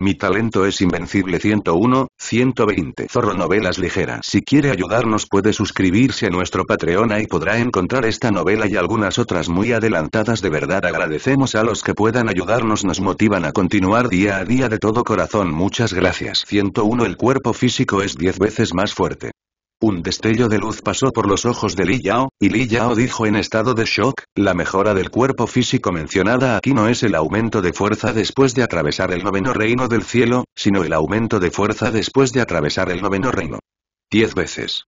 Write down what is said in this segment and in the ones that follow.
Mi talento es invencible 101, 120 Zorro Novelas Ligeras Si quiere ayudarnos puede suscribirse a nuestro Patreon y podrá encontrar esta novela y algunas otras muy adelantadas de verdad agradecemos a los que puedan ayudarnos nos motivan a continuar día a día de todo corazón muchas gracias 101 El cuerpo físico es 10 veces más fuerte un destello de luz pasó por los ojos de Li Yao, y Li Yao dijo en estado de shock, la mejora del cuerpo físico mencionada aquí no es el aumento de fuerza después de atravesar el noveno reino del cielo, sino el aumento de fuerza después de atravesar el noveno reino. Diez veces.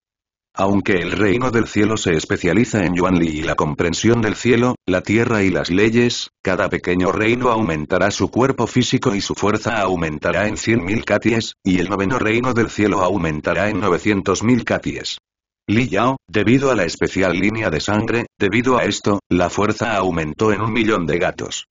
Aunque el reino del cielo se especializa en Yuan Li y la comprensión del cielo, la tierra y las leyes, cada pequeño reino aumentará su cuerpo físico y su fuerza aumentará en 100.000 katies, y el noveno reino del cielo aumentará en 900.000 katies. Li Yao, debido a la especial línea de sangre, debido a esto, la fuerza aumentó en un millón de gatos.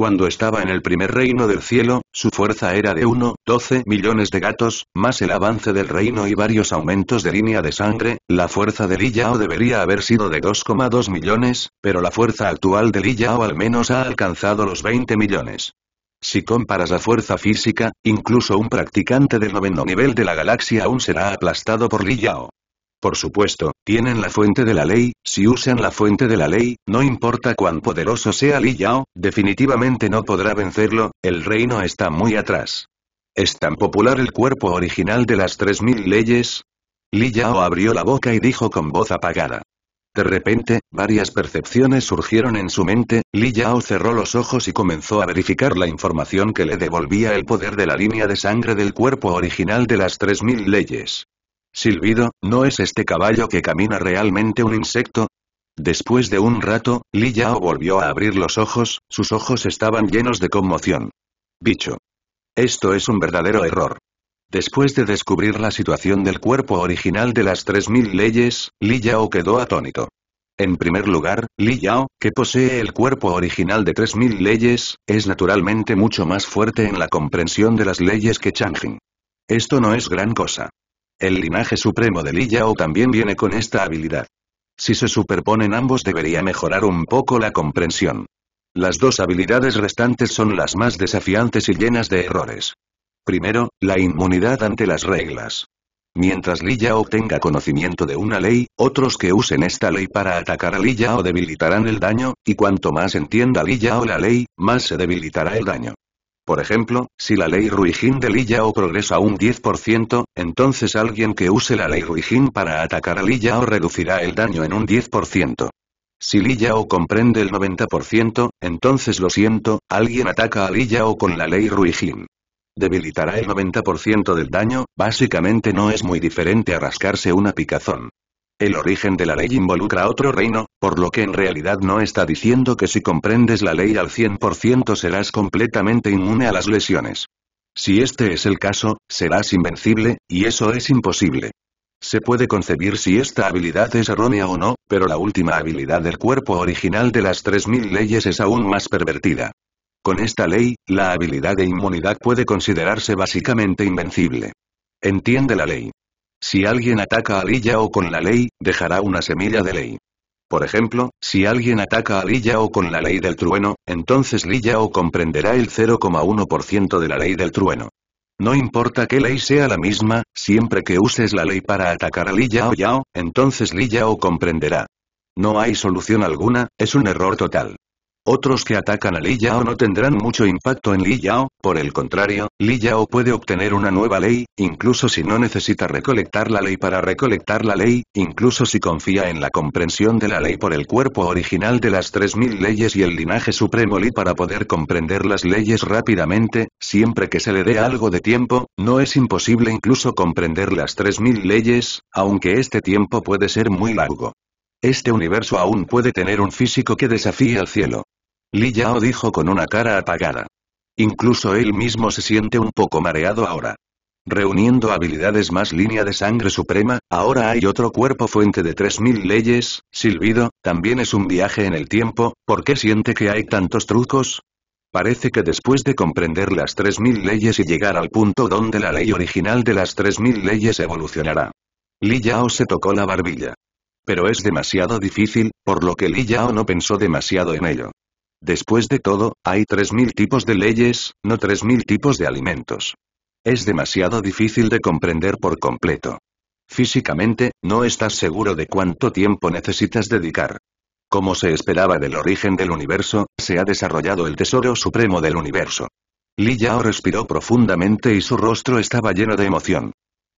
Cuando estaba en el primer reino del cielo, su fuerza era de 1, 12 millones de gatos, más el avance del reino y varios aumentos de línea de sangre, la fuerza de Li Yao debería haber sido de 2,2 millones, pero la fuerza actual de Li Yao al menos ha alcanzado los 20 millones. Si comparas la fuerza física, incluso un practicante del noveno nivel de la galaxia aún será aplastado por Li Yao. Por supuesto, tienen la fuente de la ley, si usan la fuente de la ley, no importa cuán poderoso sea Li Yao, definitivamente no podrá vencerlo, el reino está muy atrás. ¿Es tan popular el cuerpo original de las 3.000 leyes? Li Yao abrió la boca y dijo con voz apagada. De repente, varias percepciones surgieron en su mente, Li Yao cerró los ojos y comenzó a verificar la información que le devolvía el poder de la línea de sangre del cuerpo original de las 3.000 leyes. Silbido, ¿no es este caballo que camina realmente un insecto? Después de un rato, Li Yao volvió a abrir los ojos, sus ojos estaban llenos de conmoción. Bicho. Esto es un verdadero error. Después de descubrir la situación del cuerpo original de las 3000 leyes, Li Yao quedó atónito. En primer lugar, Li Yao, que posee el cuerpo original de 3000 leyes, es naturalmente mucho más fuerte en la comprensión de las leyes que Changjin. Esto no es gran cosa. El linaje supremo de Li Yao también viene con esta habilidad. Si se superponen ambos debería mejorar un poco la comprensión. Las dos habilidades restantes son las más desafiantes y llenas de errores. Primero, la inmunidad ante las reglas. Mientras Li Yao tenga conocimiento de una ley, otros que usen esta ley para atacar a Li Yao debilitarán el daño, y cuanto más entienda Li Yao la ley, más se debilitará el daño. Por ejemplo, si la ley Ruijin de Li Yao progresa un 10%, entonces alguien que use la ley Ruijin para atacar a Li Yao reducirá el daño en un 10%. Si Li Yao comprende el 90%, entonces lo siento, alguien ataca a Li Yao con la ley Ruijin. Debilitará el 90% del daño, básicamente no es muy diferente a rascarse una picazón. El origen de la ley involucra otro reino, por lo que en realidad no está diciendo que si comprendes la ley al 100% serás completamente inmune a las lesiones. Si este es el caso, serás invencible, y eso es imposible. Se puede concebir si esta habilidad es errónea o no, pero la última habilidad del cuerpo original de las 3000 leyes es aún más pervertida. Con esta ley, la habilidad de inmunidad puede considerarse básicamente invencible. Entiende la ley. Si alguien ataca a Lilla o con la ley, dejará una semilla de ley. Por ejemplo, si alguien ataca a Lilla o con la ley del trueno, entonces Li o comprenderá el 0,1% de la ley del trueno. No importa qué ley sea la misma, siempre que uses la ley para atacar a Li Yao Yao, entonces Li Yao comprenderá. No hay solución alguna, es un error total. Otros que atacan a Li Yao no tendrán mucho impacto en Li Yao, por el contrario, Li Yao puede obtener una nueva ley, incluso si no necesita recolectar la ley para recolectar la ley, incluso si confía en la comprensión de la ley por el cuerpo original de las 3000 leyes y el linaje supremo Li para poder comprender las leyes rápidamente, siempre que se le dé algo de tiempo, no es imposible incluso comprender las 3000 leyes, aunque este tiempo puede ser muy largo. Este universo aún puede tener un físico que desafíe al cielo. Li Yao dijo con una cara apagada. Incluso él mismo se siente un poco mareado ahora. Reuniendo habilidades más línea de sangre suprema, ahora hay otro cuerpo fuente de 3000 leyes, silbido, también es un viaje en el tiempo, ¿por qué siente que hay tantos trucos? Parece que después de comprender las 3000 leyes y llegar al punto donde la ley original de las 3000 leyes evolucionará. Li Yao se tocó la barbilla. Pero es demasiado difícil, por lo que Li Yao no pensó demasiado en ello. Después de todo, hay tres 3.000 tipos de leyes, no tres 3.000 tipos de alimentos. Es demasiado difícil de comprender por completo. Físicamente, no estás seguro de cuánto tiempo necesitas dedicar. Como se esperaba del origen del universo, se ha desarrollado el tesoro supremo del universo. Li Yao respiró profundamente y su rostro estaba lleno de emoción.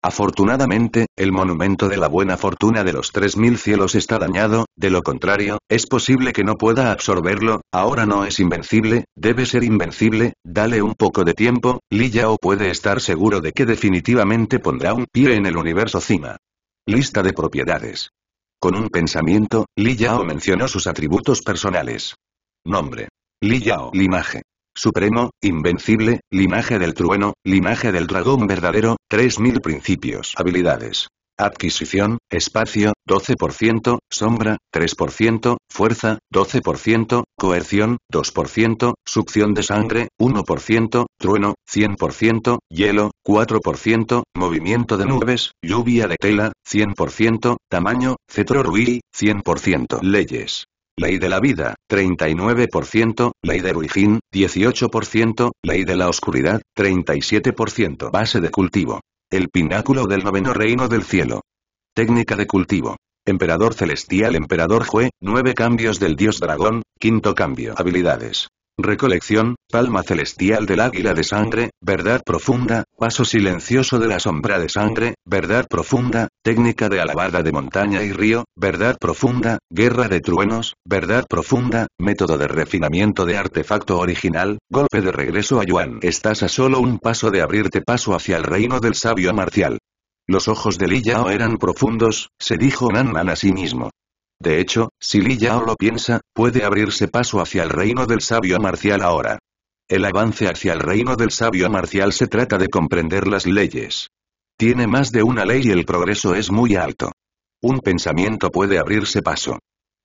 Afortunadamente, el monumento de la buena fortuna de los tres mil cielos está dañado, de lo contrario, es posible que no pueda absorberlo, ahora no es invencible, debe ser invencible, dale un poco de tiempo, Li Yao puede estar seguro de que definitivamente pondrá un pie en el universo cima. Lista de propiedades. Con un pensamiento, Li Yao mencionó sus atributos personales. Nombre. Li Yao. Limaje. Supremo, Invencible, Linaje del Trueno, Linaje del Dragón Verdadero, 3000 Principios Habilidades. Adquisición, Espacio, 12%, Sombra, 3%, Fuerza, 12%, Coerción, 2%, Succión de Sangre, 1%, Trueno, 100%, Hielo, 4%, Movimiento de Nubes, Lluvia de Tela, 100%, Tamaño, Cetro 100%. Leyes. Ley de la vida, 39%, ley de Ruijin, 18%, ley de la oscuridad, 37% base de cultivo. El pináculo del noveno reino del cielo. Técnica de cultivo. Emperador celestial Emperador Jue, 9 cambios del dios dragón, quinto cambio. Habilidades. Recolección, palma celestial del águila de sangre, verdad profunda, paso silencioso de la sombra de sangre, verdad profunda, técnica de alabada de montaña y río, verdad profunda, guerra de truenos, verdad profunda, método de refinamiento de artefacto original, golpe de regreso a Yuan. Estás a solo un paso de abrirte paso hacia el reino del sabio marcial. Los ojos de Li Yao eran profundos, se dijo Nan a sí mismo. De hecho, si Li Yao lo piensa, puede abrirse paso hacia el reino del sabio marcial ahora. El avance hacia el reino del sabio marcial se trata de comprender las leyes. Tiene más de una ley y el progreso es muy alto. Un pensamiento puede abrirse paso.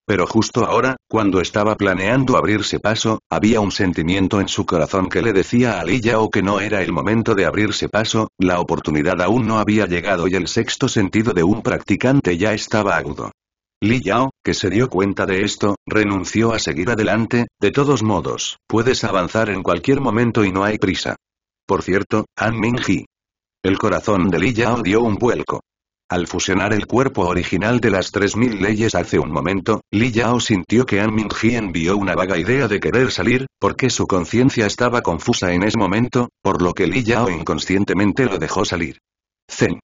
Pero justo ahora, cuando estaba planeando abrirse paso, había un sentimiento en su corazón que le decía a Li Yao que no era el momento de abrirse paso, la oportunidad aún no había llegado y el sexto sentido de un practicante ya estaba agudo. Li Yao, que se dio cuenta de esto, renunció a seguir adelante, de todos modos, puedes avanzar en cualquier momento y no hay prisa. Por cierto, An ming El corazón de Li Yao dio un vuelco. Al fusionar el cuerpo original de las 3000 leyes hace un momento, Li Yao sintió que An ming envió una vaga idea de querer salir, porque su conciencia estaba confusa en ese momento, por lo que Li Yao inconscientemente lo dejó salir. Zen.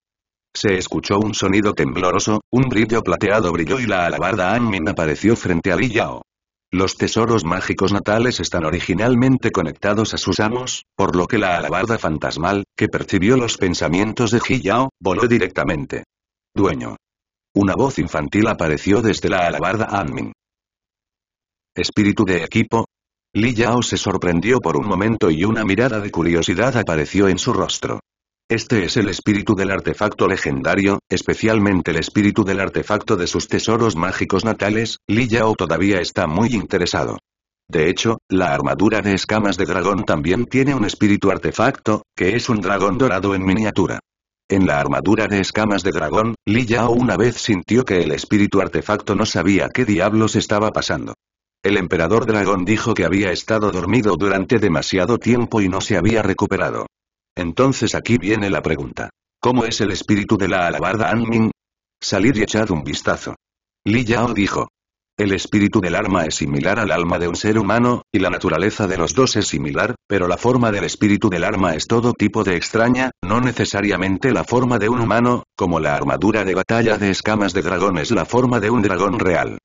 Se escuchó un sonido tembloroso, un brillo plateado brilló y la alabarda Anmin apareció frente a Li Yao. Los tesoros mágicos natales están originalmente conectados a sus amos, por lo que la alabarda fantasmal, que percibió los pensamientos de Yao, voló directamente. Dueño. Una voz infantil apareció desde la alabarda Anmin. Espíritu de equipo. Li Yao se sorprendió por un momento y una mirada de curiosidad apareció en su rostro. Este es el espíritu del artefacto legendario, especialmente el espíritu del artefacto de sus tesoros mágicos natales, Li Yao todavía está muy interesado. De hecho, la armadura de escamas de dragón también tiene un espíritu artefacto, que es un dragón dorado en miniatura. En la armadura de escamas de dragón, Li Yao una vez sintió que el espíritu artefacto no sabía qué diablos estaba pasando. El emperador dragón dijo que había estado dormido durante demasiado tiempo y no se había recuperado. Entonces aquí viene la pregunta. ¿Cómo es el espíritu de la alabarda Anmin? Salid y echad un vistazo. Li Yao dijo. El espíritu del arma es similar al alma de un ser humano, y la naturaleza de los dos es similar, pero la forma del espíritu del arma es todo tipo de extraña, no necesariamente la forma de un humano, como la armadura de batalla de escamas de dragón es la forma de un dragón real.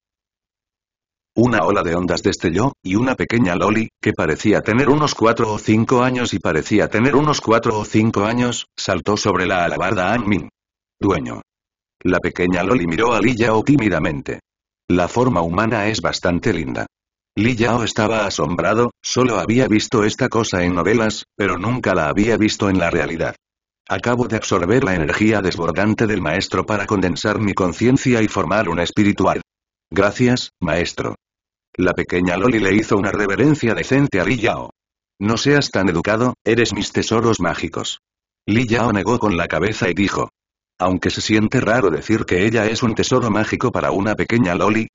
Una ola de ondas destelló, y una pequeña Loli, que parecía tener unos cuatro o cinco años y parecía tener unos cuatro o cinco años, saltó sobre la alabarda Anmin. Dueño. La pequeña Loli miró a Li Yao tímidamente. La forma humana es bastante linda. Li Yao estaba asombrado, solo había visto esta cosa en novelas, pero nunca la había visto en la realidad. Acabo de absorber la energía desbordante del maestro para condensar mi conciencia y formar un espiritual. Gracias, maestro. La pequeña Loli le hizo una reverencia decente a Li Yao. No seas tan educado, eres mis tesoros mágicos. Li Yao negó con la cabeza y dijo. Aunque se siente raro decir que ella es un tesoro mágico para una pequeña Loli.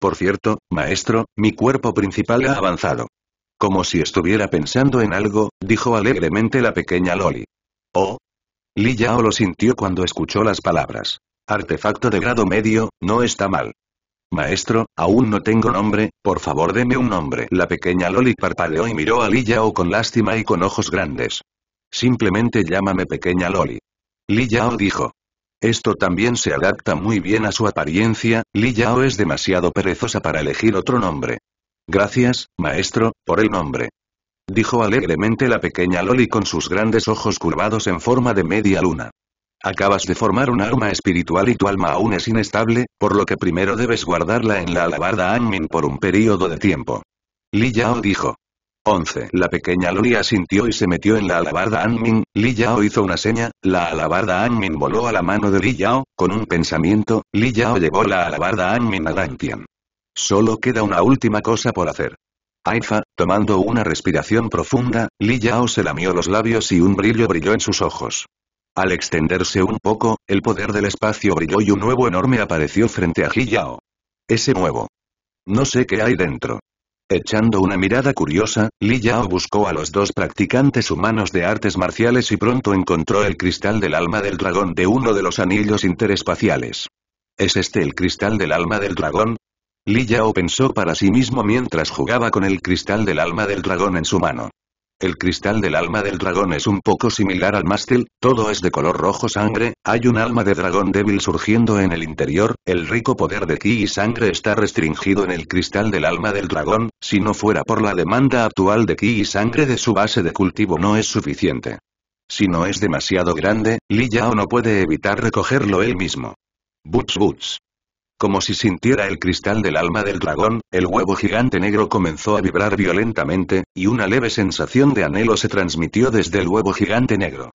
Por cierto, maestro, mi cuerpo principal ha avanzado. Como si estuviera pensando en algo, dijo alegremente la pequeña Loli. Oh. Li Yao lo sintió cuando escuchó las palabras. Artefacto de grado medio, no está mal. Maestro, aún no tengo nombre, por favor deme un nombre. La pequeña Loli parpadeó y miró a Li Yao con lástima y con ojos grandes. Simplemente llámame pequeña Loli. Li Yao dijo. Esto también se adapta muy bien a su apariencia, Li Yao es demasiado perezosa para elegir otro nombre. Gracias, maestro, por el nombre. Dijo alegremente la pequeña Loli con sus grandes ojos curvados en forma de media luna. Acabas de formar un arma espiritual y tu alma aún es inestable, por lo que primero debes guardarla en la alabarda Anmin por un período de tiempo. Li Yao dijo. 11. La pequeña Loli asintió y se metió en la alabarda Anmin, Li Yao hizo una seña, la alabarda Anmin voló a la mano de Li Yao, con un pensamiento, Li Yao llevó la alabarda Anmin a Dantian. Solo queda una última cosa por hacer. Aifa, tomando una respiración profunda, Li Yao se lamió los labios y un brillo brilló en sus ojos. Al extenderse un poco, el poder del espacio brilló y un nuevo enorme apareció frente a Yao. Ese nuevo. No sé qué hay dentro. Echando una mirada curiosa, Li Yao buscó a los dos practicantes humanos de artes marciales y pronto encontró el cristal del alma del dragón de uno de los anillos interespaciales. ¿Es este el cristal del alma del dragón? Li Yao pensó para sí mismo mientras jugaba con el cristal del alma del dragón en su mano. El cristal del alma del dragón es un poco similar al mástil, todo es de color rojo sangre, hay un alma de dragón débil surgiendo en el interior, el rico poder de ki y sangre está restringido en el cristal del alma del dragón, si no fuera por la demanda actual de ki y sangre de su base de cultivo no es suficiente. Si no es demasiado grande, Li Yao no puede evitar recogerlo él mismo. Butz Butz. Como si sintiera el cristal del alma del dragón, el huevo gigante negro comenzó a vibrar violentamente, y una leve sensación de anhelo se transmitió desde el huevo gigante negro.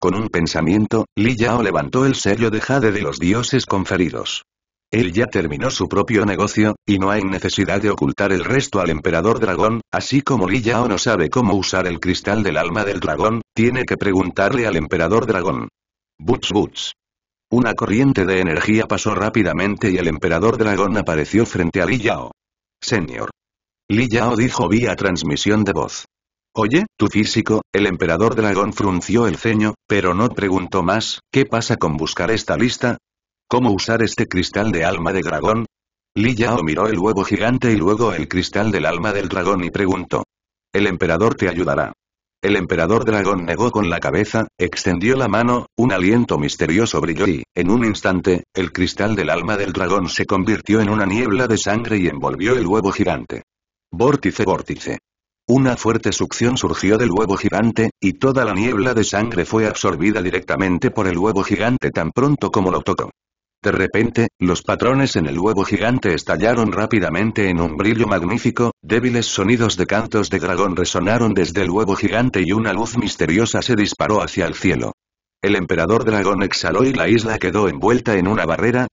Con un pensamiento, Li Yao levantó el sello de jade de los dioses conferidos. Él ya terminó su propio negocio, y no hay necesidad de ocultar el resto al emperador dragón, así como Li Yao no sabe cómo usar el cristal del alma del dragón, tiene que preguntarle al emperador dragón. Butch Butch. Una corriente de energía pasó rápidamente y el emperador dragón apareció frente a Li Yao. Señor. Li Yao dijo vía transmisión de voz. Oye, tu físico, el emperador dragón frunció el ceño, pero no preguntó más, ¿qué pasa con buscar esta lista? ¿Cómo usar este cristal de alma de dragón? Li Yao miró el huevo gigante y luego el cristal del alma del dragón y preguntó. El emperador te ayudará. El emperador dragón negó con la cabeza, extendió la mano, un aliento misterioso brilló y, en un instante, el cristal del alma del dragón se convirtió en una niebla de sangre y envolvió el huevo gigante. Vórtice, vórtice. Una fuerte succión surgió del huevo gigante, y toda la niebla de sangre fue absorbida directamente por el huevo gigante tan pronto como lo tocó. De repente, los patrones en el huevo gigante estallaron rápidamente en un brillo magnífico, débiles sonidos de cantos de dragón resonaron desde el huevo gigante y una luz misteriosa se disparó hacia el cielo. El emperador dragón exhaló y la isla quedó envuelta en una barrera,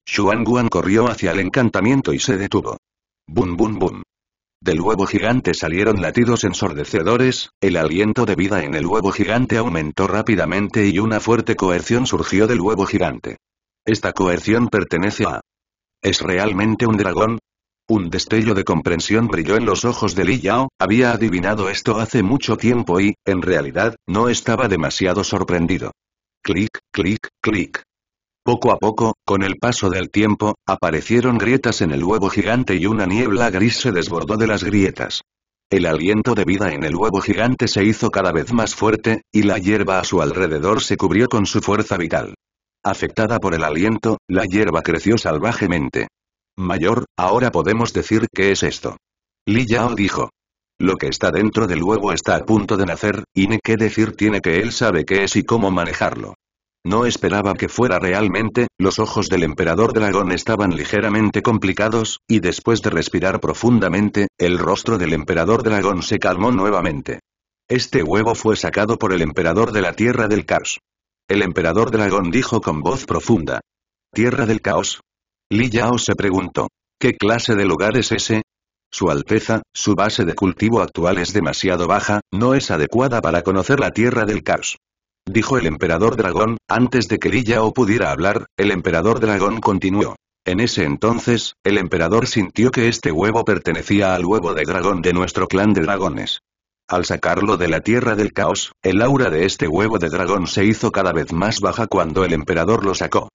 Guan corrió hacia el encantamiento y se detuvo. Bum bum bum. Del huevo gigante salieron latidos ensordecedores, el aliento de vida en el huevo gigante aumentó rápidamente y una fuerte coerción surgió del huevo gigante. Esta coerción pertenece a... ¿Es realmente un dragón? Un destello de comprensión brilló en los ojos de Li Yao, había adivinado esto hace mucho tiempo y, en realidad, no estaba demasiado sorprendido. Clic, clic, clic. Poco a poco, con el paso del tiempo, aparecieron grietas en el huevo gigante y una niebla gris se desbordó de las grietas. El aliento de vida en el huevo gigante se hizo cada vez más fuerte, y la hierba a su alrededor se cubrió con su fuerza vital. Afectada por el aliento, la hierba creció salvajemente. Mayor, ahora podemos decir qué es esto. Li Yao dijo. Lo que está dentro del huevo está a punto de nacer, y ni qué decir tiene que él sabe qué es y cómo manejarlo. No esperaba que fuera realmente, los ojos del emperador dragón estaban ligeramente complicados, y después de respirar profundamente, el rostro del emperador dragón se calmó nuevamente. Este huevo fue sacado por el emperador de la Tierra del Kars. El emperador dragón dijo con voz profunda. Tierra del caos. Li Yao se preguntó. ¿Qué clase de lugar es ese? Su Alteza, su base de cultivo actual es demasiado baja, no es adecuada para conocer la Tierra del Caos. Dijo el Emperador Dragón, antes de que Li Yao pudiera hablar, el Emperador Dragón continuó. En ese entonces, el Emperador sintió que este huevo pertenecía al huevo de dragón de nuestro clan de dragones. Al sacarlo de la tierra del caos, el aura de este huevo de dragón se hizo cada vez más baja cuando el emperador lo sacó.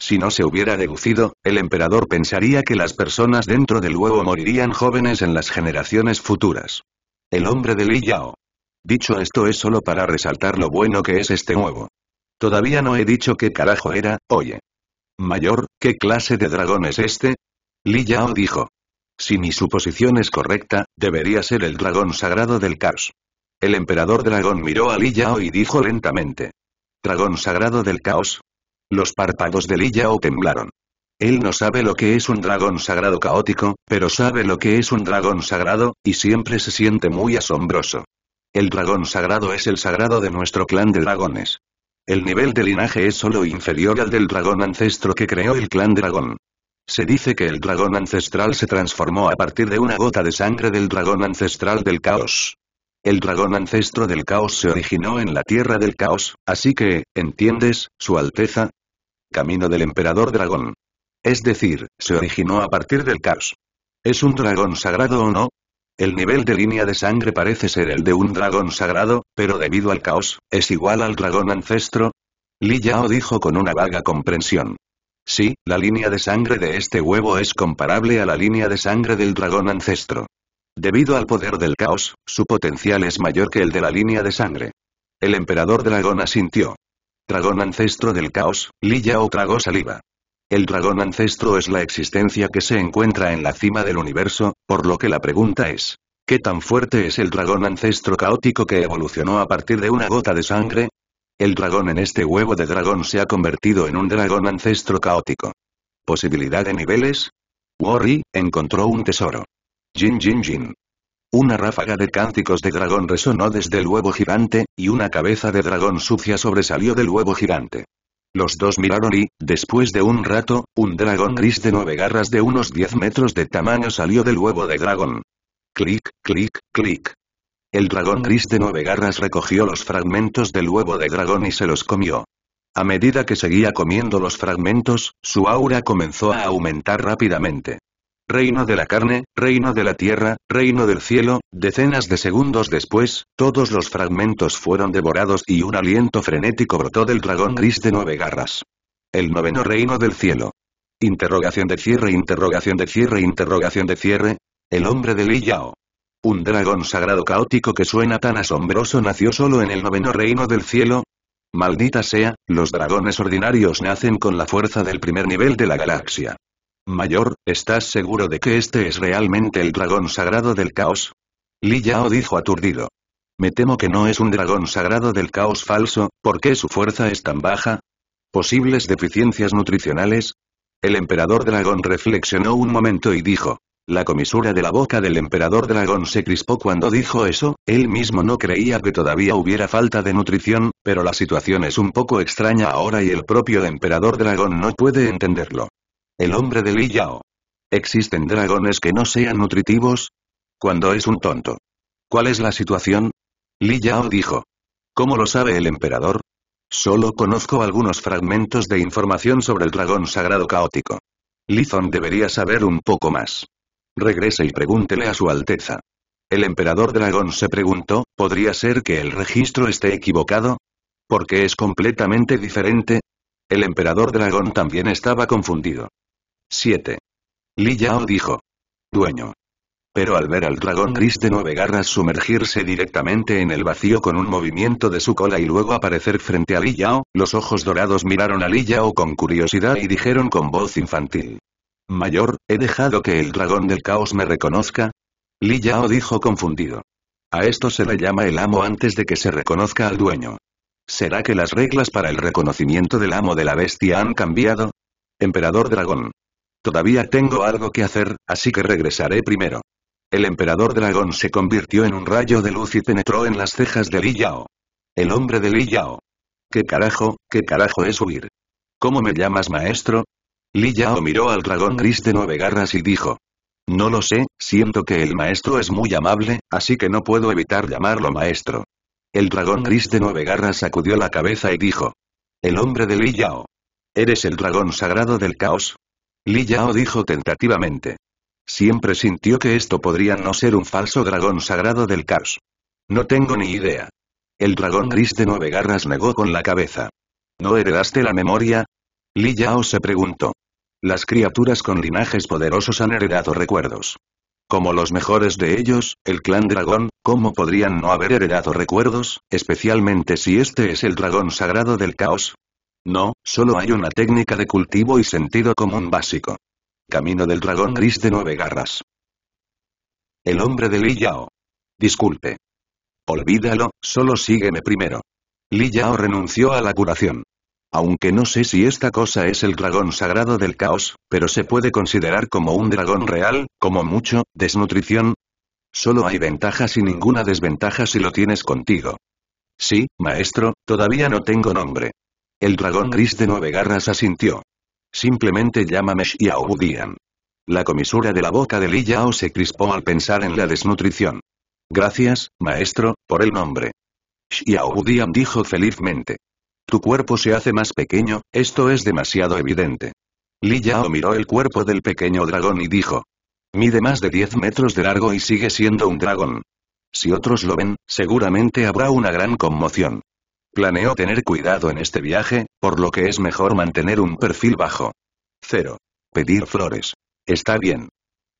Si no se hubiera deducido, el emperador pensaría que las personas dentro del huevo morirían jóvenes en las generaciones futuras. El hombre de Li Yao. Dicho esto es solo para resaltar lo bueno que es este huevo. Todavía no he dicho qué carajo era, oye. Mayor, ¿qué clase de dragón es este? Li Yao dijo. Si mi suposición es correcta, debería ser el dragón sagrado del caos. El emperador dragón miró a Li y dijo lentamente. ¿Dragón sagrado del caos? Los párpados de Li temblaron. Él no sabe lo que es un dragón sagrado caótico, pero sabe lo que es un dragón sagrado, y siempre se siente muy asombroso. El dragón sagrado es el sagrado de nuestro clan de dragones. El nivel de linaje es solo inferior al del dragón ancestro que creó el clan dragón. Se dice que el dragón ancestral se transformó a partir de una gota de sangre del dragón ancestral del caos. El dragón ancestro del caos se originó en la tierra del caos, así que, ¿entiendes, Su Alteza? Camino del emperador dragón. Es decir, se originó a partir del caos. ¿Es un dragón sagrado o no? El nivel de línea de sangre parece ser el de un dragón sagrado, pero debido al caos, ¿es igual al dragón ancestro? Li Yao dijo con una vaga comprensión. Sí, la línea de sangre de este huevo es comparable a la línea de sangre del dragón ancestro. Debido al poder del caos, su potencial es mayor que el de la línea de sangre. El emperador dragón asintió. Dragón ancestro del caos, Lilla o trago saliva. El dragón ancestro es la existencia que se encuentra en la cima del universo, por lo que la pregunta es, ¿qué tan fuerte es el dragón ancestro caótico que evolucionó a partir de una gota de sangre? El dragón en este huevo de dragón se ha convertido en un dragón ancestro caótico. Posibilidad de niveles. Worry, encontró un tesoro. Jin Jin Jin. Una ráfaga de cánticos de dragón resonó desde el huevo gigante, y una cabeza de dragón sucia sobresalió del huevo gigante. Los dos miraron y, después de un rato, un dragón gris de nueve garras de unos 10 metros de tamaño salió del huevo de dragón. Clic, clic, clic. El dragón gris de nueve garras recogió los fragmentos del huevo de dragón y se los comió. A medida que seguía comiendo los fragmentos, su aura comenzó a aumentar rápidamente. Reino de la carne, reino de la tierra, reino del cielo, decenas de segundos después, todos los fragmentos fueron devorados y un aliento frenético brotó del dragón gris de nueve garras. El noveno reino del cielo. Interrogación de cierre, interrogación de cierre, interrogación de cierre. El hombre de Li Yao. Un dragón sagrado caótico que suena tan asombroso nació solo en el noveno reino del cielo. Maldita sea, los dragones ordinarios nacen con la fuerza del primer nivel de la galaxia. Mayor, ¿estás seguro de que este es realmente el dragón sagrado del caos? Li Yao dijo aturdido. Me temo que no es un dragón sagrado del caos falso, ¿por qué su fuerza es tan baja? ¿Posibles deficiencias nutricionales? El emperador dragón reflexionó un momento y dijo, la comisura de la boca del emperador dragón se crispó cuando dijo eso, él mismo no creía que todavía hubiera falta de nutrición, pero la situación es un poco extraña ahora y el propio emperador dragón no puede entenderlo. El hombre de Li Yao. ¿Existen dragones que no sean nutritivos? Cuando es un tonto. ¿Cuál es la situación? Li Yao dijo. ¿Cómo lo sabe el emperador? Solo conozco algunos fragmentos de información sobre el dragón sagrado caótico. Lizon debería saber un poco más. Regrese y pregúntele a su Alteza. El emperador dragón se preguntó, ¿podría ser que el registro esté equivocado? Porque es completamente diferente. El emperador dragón también estaba confundido. 7. Li Yao dijo. Dueño. Pero al ver al dragón gris de nueve garras sumergirse directamente en el vacío con un movimiento de su cola y luego aparecer frente a Li Yao, los ojos dorados miraron a Li Yao con curiosidad y dijeron con voz infantil. Mayor, ¿he dejado que el dragón del caos me reconozca? Li Yao dijo confundido. A esto se le llama el amo antes de que se reconozca al dueño. ¿Será que las reglas para el reconocimiento del amo de la bestia han cambiado? Emperador dragón. Todavía tengo algo que hacer, así que regresaré primero. El emperador dragón se convirtió en un rayo de luz y penetró en las cejas de Li Yao. El hombre de Li Yao. ¿Qué carajo, qué carajo es huir? ¿Cómo me llamas maestro? Li Yao miró al dragón gris de nueve garras y dijo. No lo sé, siento que el maestro es muy amable, así que no puedo evitar llamarlo maestro. El dragón gris de nueve garras sacudió la cabeza y dijo. El hombre de Li Yao. ¿Eres el dragón sagrado del caos? Li Yao dijo tentativamente. Siempre sintió que esto podría no ser un falso dragón sagrado del caos. No tengo ni idea. El dragón gris de nueve garras negó con la cabeza. ¿No heredaste la memoria? Li Yao se preguntó. Las criaturas con linajes poderosos han heredado recuerdos. Como los mejores de ellos, el clan dragón, ¿cómo podrían no haber heredado recuerdos, especialmente si este es el dragón sagrado del caos? No, solo hay una técnica de cultivo y sentido común básico. Camino del dragón gris de nueve garras. El hombre de Li Yao. Disculpe. Olvídalo, solo sígueme primero. Li Yao renunció a la curación. Aunque no sé si esta cosa es el dragón sagrado del caos, pero se puede considerar como un dragón real, como mucho, desnutrición. Solo hay ventajas y ninguna desventaja si lo tienes contigo. Sí, maestro, todavía no tengo nombre. El dragón gris de nueve garras asintió. Simplemente llámame Xiao La comisura de la boca de Li Yao se crispó al pensar en la desnutrición. Gracias, maestro, por el nombre. Xiao dijo felizmente. Tu cuerpo se hace más pequeño, esto es demasiado evidente. Li Yao miró el cuerpo del pequeño dragón y dijo. Mide más de 10 metros de largo y sigue siendo un dragón. Si otros lo ven, seguramente habrá una gran conmoción. Planeo tener cuidado en este viaje, por lo que es mejor mantener un perfil bajo. Cero. Pedir flores. Está bien.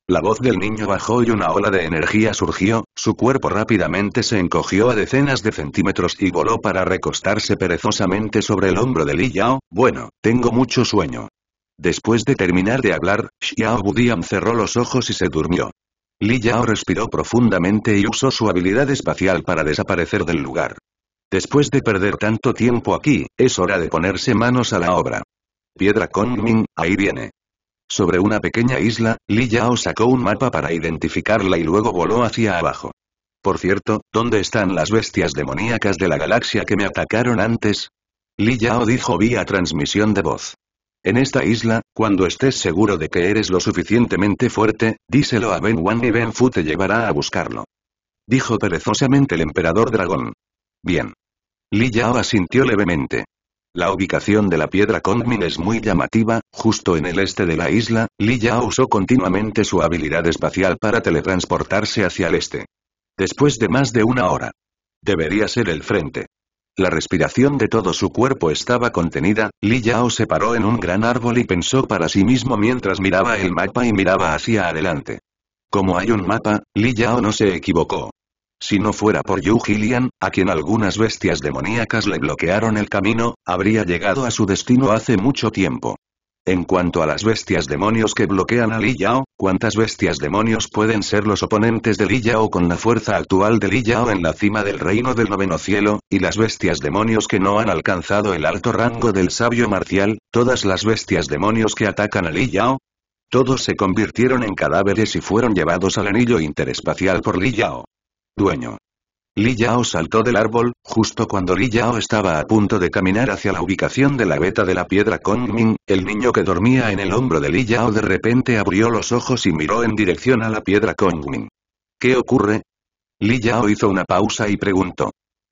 La voz del niño bajó y una ola de energía surgió, su cuerpo rápidamente se encogió a decenas de centímetros y voló para recostarse perezosamente sobre el hombro de Li Yao, bueno, tengo mucho sueño. Después de terminar de hablar, Xiao Budian cerró los ojos y se durmió. Li Yao respiró profundamente y usó su habilidad espacial para desaparecer del lugar. Después de perder tanto tiempo aquí, es hora de ponerse manos a la obra. Piedra Kongming, ahí viene. Sobre una pequeña isla, Li Yao sacó un mapa para identificarla y luego voló hacia abajo. Por cierto, ¿dónde están las bestias demoníacas de la galaxia que me atacaron antes? Li Yao dijo vía transmisión de voz. En esta isla, cuando estés seguro de que eres lo suficientemente fuerte, díselo a Ben Wan y Ben Fu te llevará a buscarlo. Dijo perezosamente el emperador dragón. Bien. Li Yao asintió levemente. La ubicación de la piedra Kongmin es muy llamativa, justo en el este de la isla, Li Yao usó continuamente su habilidad espacial para teletransportarse hacia el este. Después de más de una hora. Debería ser el frente. La respiración de todo su cuerpo estaba contenida, Li Yao se paró en un gran árbol y pensó para sí mismo mientras miraba el mapa y miraba hacia adelante. Como hay un mapa, Li Yao no se equivocó. Si no fuera por Yu Gillian, a quien algunas bestias demoníacas le bloquearon el camino, habría llegado a su destino hace mucho tiempo. En cuanto a las bestias demonios que bloquean a Li Yao, ¿cuántas bestias demonios pueden ser los oponentes de Li Yao con la fuerza actual de Li Yao en la cima del reino del noveno cielo, y las bestias demonios que no han alcanzado el alto rango del sabio marcial, todas las bestias demonios que atacan a Li Yao? Todos se convirtieron en cadáveres y fueron llevados al anillo interespacial por Li Yao. Dueño. Li Yao saltó del árbol, justo cuando Li Yao estaba a punto de caminar hacia la ubicación de la veta de la piedra Kongming, el niño que dormía en el hombro de Li Yao de repente abrió los ojos y miró en dirección a la piedra Kongming. ¿Qué ocurre? Li Yao hizo una pausa y preguntó.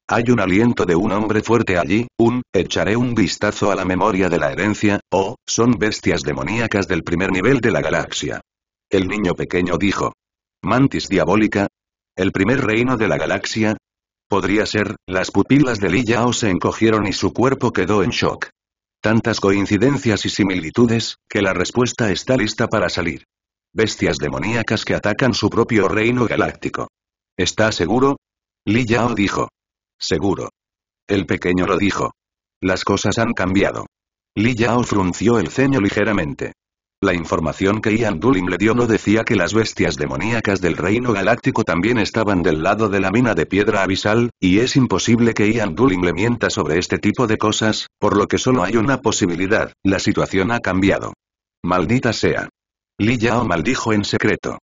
Hay un aliento de un hombre fuerte allí, un, echaré un vistazo a la memoria de la herencia, o, son bestias demoníacas del primer nivel de la galaxia. El niño pequeño dijo. Mantis diabólica, el primer reino de la galaxia. Podría ser, las pupilas de Li Yao se encogieron y su cuerpo quedó en shock. Tantas coincidencias y similitudes, que la respuesta está lista para salir. Bestias demoníacas que atacan su propio reino galáctico. ¿Está seguro? Li Yao dijo. Seguro. El pequeño lo dijo. Las cosas han cambiado. Li Yao frunció el ceño ligeramente. La información que Ian Duling le dio no decía que las bestias demoníacas del reino galáctico también estaban del lado de la mina de piedra abisal, y es imposible que Ian Duling le mienta sobre este tipo de cosas, por lo que solo hay una posibilidad, la situación ha cambiado. Maldita sea. Li Yao maldijo en secreto.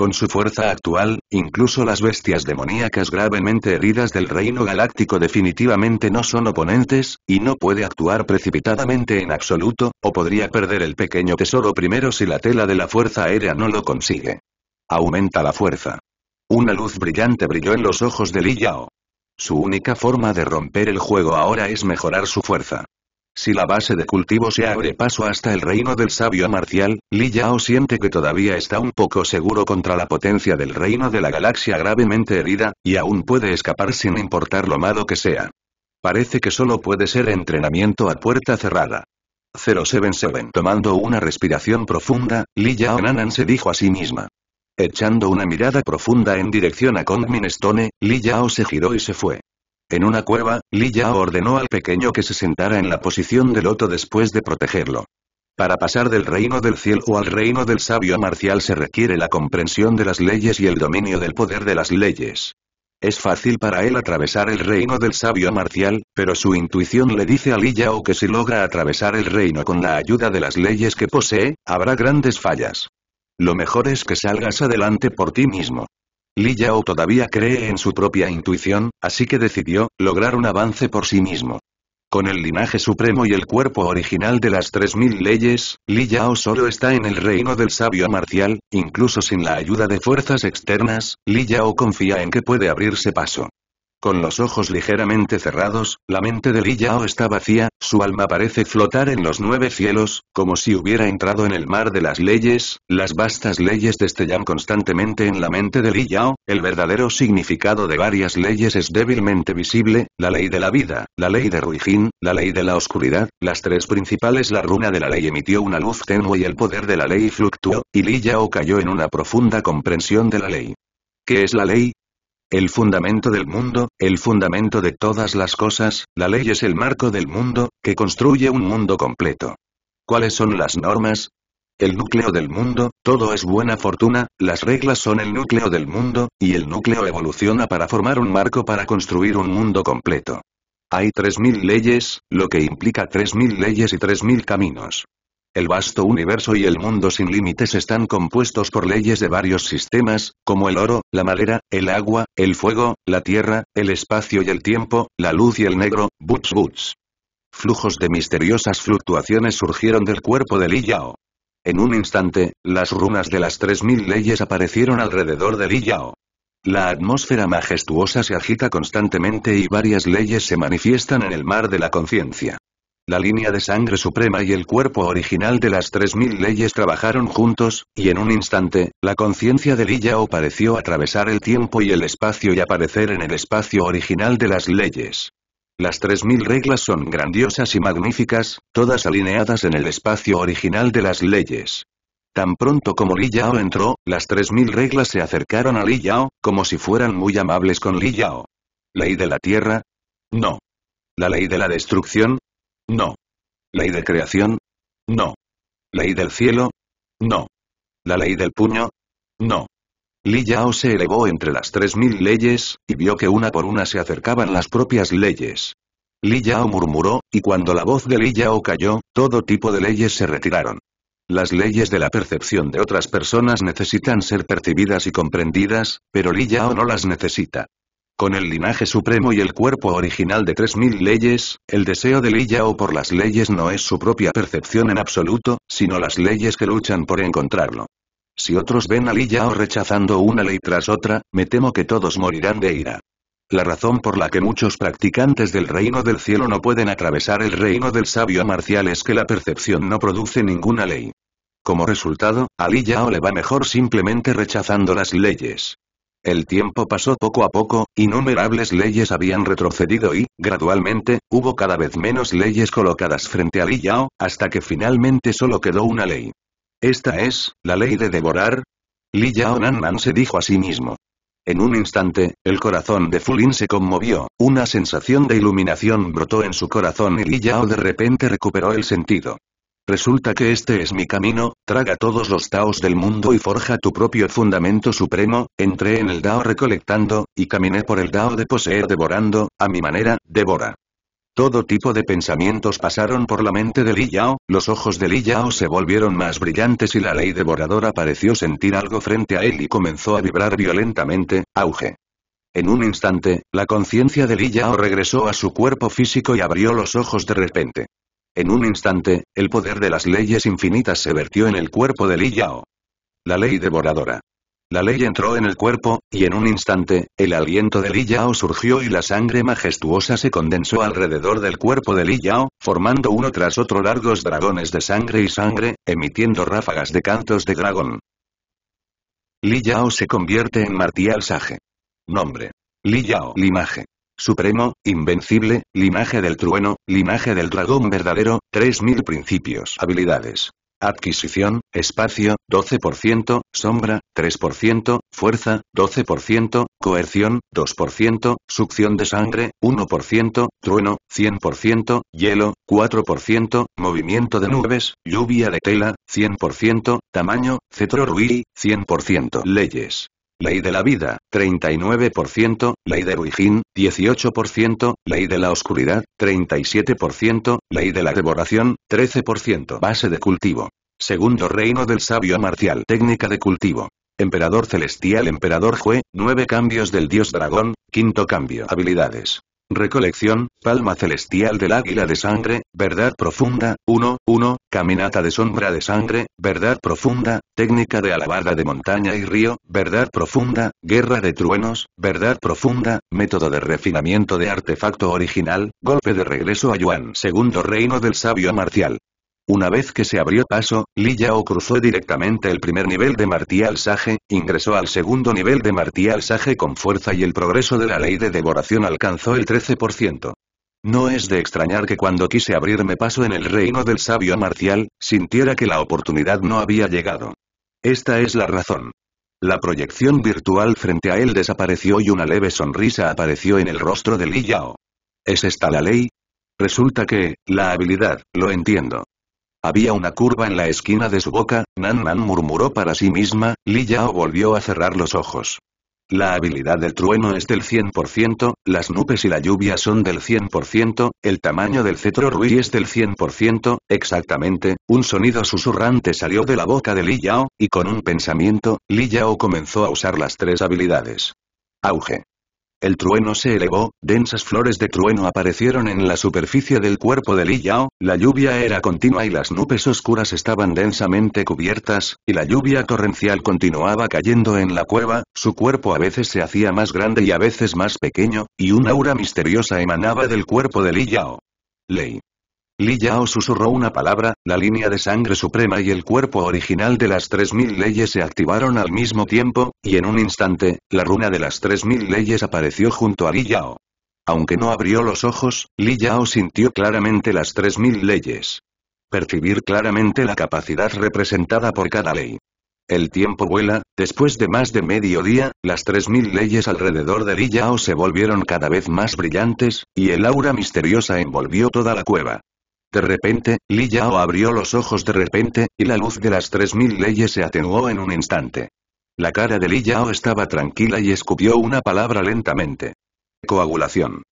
Con su fuerza actual, incluso las bestias demoníacas gravemente heridas del reino galáctico definitivamente no son oponentes, y no puede actuar precipitadamente en absoluto, o podría perder el pequeño tesoro primero si la tela de la fuerza aérea no lo consigue. Aumenta la fuerza. Una luz brillante brilló en los ojos de Li Yao. Su única forma de romper el juego ahora es mejorar su fuerza. Si la base de cultivo se abre paso hasta el reino del sabio marcial, Li Yao siente que todavía está un poco seguro contra la potencia del reino de la galaxia gravemente herida, y aún puede escapar sin importar lo malo que sea. Parece que solo puede ser entrenamiento a puerta cerrada. 077 Tomando una respiración profunda, Li Yao Nanan se dijo a sí misma. Echando una mirada profunda en dirección a Kong Minestone, Li Yao se giró y se fue. En una cueva, Li Yao ordenó al pequeño que se sentara en la posición del loto después de protegerlo. Para pasar del reino del cielo al reino del sabio marcial se requiere la comprensión de las leyes y el dominio del poder de las leyes. Es fácil para él atravesar el reino del sabio marcial, pero su intuición le dice a Li Yao que si logra atravesar el reino con la ayuda de las leyes que posee, habrá grandes fallas. Lo mejor es que salgas adelante por ti mismo. Li Yao todavía cree en su propia intuición, así que decidió, lograr un avance por sí mismo. Con el linaje supremo y el cuerpo original de las 3000 leyes, Li Yao solo está en el reino del sabio marcial, incluso sin la ayuda de fuerzas externas, Li Yao confía en que puede abrirse paso. Con los ojos ligeramente cerrados, la mente de Li Yao está vacía, su alma parece flotar en los nueve cielos, como si hubiera entrado en el mar de las leyes, las vastas leyes destellan constantemente en la mente de Li Yao, el verdadero significado de varias leyes es débilmente visible, la ley de la vida, la ley de Ruijin, la ley de la oscuridad, las tres principales la runa de la ley emitió una luz tenue y el poder de la ley fluctuó, y Li Yao cayó en una profunda comprensión de la ley. ¿Qué es la ley? el fundamento del mundo, el fundamento de todas las cosas, la ley es el marco del mundo, que construye un mundo completo. ¿Cuáles son las normas? El núcleo del mundo, todo es buena fortuna, las reglas son el núcleo del mundo, y el núcleo evoluciona para formar un marco para construir un mundo completo. Hay 3.000 leyes, lo que implica 3.000 leyes y 3.000 caminos. El vasto universo y el mundo sin límites están compuestos por leyes de varios sistemas, como el oro, la madera, el agua, el fuego, la tierra, el espacio y el tiempo, la luz y el negro, buts buts. Flujos de misteriosas fluctuaciones surgieron del cuerpo de Li Yao. En un instante, las runas de las 3000 leyes aparecieron alrededor de Li Yao. La atmósfera majestuosa se agita constantemente y varias leyes se manifiestan en el mar de la conciencia. La línea de sangre suprema y el cuerpo original de las mil leyes trabajaron juntos, y en un instante, la conciencia de Li Yao pareció atravesar el tiempo y el espacio y aparecer en el espacio original de las leyes. Las mil reglas son grandiosas y magníficas, todas alineadas en el espacio original de las leyes. Tan pronto como Li Yao entró, las tres 3.000 reglas se acercaron a Li Yao, como si fueran muy amables con Li Yao. ¿Ley de la Tierra? No. ¿La ley de la destrucción? No. ¿Ley de creación? No. ¿Ley del cielo? No. ¿La ley del puño? No. Li Yao se elevó entre las tres mil leyes, y vio que una por una se acercaban las propias leyes. Li Yao murmuró, y cuando la voz de Li Yao cayó, todo tipo de leyes se retiraron. Las leyes de la percepción de otras personas necesitan ser percibidas y comprendidas, pero Li Yao no las necesita. Con el linaje supremo y el cuerpo original de 3000 leyes, el deseo de Li Yao por las leyes no es su propia percepción en absoluto, sino las leyes que luchan por encontrarlo. Si otros ven a Li Yao rechazando una ley tras otra, me temo que todos morirán de ira. La razón por la que muchos practicantes del reino del cielo no pueden atravesar el reino del sabio marcial es que la percepción no produce ninguna ley. Como resultado, a Li Yao le va mejor simplemente rechazando las leyes. El tiempo pasó poco a poco, innumerables leyes habían retrocedido y, gradualmente, hubo cada vez menos leyes colocadas frente a Li Yao, hasta que finalmente solo quedó una ley. Esta es, la ley de devorar. Li Yao Nanman se dijo a sí mismo. En un instante, el corazón de Fulin se conmovió, una sensación de iluminación brotó en su corazón y Li Yao de repente recuperó el sentido. Resulta que este es mi camino, traga todos los Taos del mundo y forja tu propio fundamento supremo, entré en el Dao recolectando, y caminé por el Dao de poseer devorando, a mi manera, devora. Todo tipo de pensamientos pasaron por la mente de Li Yao, los ojos de Li Yao se volvieron más brillantes y la ley devoradora pareció sentir algo frente a él y comenzó a vibrar violentamente, auge. En un instante, la conciencia de Li Yao regresó a su cuerpo físico y abrió los ojos de repente. En un instante, el poder de las leyes infinitas se vertió en el cuerpo de Li Yao. La ley devoradora. La ley entró en el cuerpo, y en un instante, el aliento de Li Yao surgió y la sangre majestuosa se condensó alrededor del cuerpo de Li Yao, formando uno tras otro largos dragones de sangre y sangre, emitiendo ráfagas de cantos de dragón. Li Yao se convierte en Martial Sage. Nombre. Li Yao Limaje supremo, invencible, linaje del trueno, linaje del dragón verdadero, 3000 principios. Habilidades. Adquisición, espacio, 12%, sombra, 3%, fuerza, 12%, coerción, 2%, succión de sangre, 1%, trueno, 100%, hielo, 4%, movimiento de nubes, lluvia de tela, 100%, tamaño, cetro rui, 100%. Leyes. Ley de la vida, 39%, Ley de Ruijin, 18%, Ley de la oscuridad, 37%, Ley de la devoración, 13%. Base de cultivo. Segundo reino del sabio marcial. Técnica de cultivo. Emperador celestial Emperador Jue, 9 cambios del dios dragón, quinto cambio. Habilidades. Recolección, palma celestial del águila de sangre, verdad profunda, 1, 1, Caminata de sombra de sangre, verdad profunda, técnica de alabada de montaña y río, verdad profunda, guerra de truenos, verdad profunda, método de refinamiento de artefacto original, golpe de regreso a Yuan, segundo reino del sabio marcial. Una vez que se abrió paso, Li Yao cruzó directamente el primer nivel de Martial Sage, ingresó al segundo nivel de Martial Sage con fuerza y el progreso de la ley de devoración alcanzó el 13%. No es de extrañar que cuando quise abrirme paso en el reino del sabio marcial, sintiera que la oportunidad no había llegado. Esta es la razón. La proyección virtual frente a él desapareció y una leve sonrisa apareció en el rostro de Li Yao. ¿Es esta la ley? Resulta que, la habilidad, lo entiendo. Había una curva en la esquina de su boca, Nan Nan murmuró para sí misma, Li Yao volvió a cerrar los ojos. La habilidad del trueno es del 100%, las nubes y la lluvia son del 100%, el tamaño del cetro Rui es del 100%, exactamente, un sonido susurrante salió de la boca de Li Yao, y con un pensamiento, Li Yao comenzó a usar las tres habilidades. Auge. El trueno se elevó, densas flores de trueno aparecieron en la superficie del cuerpo de Li Yao, la lluvia era continua y las nubes oscuras estaban densamente cubiertas, y la lluvia torrencial continuaba cayendo en la cueva, su cuerpo a veces se hacía más grande y a veces más pequeño, y un aura misteriosa emanaba del cuerpo de Li Yao. Lei. Li Yao susurró una palabra, la línea de sangre suprema y el cuerpo original de las mil leyes se activaron al mismo tiempo, y en un instante, la runa de las mil leyes apareció junto a Li Yao. Aunque no abrió los ojos, Li Yao sintió claramente las 3000 leyes. Percibir claramente la capacidad representada por cada ley. El tiempo vuela, después de más de medio día, las tres mil leyes alrededor de Li Yao se volvieron cada vez más brillantes, y el aura misteriosa envolvió toda la cueva. De repente, Li Yao abrió los ojos de repente, y la luz de las tres mil leyes se atenuó en un instante. La cara de Li Yao estaba tranquila y escupió una palabra lentamente. Coagulación.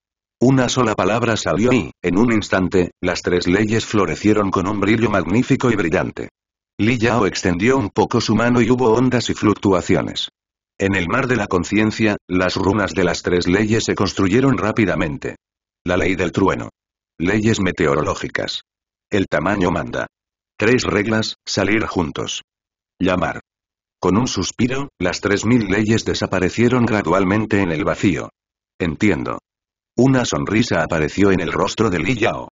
Una sola palabra salió y, en un instante, las tres leyes florecieron con un brillo magnífico y brillante. Li Yao extendió un poco su mano y hubo ondas y fluctuaciones. En el mar de la conciencia, las runas de las tres leyes se construyeron rápidamente. La ley del trueno. Leyes meteorológicas. El tamaño manda. Tres reglas, salir juntos. Llamar. Con un suspiro, las tres mil leyes desaparecieron gradualmente en el vacío. Entiendo. Una sonrisa apareció en el rostro de Li Yao.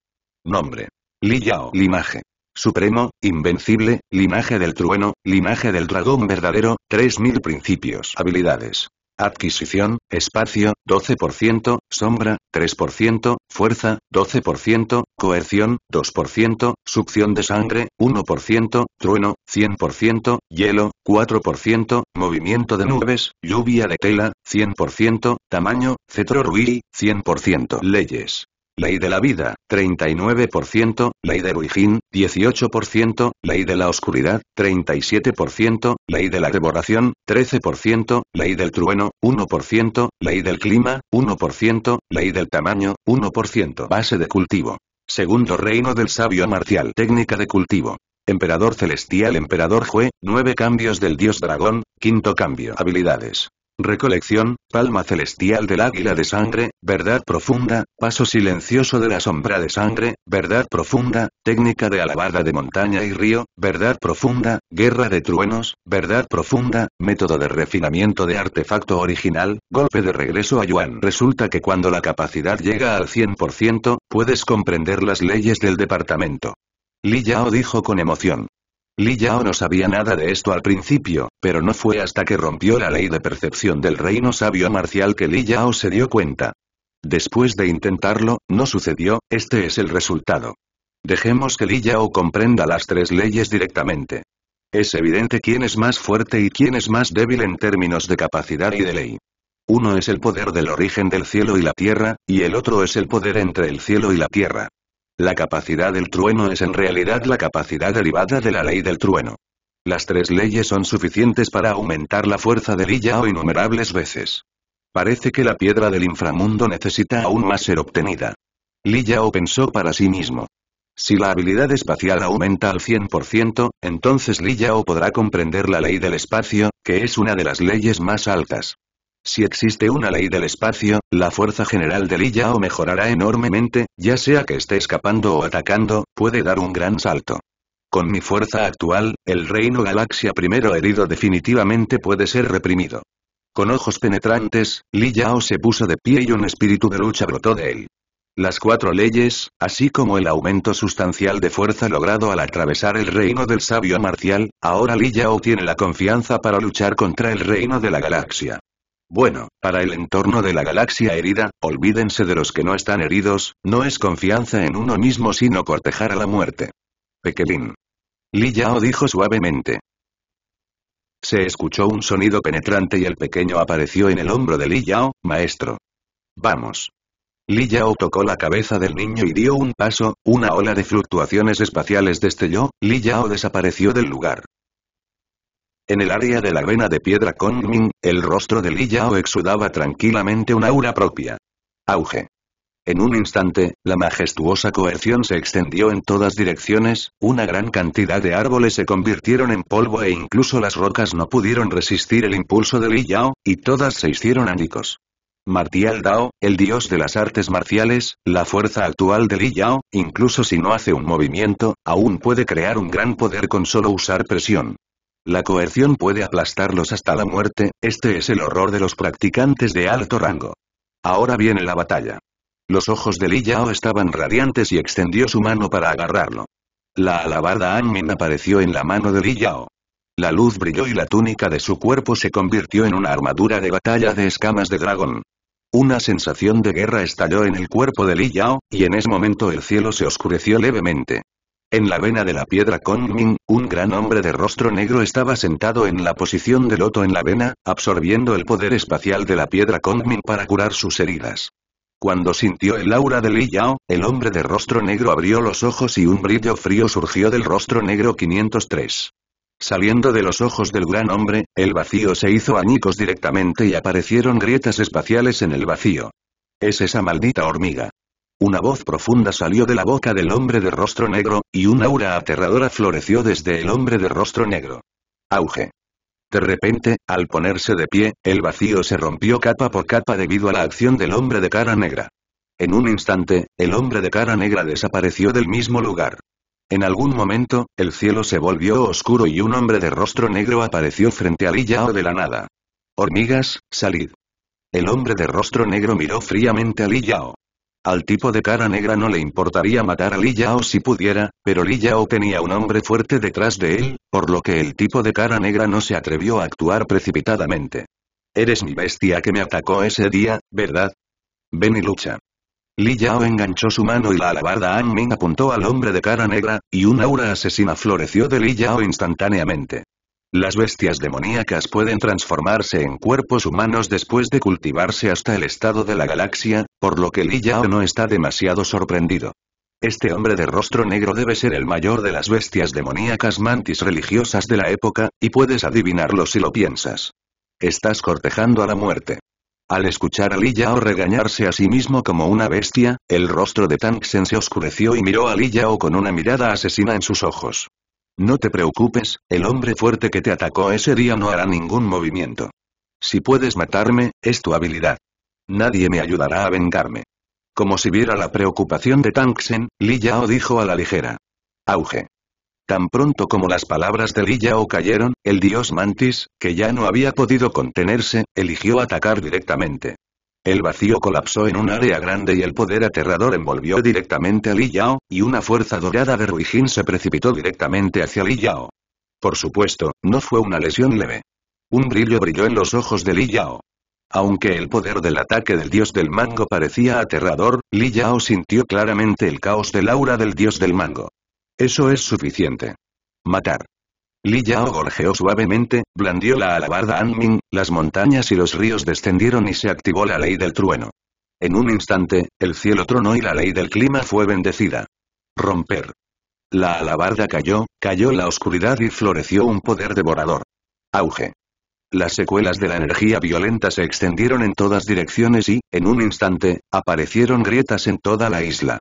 Nombre. Li Yao. Limaje. Supremo, invencible, linaje del trueno, linaje del dragón verdadero, tres mil principios. Habilidades. Adquisición, espacio, 12%, sombra, 3%, fuerza, 12%, coerción, 2%, succión de sangre, 1%, trueno, 100%, hielo, 4%, movimiento de nubes, lluvia de tela, 100%, tamaño, cetro 100%. Leyes. Ley de la vida, 39%, Ley de Ruijín, 18%, Ley de la oscuridad, 37%, Ley de la devoración, 13%, Ley del trueno, 1%, Ley del clima, 1%, Ley del tamaño, 1% Base de cultivo. Segundo reino del sabio marcial Técnica de cultivo. Emperador celestial Emperador Jue, 9 cambios del dios dragón, quinto cambio Habilidades. Recolección, palma celestial del águila de sangre, verdad profunda, paso silencioso de la sombra de sangre, verdad profunda, técnica de alabada de montaña y río, verdad profunda, guerra de truenos, verdad profunda, método de refinamiento de artefacto original, golpe de regreso a Yuan. Resulta que cuando la capacidad llega al 100%, puedes comprender las leyes del departamento. Li Yao dijo con emoción. Li Yao no sabía nada de esto al principio, pero no fue hasta que rompió la ley de percepción del reino sabio marcial que Li Yao se dio cuenta. Después de intentarlo, no sucedió, este es el resultado. Dejemos que Li Yao comprenda las tres leyes directamente. Es evidente quién es más fuerte y quién es más débil en términos de capacidad y de ley. Uno es el poder del origen del cielo y la tierra, y el otro es el poder entre el cielo y la tierra. La capacidad del trueno es en realidad la capacidad derivada de la ley del trueno. Las tres leyes son suficientes para aumentar la fuerza de Li Yao innumerables veces. Parece que la piedra del inframundo necesita aún más ser obtenida. Li Yao pensó para sí mismo. Si la habilidad espacial aumenta al 100%, entonces Li Yao podrá comprender la ley del espacio, que es una de las leyes más altas. Si existe una ley del espacio, la fuerza general de Li Yao mejorará enormemente, ya sea que esté escapando o atacando, puede dar un gran salto. Con mi fuerza actual, el reino galaxia primero herido definitivamente puede ser reprimido. Con ojos penetrantes, Li Yao se puso de pie y un espíritu de lucha brotó de él. Las cuatro leyes, así como el aumento sustancial de fuerza logrado al atravesar el reino del sabio marcial, ahora Li Yao tiene la confianza para luchar contra el reino de la galaxia. Bueno, para el entorno de la galaxia herida, olvídense de los que no están heridos, no es confianza en uno mismo sino cortejar a la muerte. Pequelín. Li Yao dijo suavemente. Se escuchó un sonido penetrante y el pequeño apareció en el hombro de Li Yao, maestro. Vamos. Li Yao tocó la cabeza del niño y dio un paso, una ola de fluctuaciones espaciales destelló, Li Yao desapareció del lugar. En el área de la vena de piedra Kongming, el rostro de Li Yao exudaba tranquilamente una aura propia. Auge. En un instante, la majestuosa coerción se extendió en todas direcciones, una gran cantidad de árboles se convirtieron en polvo e incluso las rocas no pudieron resistir el impulso de Li Yao, y todas se hicieron ánicos. Martial Dao, el dios de las artes marciales, la fuerza actual de Li Yao, incluso si no hace un movimiento, aún puede crear un gran poder con solo usar presión. La coerción puede aplastarlos hasta la muerte, este es el horror de los practicantes de alto rango. Ahora viene la batalla. Los ojos de Li Yao estaban radiantes y extendió su mano para agarrarlo. La alabarda Anmin apareció en la mano de Li Yao. La luz brilló y la túnica de su cuerpo se convirtió en una armadura de batalla de escamas de dragón. Una sensación de guerra estalló en el cuerpo de Li Yao, y en ese momento el cielo se oscureció levemente. En la vena de la piedra Kongmin, un gran hombre de rostro negro estaba sentado en la posición de loto en la vena, absorbiendo el poder espacial de la piedra Kongmin para curar sus heridas. Cuando sintió el aura de Li Yao, el hombre de rostro negro abrió los ojos y un brillo frío surgió del rostro negro 503. Saliendo de los ojos del gran hombre, el vacío se hizo añicos directamente y aparecieron grietas espaciales en el vacío. Es esa maldita hormiga. Una voz profunda salió de la boca del hombre de rostro negro, y un aura aterradora floreció desde el hombre de rostro negro. Auge. De repente, al ponerse de pie, el vacío se rompió capa por capa debido a la acción del hombre de cara negra. En un instante, el hombre de cara negra desapareció del mismo lugar. En algún momento, el cielo se volvió oscuro y un hombre de rostro negro apareció frente al Yao de la nada. Hormigas, salid. El hombre de rostro negro miró fríamente Li Yao. Al tipo de cara negra no le importaría matar a Li Yao si pudiera, pero Li Yao tenía un hombre fuerte detrás de él, por lo que el tipo de cara negra no se atrevió a actuar precipitadamente. Eres mi bestia que me atacó ese día, ¿verdad? Ven y lucha. Li Yao enganchó su mano y la alabarda Ming apuntó al hombre de cara negra, y un aura asesina floreció de Li Yao instantáneamente. Las bestias demoníacas pueden transformarse en cuerpos humanos después de cultivarse hasta el estado de la galaxia, por lo que Li Yao no está demasiado sorprendido. Este hombre de rostro negro debe ser el mayor de las bestias demoníacas mantis religiosas de la época, y puedes adivinarlo si lo piensas. Estás cortejando a la muerte. Al escuchar a Li Yao regañarse a sí mismo como una bestia, el rostro de Sen se oscureció y miró a Li Yao con una mirada asesina en sus ojos. No te preocupes, el hombre fuerte que te atacó ese día no hará ningún movimiento. Si puedes matarme, es tu habilidad. Nadie me ayudará a vengarme. Como si viera la preocupación de Tangsen, Li Yao dijo a la ligera. Auge. Tan pronto como las palabras de Li Yao cayeron, el dios Mantis, que ya no había podido contenerse, eligió atacar directamente. El vacío colapsó en un área grande y el poder aterrador envolvió directamente a Li Yao, y una fuerza dorada de Ruijin se precipitó directamente hacia Li Yao. Por supuesto, no fue una lesión leve. Un brillo brilló en los ojos de Li Yao. Aunque el poder del ataque del dios del mango parecía aterrador, Li Yao sintió claramente el caos del aura del dios del mango. Eso es suficiente. Matar. Li Yao gorjeó suavemente, blandió la alabarda Anming, las montañas y los ríos descendieron y se activó la ley del trueno. En un instante, el cielo tronó y la ley del clima fue bendecida. Romper. La alabarda cayó, cayó la oscuridad y floreció un poder devorador. Auge. Las secuelas de la energía violenta se extendieron en todas direcciones y, en un instante, aparecieron grietas en toda la isla.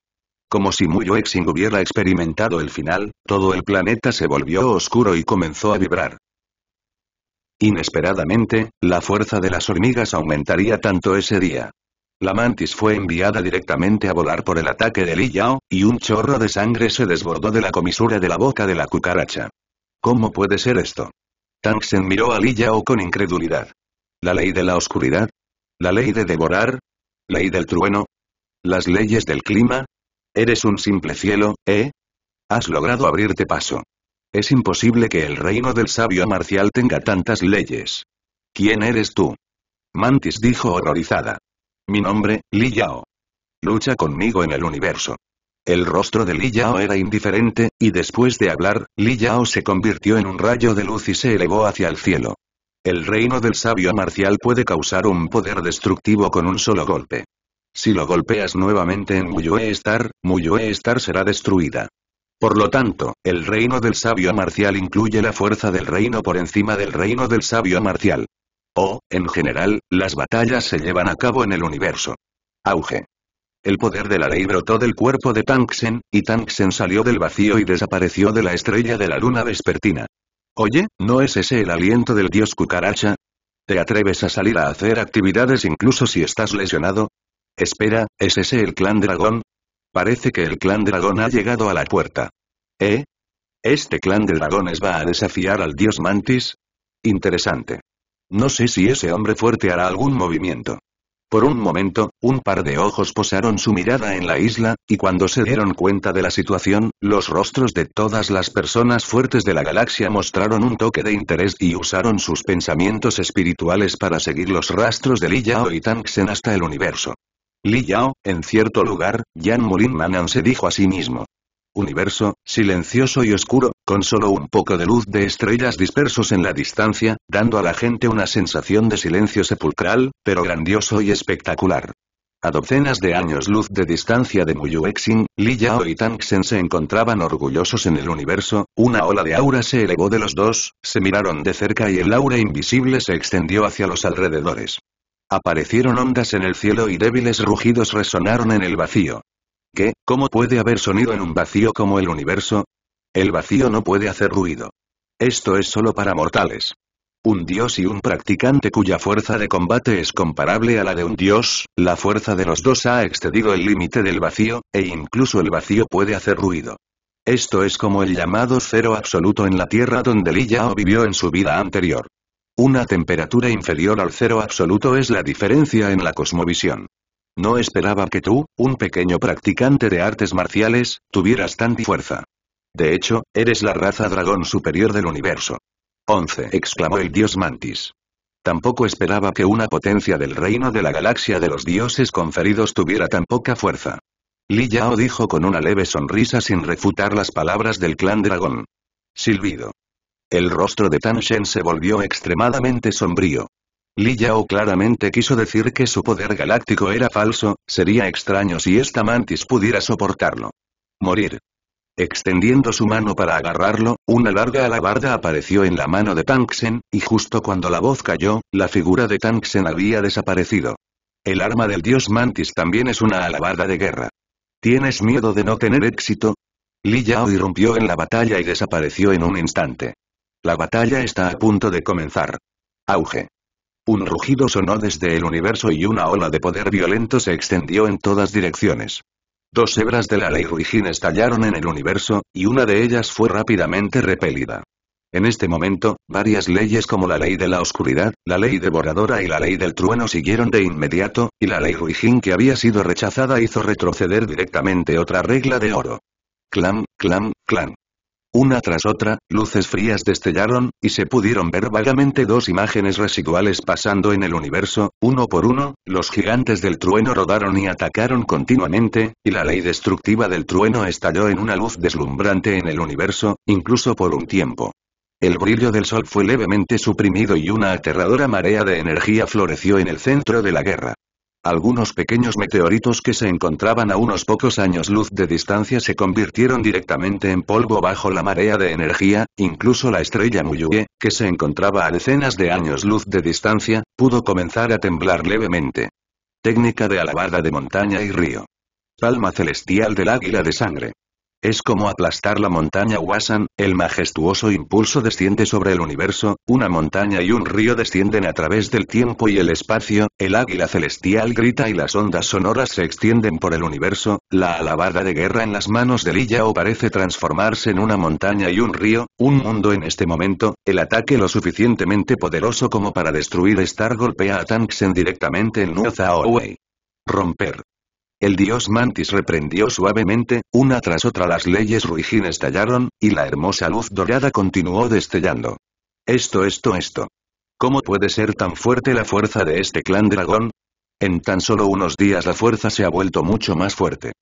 Como si Muyo-Exing hubiera experimentado el final, todo el planeta se volvió oscuro y comenzó a vibrar. Inesperadamente, la fuerza de las hormigas aumentaría tanto ese día. La mantis fue enviada directamente a volar por el ataque de Li Yao, y un chorro de sangre se desbordó de la comisura de la boca de la cucaracha. ¿Cómo puede ser esto? Tangsen miró a Li Yao con incredulidad. ¿La ley de la oscuridad? ¿La ley de devorar? ¿Ley del trueno? ¿Las leyes del clima? Eres un simple cielo, ¿eh? Has logrado abrirte paso. Es imposible que el reino del sabio marcial tenga tantas leyes. ¿Quién eres tú? Mantis dijo horrorizada. Mi nombre, Li Yao. Lucha conmigo en el universo. El rostro de Li Yao era indiferente, y después de hablar, Li Yao se convirtió en un rayo de luz y se elevó hacia el cielo. El reino del sabio marcial puede causar un poder destructivo con un solo golpe. Si lo golpeas nuevamente en Muyoe Star, Muyoe Star será destruida. Por lo tanto, el reino del sabio marcial incluye la fuerza del reino por encima del reino del sabio marcial. O, en general, las batallas se llevan a cabo en el universo. Auge. El poder de la ley brotó del cuerpo de Tangsen, y Tangsen salió del vacío y desapareció de la estrella de la luna despertina. Oye, ¿no es ese el aliento del dios cucaracha? ¿Te atreves a salir a hacer actividades incluso si estás lesionado? Espera, ¿es ese el clan dragón? Parece que el clan dragón ha llegado a la puerta. ¿Eh? ¿Este clan de dragones va a desafiar al dios Mantis? Interesante. No sé si ese hombre fuerte hará algún movimiento. Por un momento, un par de ojos posaron su mirada en la isla, y cuando se dieron cuenta de la situación, los rostros de todas las personas fuertes de la galaxia mostraron un toque de interés y usaron sus pensamientos espirituales para seguir los rastros de Liyao y Tangsen hasta el universo. Li Yao, en cierto lugar, Yan Molin Manan se dijo a sí mismo. Universo, silencioso y oscuro, con solo un poco de luz de estrellas dispersos en la distancia, dando a la gente una sensación de silencio sepulcral, pero grandioso y espectacular. A docenas de años luz de distancia de Muyuexin, Li Yao y Tangsen se encontraban orgullosos en el universo, una ola de aura se elevó de los dos, se miraron de cerca y el aura invisible se extendió hacia los alrededores. Aparecieron ondas en el cielo y débiles rugidos resonaron en el vacío. ¿Qué? ¿Cómo puede haber sonido en un vacío como el universo? El vacío no puede hacer ruido. Esto es solo para mortales. Un dios y un practicante cuya fuerza de combate es comparable a la de un dios, la fuerza de los dos ha excedido el límite del vacío, e incluso el vacío puede hacer ruido. Esto es como el llamado cero absoluto en la Tierra donde Li Yao vivió en su vida anterior. Una temperatura inferior al cero absoluto es la diferencia en la cosmovisión. No esperaba que tú, un pequeño practicante de artes marciales, tuvieras tanta fuerza. De hecho, eres la raza dragón superior del universo. 11. exclamó el dios Mantis. Tampoco esperaba que una potencia del reino de la galaxia de los dioses conferidos tuviera tan poca fuerza. Li Yao dijo con una leve sonrisa sin refutar las palabras del clan dragón. Silbido. El rostro de Tan Shen se volvió extremadamente sombrío. Li Yao claramente quiso decir que su poder galáctico era falso, sería extraño si esta mantis pudiera soportarlo. Morir. Extendiendo su mano para agarrarlo, una larga alabarda apareció en la mano de Shen, y justo cuando la voz cayó, la figura de Shen había desaparecido. El arma del dios mantis también es una alabarda de guerra. ¿Tienes miedo de no tener éxito? Li Yao irrumpió en la batalla y desapareció en un instante. La batalla está a punto de comenzar. Auge. Un rugido sonó desde el universo y una ola de poder violento se extendió en todas direcciones. Dos hebras de la ley Ruijin estallaron en el universo, y una de ellas fue rápidamente repelida. En este momento, varias leyes como la ley de la oscuridad, la ley devoradora y la ley del trueno siguieron de inmediato, y la ley Ruijin que había sido rechazada hizo retroceder directamente otra regla de oro. Clam, clam, clam. Una tras otra, luces frías destellaron, y se pudieron ver vagamente dos imágenes residuales pasando en el universo, uno por uno, los gigantes del trueno rodaron y atacaron continuamente, y la ley destructiva del trueno estalló en una luz deslumbrante en el universo, incluso por un tiempo. El brillo del sol fue levemente suprimido y una aterradora marea de energía floreció en el centro de la guerra. Algunos pequeños meteoritos que se encontraban a unos pocos años luz de distancia se convirtieron directamente en polvo bajo la marea de energía, incluso la estrella Muyue, que se encontraba a decenas de años luz de distancia, pudo comenzar a temblar levemente. Técnica de alabada de montaña y río. Palma celestial del águila de sangre. Es como aplastar la montaña Wasan, el majestuoso impulso desciende sobre el universo, una montaña y un río descienden a través del tiempo y el espacio, el águila celestial grita y las ondas sonoras se extienden por el universo, la alabada de guerra en las manos de Lillao parece transformarse en una montaña y un río, un mundo en este momento, el ataque lo suficientemente poderoso como para destruir Star golpea a en directamente en Nuo Wei. Romper. El dios Mantis reprendió suavemente, una tras otra las leyes ruigines estallaron, y la hermosa luz dorada continuó destellando. Esto esto esto. ¿Cómo puede ser tan fuerte la fuerza de este clan dragón? En tan solo unos días la fuerza se ha vuelto mucho más fuerte.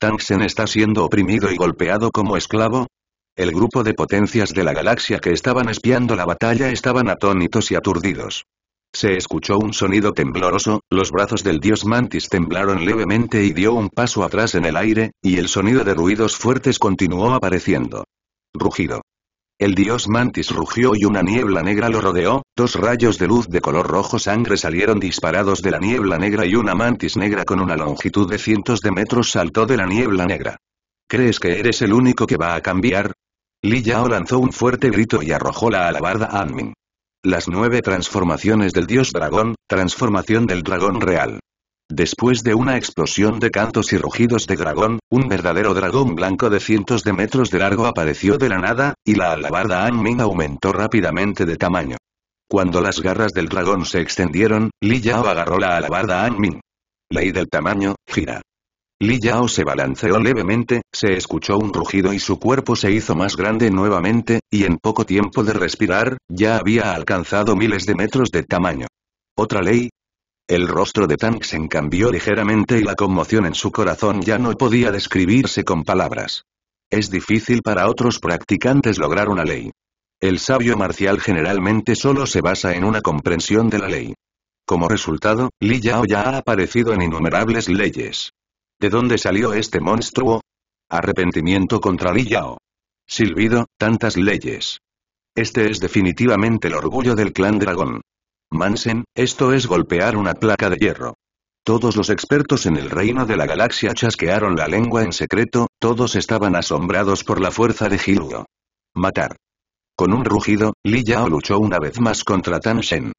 Tangsen está siendo oprimido y golpeado como esclavo, el grupo de potencias de la galaxia que estaban espiando la batalla estaban atónitos y aturdidos. Se escuchó un sonido tembloroso, los brazos del dios Mantis temblaron levemente y dio un paso atrás en el aire, y el sonido de ruidos fuertes continuó apareciendo. Rugido. El dios Mantis rugió y una niebla negra lo rodeó, dos rayos de luz de color rojo sangre salieron disparados de la niebla negra y una mantis negra con una longitud de cientos de metros saltó de la niebla negra. ¿Crees que eres el único que va a cambiar? Li Yao lanzó un fuerte grito y arrojó la alabarda a Anmin. Las nueve transformaciones del dios dragón, transformación del dragón real. Después de una explosión de cantos y rugidos de dragón, un verdadero dragón blanco de cientos de metros de largo apareció de la nada, y la alabarda Min aumentó rápidamente de tamaño. Cuando las garras del dragón se extendieron, Li Yao agarró la alabarda Anmin. Ley del tamaño, gira. Li Yao se balanceó levemente, se escuchó un rugido y su cuerpo se hizo más grande nuevamente, y en poco tiempo de respirar, ya había alcanzado miles de metros de tamaño. ¿Otra ley? El rostro de Tang se cambió ligeramente y la conmoción en su corazón ya no podía describirse con palabras. Es difícil para otros practicantes lograr una ley. El sabio marcial generalmente solo se basa en una comprensión de la ley. Como resultado, Li Yao ya ha aparecido en innumerables leyes. ¿De dónde salió este monstruo? Arrepentimiento contra Yao. Silbido, tantas leyes. Este es definitivamente el orgullo del clan dragón. Mansen, esto es golpear una placa de hierro. Todos los expertos en el reino de la galaxia chasquearon la lengua en secreto, todos estaban asombrados por la fuerza de Hiluo. Matar. Con un rugido, Li Yao luchó una vez más contra Tan Sen.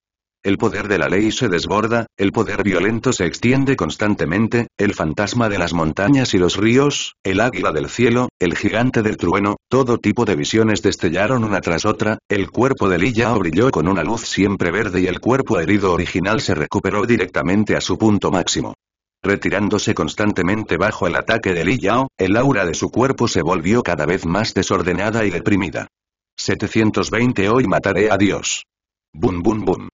El poder de la ley se desborda, el poder violento se extiende constantemente, el fantasma de las montañas y los ríos, el águila del cielo, el gigante del trueno, todo tipo de visiones destellaron una tras otra, el cuerpo de Yao brilló con una luz siempre verde y el cuerpo herido original se recuperó directamente a su punto máximo. Retirándose constantemente bajo el ataque de Li Yao, el aura de su cuerpo se volvió cada vez más desordenada y deprimida. 720 Hoy mataré a Dios. Bum bum bum.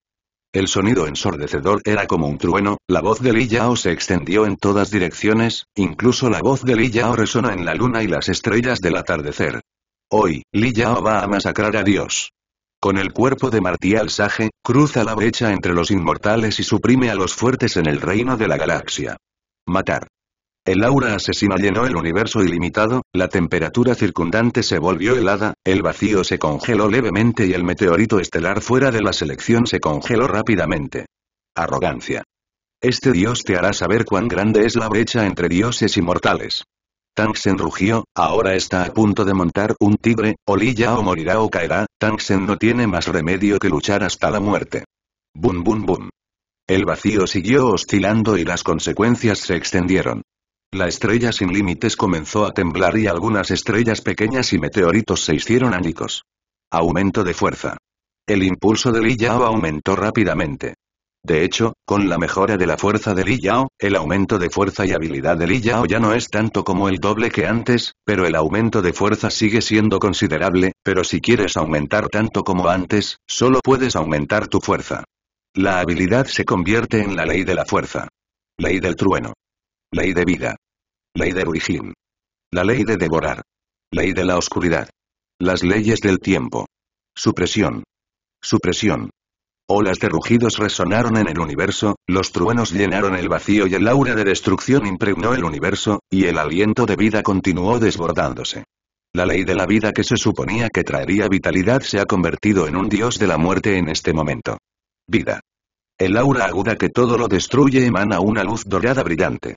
El sonido ensordecedor era como un trueno, la voz de Li Yao se extendió en todas direcciones, incluso la voz de Li Yao resona en la luna y las estrellas del atardecer. Hoy, Li Yao va a masacrar a Dios. Con el cuerpo de Martial Sage, cruza la brecha entre los inmortales y suprime a los fuertes en el reino de la galaxia. Matar. El aura asesina llenó el universo ilimitado, la temperatura circundante se volvió helada, el vacío se congeló levemente y el meteorito estelar fuera de la selección se congeló rápidamente. Arrogancia. Este dios te hará saber cuán grande es la brecha entre dioses y mortales. Tangsen rugió, ahora está a punto de montar un tigre, o Lilla o morirá o caerá, Tangsen no tiene más remedio que luchar hasta la muerte. Bum bum bum. El vacío siguió oscilando y las consecuencias se extendieron. La estrella sin límites comenzó a temblar y algunas estrellas pequeñas y meteoritos se hicieron ánicos. Aumento de fuerza. El impulso de Li Yao aumentó rápidamente. De hecho, con la mejora de la fuerza de Li Yao, el aumento de fuerza y habilidad de Li Yao ya no es tanto como el doble que antes, pero el aumento de fuerza sigue siendo considerable, pero si quieres aumentar tanto como antes, solo puedes aumentar tu fuerza. La habilidad se convierte en la ley de la fuerza. Ley del trueno. Ley de vida. Ley de Ruijin. La ley de devorar. Ley de la oscuridad. Las leyes del tiempo. Supresión. Supresión. Olas de rugidos resonaron en el universo, los truenos llenaron el vacío y el aura de destrucción impregnó el universo, y el aliento de vida continuó desbordándose. La ley de la vida que se suponía que traería vitalidad se ha convertido en un dios de la muerte en este momento. Vida. El aura aguda que todo lo destruye emana una luz dorada brillante.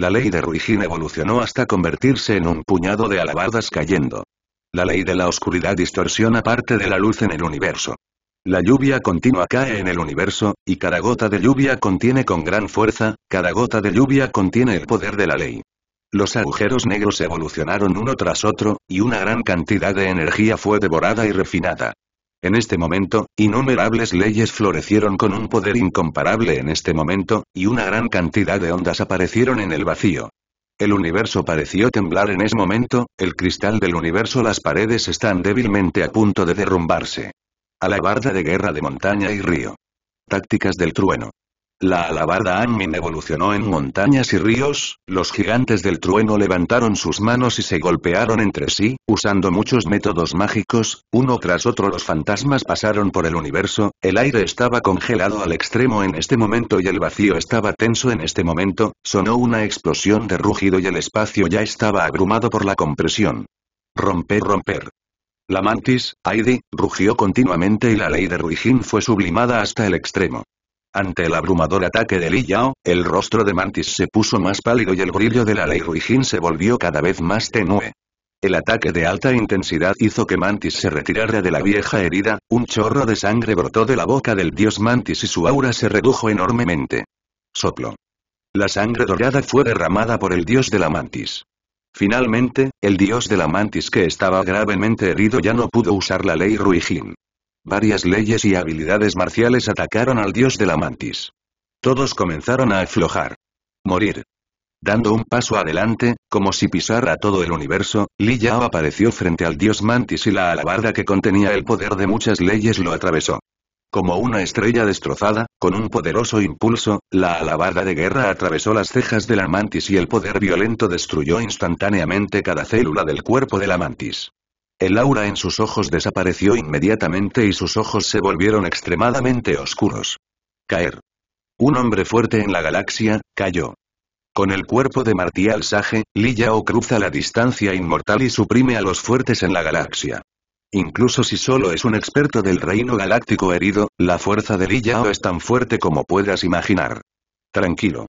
La ley de Ruijin evolucionó hasta convertirse en un puñado de alabardas cayendo. La ley de la oscuridad distorsiona parte de la luz en el universo. La lluvia continua cae en el universo, y cada gota de lluvia contiene con gran fuerza, cada gota de lluvia contiene el poder de la ley. Los agujeros negros evolucionaron uno tras otro, y una gran cantidad de energía fue devorada y refinada. En este momento, innumerables leyes florecieron con un poder incomparable en este momento, y una gran cantidad de ondas aparecieron en el vacío. El universo pareció temblar en ese momento, el cristal del universo las paredes están débilmente a punto de derrumbarse. A la barda de guerra de montaña y río. Tácticas del trueno. La alabarda Anmin evolucionó en montañas y ríos, los gigantes del trueno levantaron sus manos y se golpearon entre sí, usando muchos métodos mágicos, uno tras otro los fantasmas pasaron por el universo, el aire estaba congelado al extremo en este momento y el vacío estaba tenso en este momento, sonó una explosión de rugido y el espacio ya estaba abrumado por la compresión. Romper, romper. La mantis, Heidi, rugió continuamente y la ley de Ruijin fue sublimada hasta el extremo. Ante el abrumador ataque de Li Yao, el rostro de Mantis se puso más pálido y el brillo de la ley Ruijin se volvió cada vez más tenue. El ataque de alta intensidad hizo que Mantis se retirara de la vieja herida, un chorro de sangre brotó de la boca del dios Mantis y su aura se redujo enormemente. Soplo. La sangre dorada fue derramada por el dios de la Mantis. Finalmente, el dios de la Mantis que estaba gravemente herido ya no pudo usar la ley Ruijin. Varias leyes y habilidades marciales atacaron al dios de la mantis. Todos comenzaron a aflojar. Morir. Dando un paso adelante, como si pisara todo el universo, Li Yao apareció frente al dios mantis y la alabarda que contenía el poder de muchas leyes lo atravesó. Como una estrella destrozada, con un poderoso impulso, la alabarda de guerra atravesó las cejas de la mantis y el poder violento destruyó instantáneamente cada célula del cuerpo de la mantis. El aura en sus ojos desapareció inmediatamente y sus ojos se volvieron extremadamente oscuros. Caer. Un hombre fuerte en la galaxia, cayó. Con el cuerpo de Martial Sage, Li Yao cruza la distancia inmortal y suprime a los fuertes en la galaxia. Incluso si solo es un experto del reino galáctico herido, la fuerza de Li Yao es tan fuerte como puedas imaginar. Tranquilo.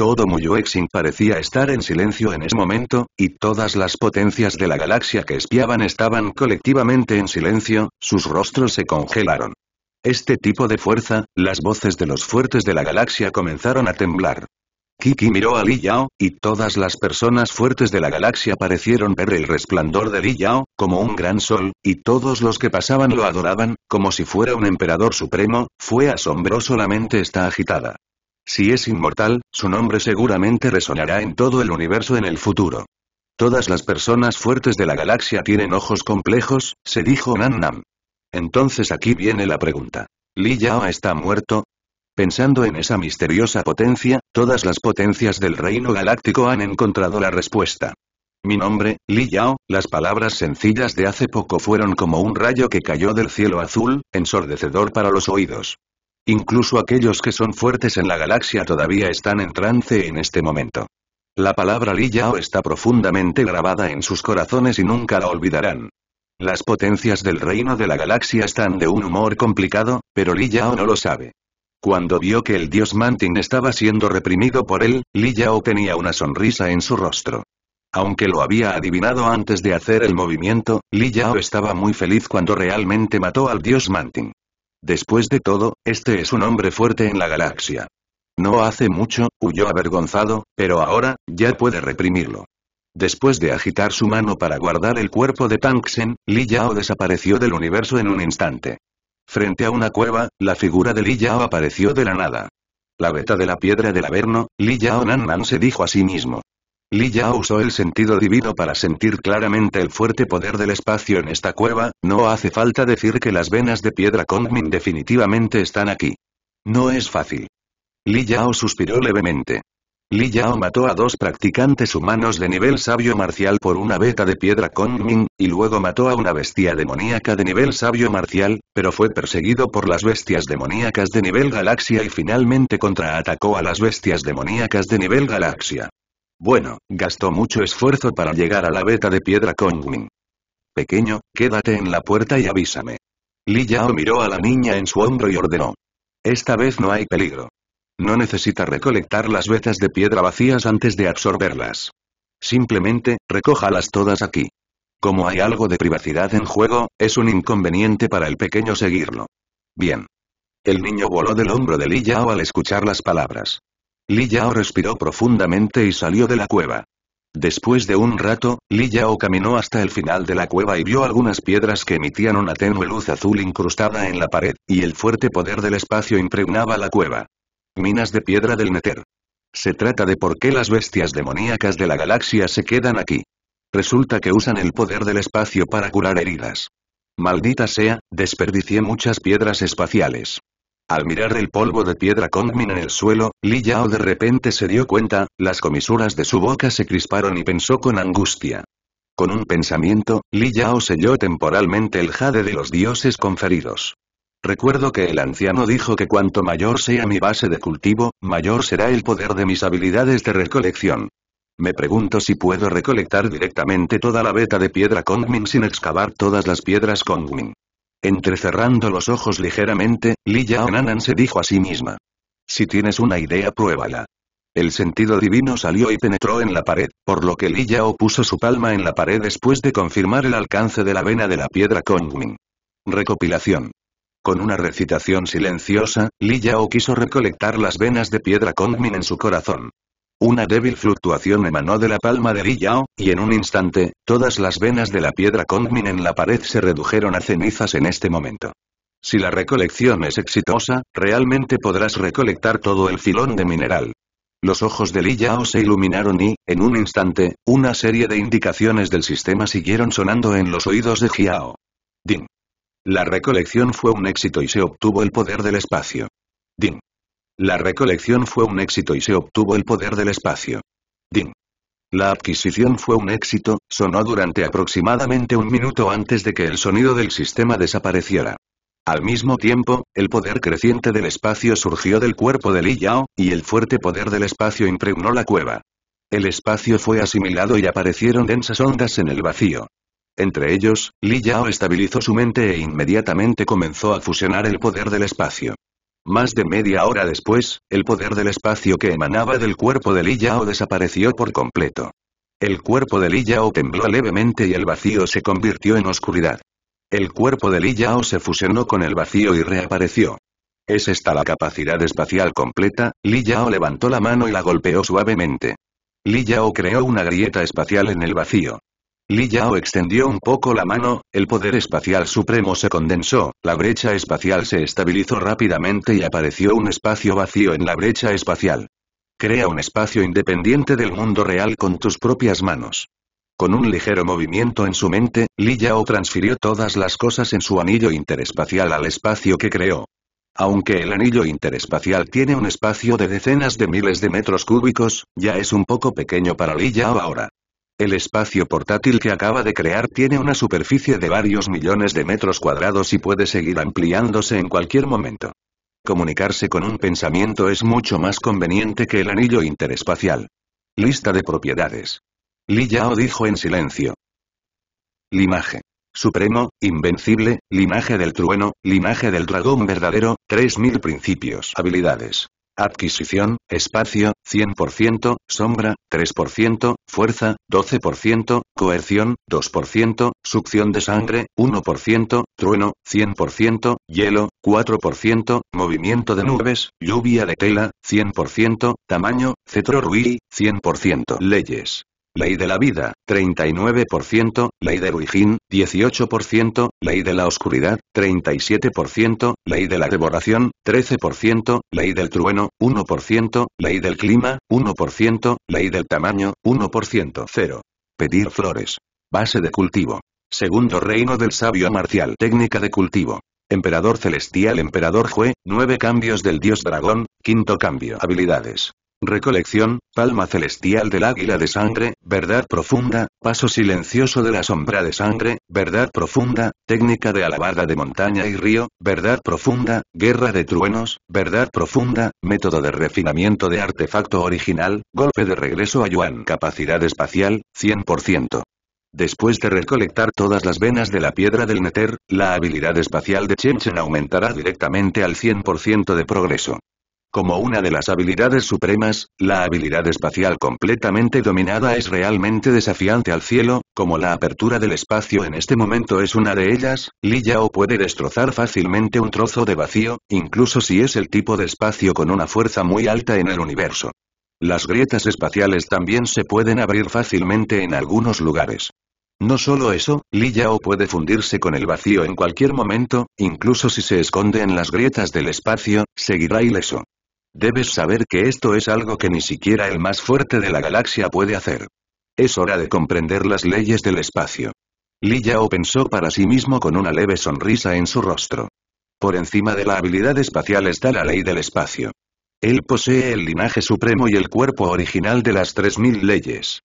Todo muyuexing parecía estar en silencio en ese momento, y todas las potencias de la galaxia que espiaban estaban colectivamente en silencio, sus rostros se congelaron. Este tipo de fuerza, las voces de los fuertes de la galaxia comenzaron a temblar. Kiki miró a Li Yao, y todas las personas fuertes de la galaxia parecieron ver el resplandor de Li Yao, como un gran sol, y todos los que pasaban lo adoraban, como si fuera un emperador supremo, fue asombroso la mente está agitada. Si es inmortal, su nombre seguramente resonará en todo el universo en el futuro. Todas las personas fuertes de la galaxia tienen ojos complejos, se dijo Nan Nam. Entonces aquí viene la pregunta. ¿Li Yao está muerto? Pensando en esa misteriosa potencia, todas las potencias del reino galáctico han encontrado la respuesta. Mi nombre, Li Yao, las palabras sencillas de hace poco fueron como un rayo que cayó del cielo azul, ensordecedor para los oídos. Incluso aquellos que son fuertes en la galaxia todavía están en trance en este momento. La palabra Li Yao está profundamente grabada en sus corazones y nunca la olvidarán. Las potencias del reino de la galaxia están de un humor complicado, pero Li Yao no lo sabe. Cuando vio que el dios Mantin estaba siendo reprimido por él, Li Yao tenía una sonrisa en su rostro. Aunque lo había adivinado antes de hacer el movimiento, Li Yao estaba muy feliz cuando realmente mató al dios Mantin. Después de todo, este es un hombre fuerte en la galaxia. No hace mucho, huyó avergonzado, pero ahora, ya puede reprimirlo. Después de agitar su mano para guardar el cuerpo de Tanxen, Li Yao desapareció del universo en un instante. Frente a una cueva, la figura de Li Yao apareció de la nada. La beta de la piedra del Averno, Li Yao Nan, Nan se dijo a sí mismo. Li Yao usó el sentido divino para sentir claramente el fuerte poder del espacio en esta cueva, no hace falta decir que las venas de piedra Kongmin definitivamente están aquí. No es fácil. Li Yao suspiró levemente. Li Yao mató a dos practicantes humanos de nivel sabio marcial por una beta de piedra Kongmin, y luego mató a una bestia demoníaca de nivel sabio marcial, pero fue perseguido por las bestias demoníacas de nivel galaxia y finalmente contraatacó a las bestias demoníacas de nivel galaxia. Bueno, gastó mucho esfuerzo para llegar a la beta de piedra con Pequeño, quédate en la puerta y avísame. Li Yao miró a la niña en su hombro y ordenó. Esta vez no hay peligro. No necesita recolectar las vetas de piedra vacías antes de absorberlas. Simplemente, recójalas todas aquí. Como hay algo de privacidad en juego, es un inconveniente para el pequeño seguirlo. Bien. El niño voló del hombro de Li Yao al escuchar las palabras. Li Yao respiró profundamente y salió de la cueva. Después de un rato, Li Yao caminó hasta el final de la cueva y vio algunas piedras que emitían una tenue luz azul incrustada en la pared, y el fuerte poder del espacio impregnaba la cueva. Minas de piedra del Neter. Se trata de por qué las bestias demoníacas de la galaxia se quedan aquí. Resulta que usan el poder del espacio para curar heridas. Maldita sea, desperdicié muchas piedras espaciales. Al mirar el polvo de piedra Kongmin en el suelo, Li Yao de repente se dio cuenta, las comisuras de su boca se crisparon y pensó con angustia. Con un pensamiento, Li Yao selló temporalmente el jade de los dioses conferidos. Recuerdo que el anciano dijo que cuanto mayor sea mi base de cultivo, mayor será el poder de mis habilidades de recolección. Me pregunto si puedo recolectar directamente toda la veta de piedra Kongmin sin excavar todas las piedras Kongmin. Entrecerrando los ojos ligeramente, Li Yao Nanan se dijo a sí misma. Si tienes una idea pruébala. El sentido divino salió y penetró en la pared, por lo que Li Yao puso su palma en la pared después de confirmar el alcance de la vena de la piedra Kongmin. Recopilación. Con una recitación silenciosa, Li Yao quiso recolectar las venas de piedra Kongmin en su corazón. Una débil fluctuación emanó de la palma de Li Yao, y en un instante, todas las venas de la piedra Min en la pared se redujeron a cenizas en este momento. Si la recolección es exitosa, realmente podrás recolectar todo el filón de mineral. Los ojos de Li Yao se iluminaron y, en un instante, una serie de indicaciones del sistema siguieron sonando en los oídos de Xiao. Din. La recolección fue un éxito y se obtuvo el poder del espacio. Din. La recolección fue un éxito y se obtuvo el poder del espacio. Ding. La adquisición fue un éxito, sonó durante aproximadamente un minuto antes de que el sonido del sistema desapareciera. Al mismo tiempo, el poder creciente del espacio surgió del cuerpo de Li Yao, y el fuerte poder del espacio impregnó la cueva. El espacio fue asimilado y aparecieron densas ondas en el vacío. Entre ellos, Li Yao estabilizó su mente e inmediatamente comenzó a fusionar el poder del espacio. Más de media hora después, el poder del espacio que emanaba del cuerpo de Li Yao desapareció por completo. El cuerpo de Li Yao tembló levemente y el vacío se convirtió en oscuridad. El cuerpo de Li Yao se fusionó con el vacío y reapareció. ¿Es esta la capacidad espacial completa? Li Yao levantó la mano y la golpeó suavemente. Li Yao creó una grieta espacial en el vacío. Li Yao extendió un poco la mano, el poder espacial supremo se condensó, la brecha espacial se estabilizó rápidamente y apareció un espacio vacío en la brecha espacial. Crea un espacio independiente del mundo real con tus propias manos. Con un ligero movimiento en su mente, Li Yao transfirió todas las cosas en su anillo interespacial al espacio que creó. Aunque el anillo interespacial tiene un espacio de decenas de miles de metros cúbicos, ya es un poco pequeño para Li Yao ahora. El espacio portátil que acaba de crear tiene una superficie de varios millones de metros cuadrados y puede seguir ampliándose en cualquier momento. Comunicarse con un pensamiento es mucho más conveniente que el anillo interespacial. Lista de propiedades. Li Yao dijo en silencio. Limaje. Supremo, invencible, linaje del trueno, linaje del dragón verdadero, 3000 principios. Habilidades. Adquisición, espacio, 100%, sombra, 3%, fuerza, 12%, coerción, 2%, succión de sangre, 1%, trueno, 100%, hielo, 4%, movimiento de nubes, lluvia de tela, 100%, tamaño, cetro ruí, 100%. Leyes. Ley de la vida, 39%, ley de Ruijin, 18%, ley de la oscuridad, 37%, ley de la devoración, 13%, ley del trueno, 1%, ley del clima, 1%, ley del tamaño, 1%. 0. Pedir flores. Base de cultivo. Segundo reino del sabio marcial. Técnica de cultivo. Emperador celestial Emperador Jue, 9 cambios del dios dragón, quinto cambio. Habilidades. Recolección, palma celestial del águila de sangre, verdad profunda, paso silencioso de la sombra de sangre, verdad profunda, técnica de alabarda de montaña y río, verdad profunda, guerra de truenos, verdad profunda, método de refinamiento de artefacto original, golpe de regreso a Yuan, capacidad espacial, 100%. Después de recolectar todas las venas de la piedra del Neter, la habilidad espacial de Chenchen aumentará directamente al 100% de progreso. Como una de las habilidades supremas, la habilidad espacial completamente dominada es realmente desafiante al cielo, como la apertura del espacio en este momento es una de ellas, Li Yao puede destrozar fácilmente un trozo de vacío, incluso si es el tipo de espacio con una fuerza muy alta en el universo. Las grietas espaciales también se pueden abrir fácilmente en algunos lugares. No solo eso, Li Yao puede fundirse con el vacío en cualquier momento, incluso si se esconde en las grietas del espacio, seguirá ileso. Debes saber que esto es algo que ni siquiera el más fuerte de la galaxia puede hacer. Es hora de comprender las leyes del espacio. Li Yao pensó para sí mismo con una leve sonrisa en su rostro. Por encima de la habilidad espacial está la ley del espacio. Él posee el linaje supremo y el cuerpo original de las 3.000 leyes.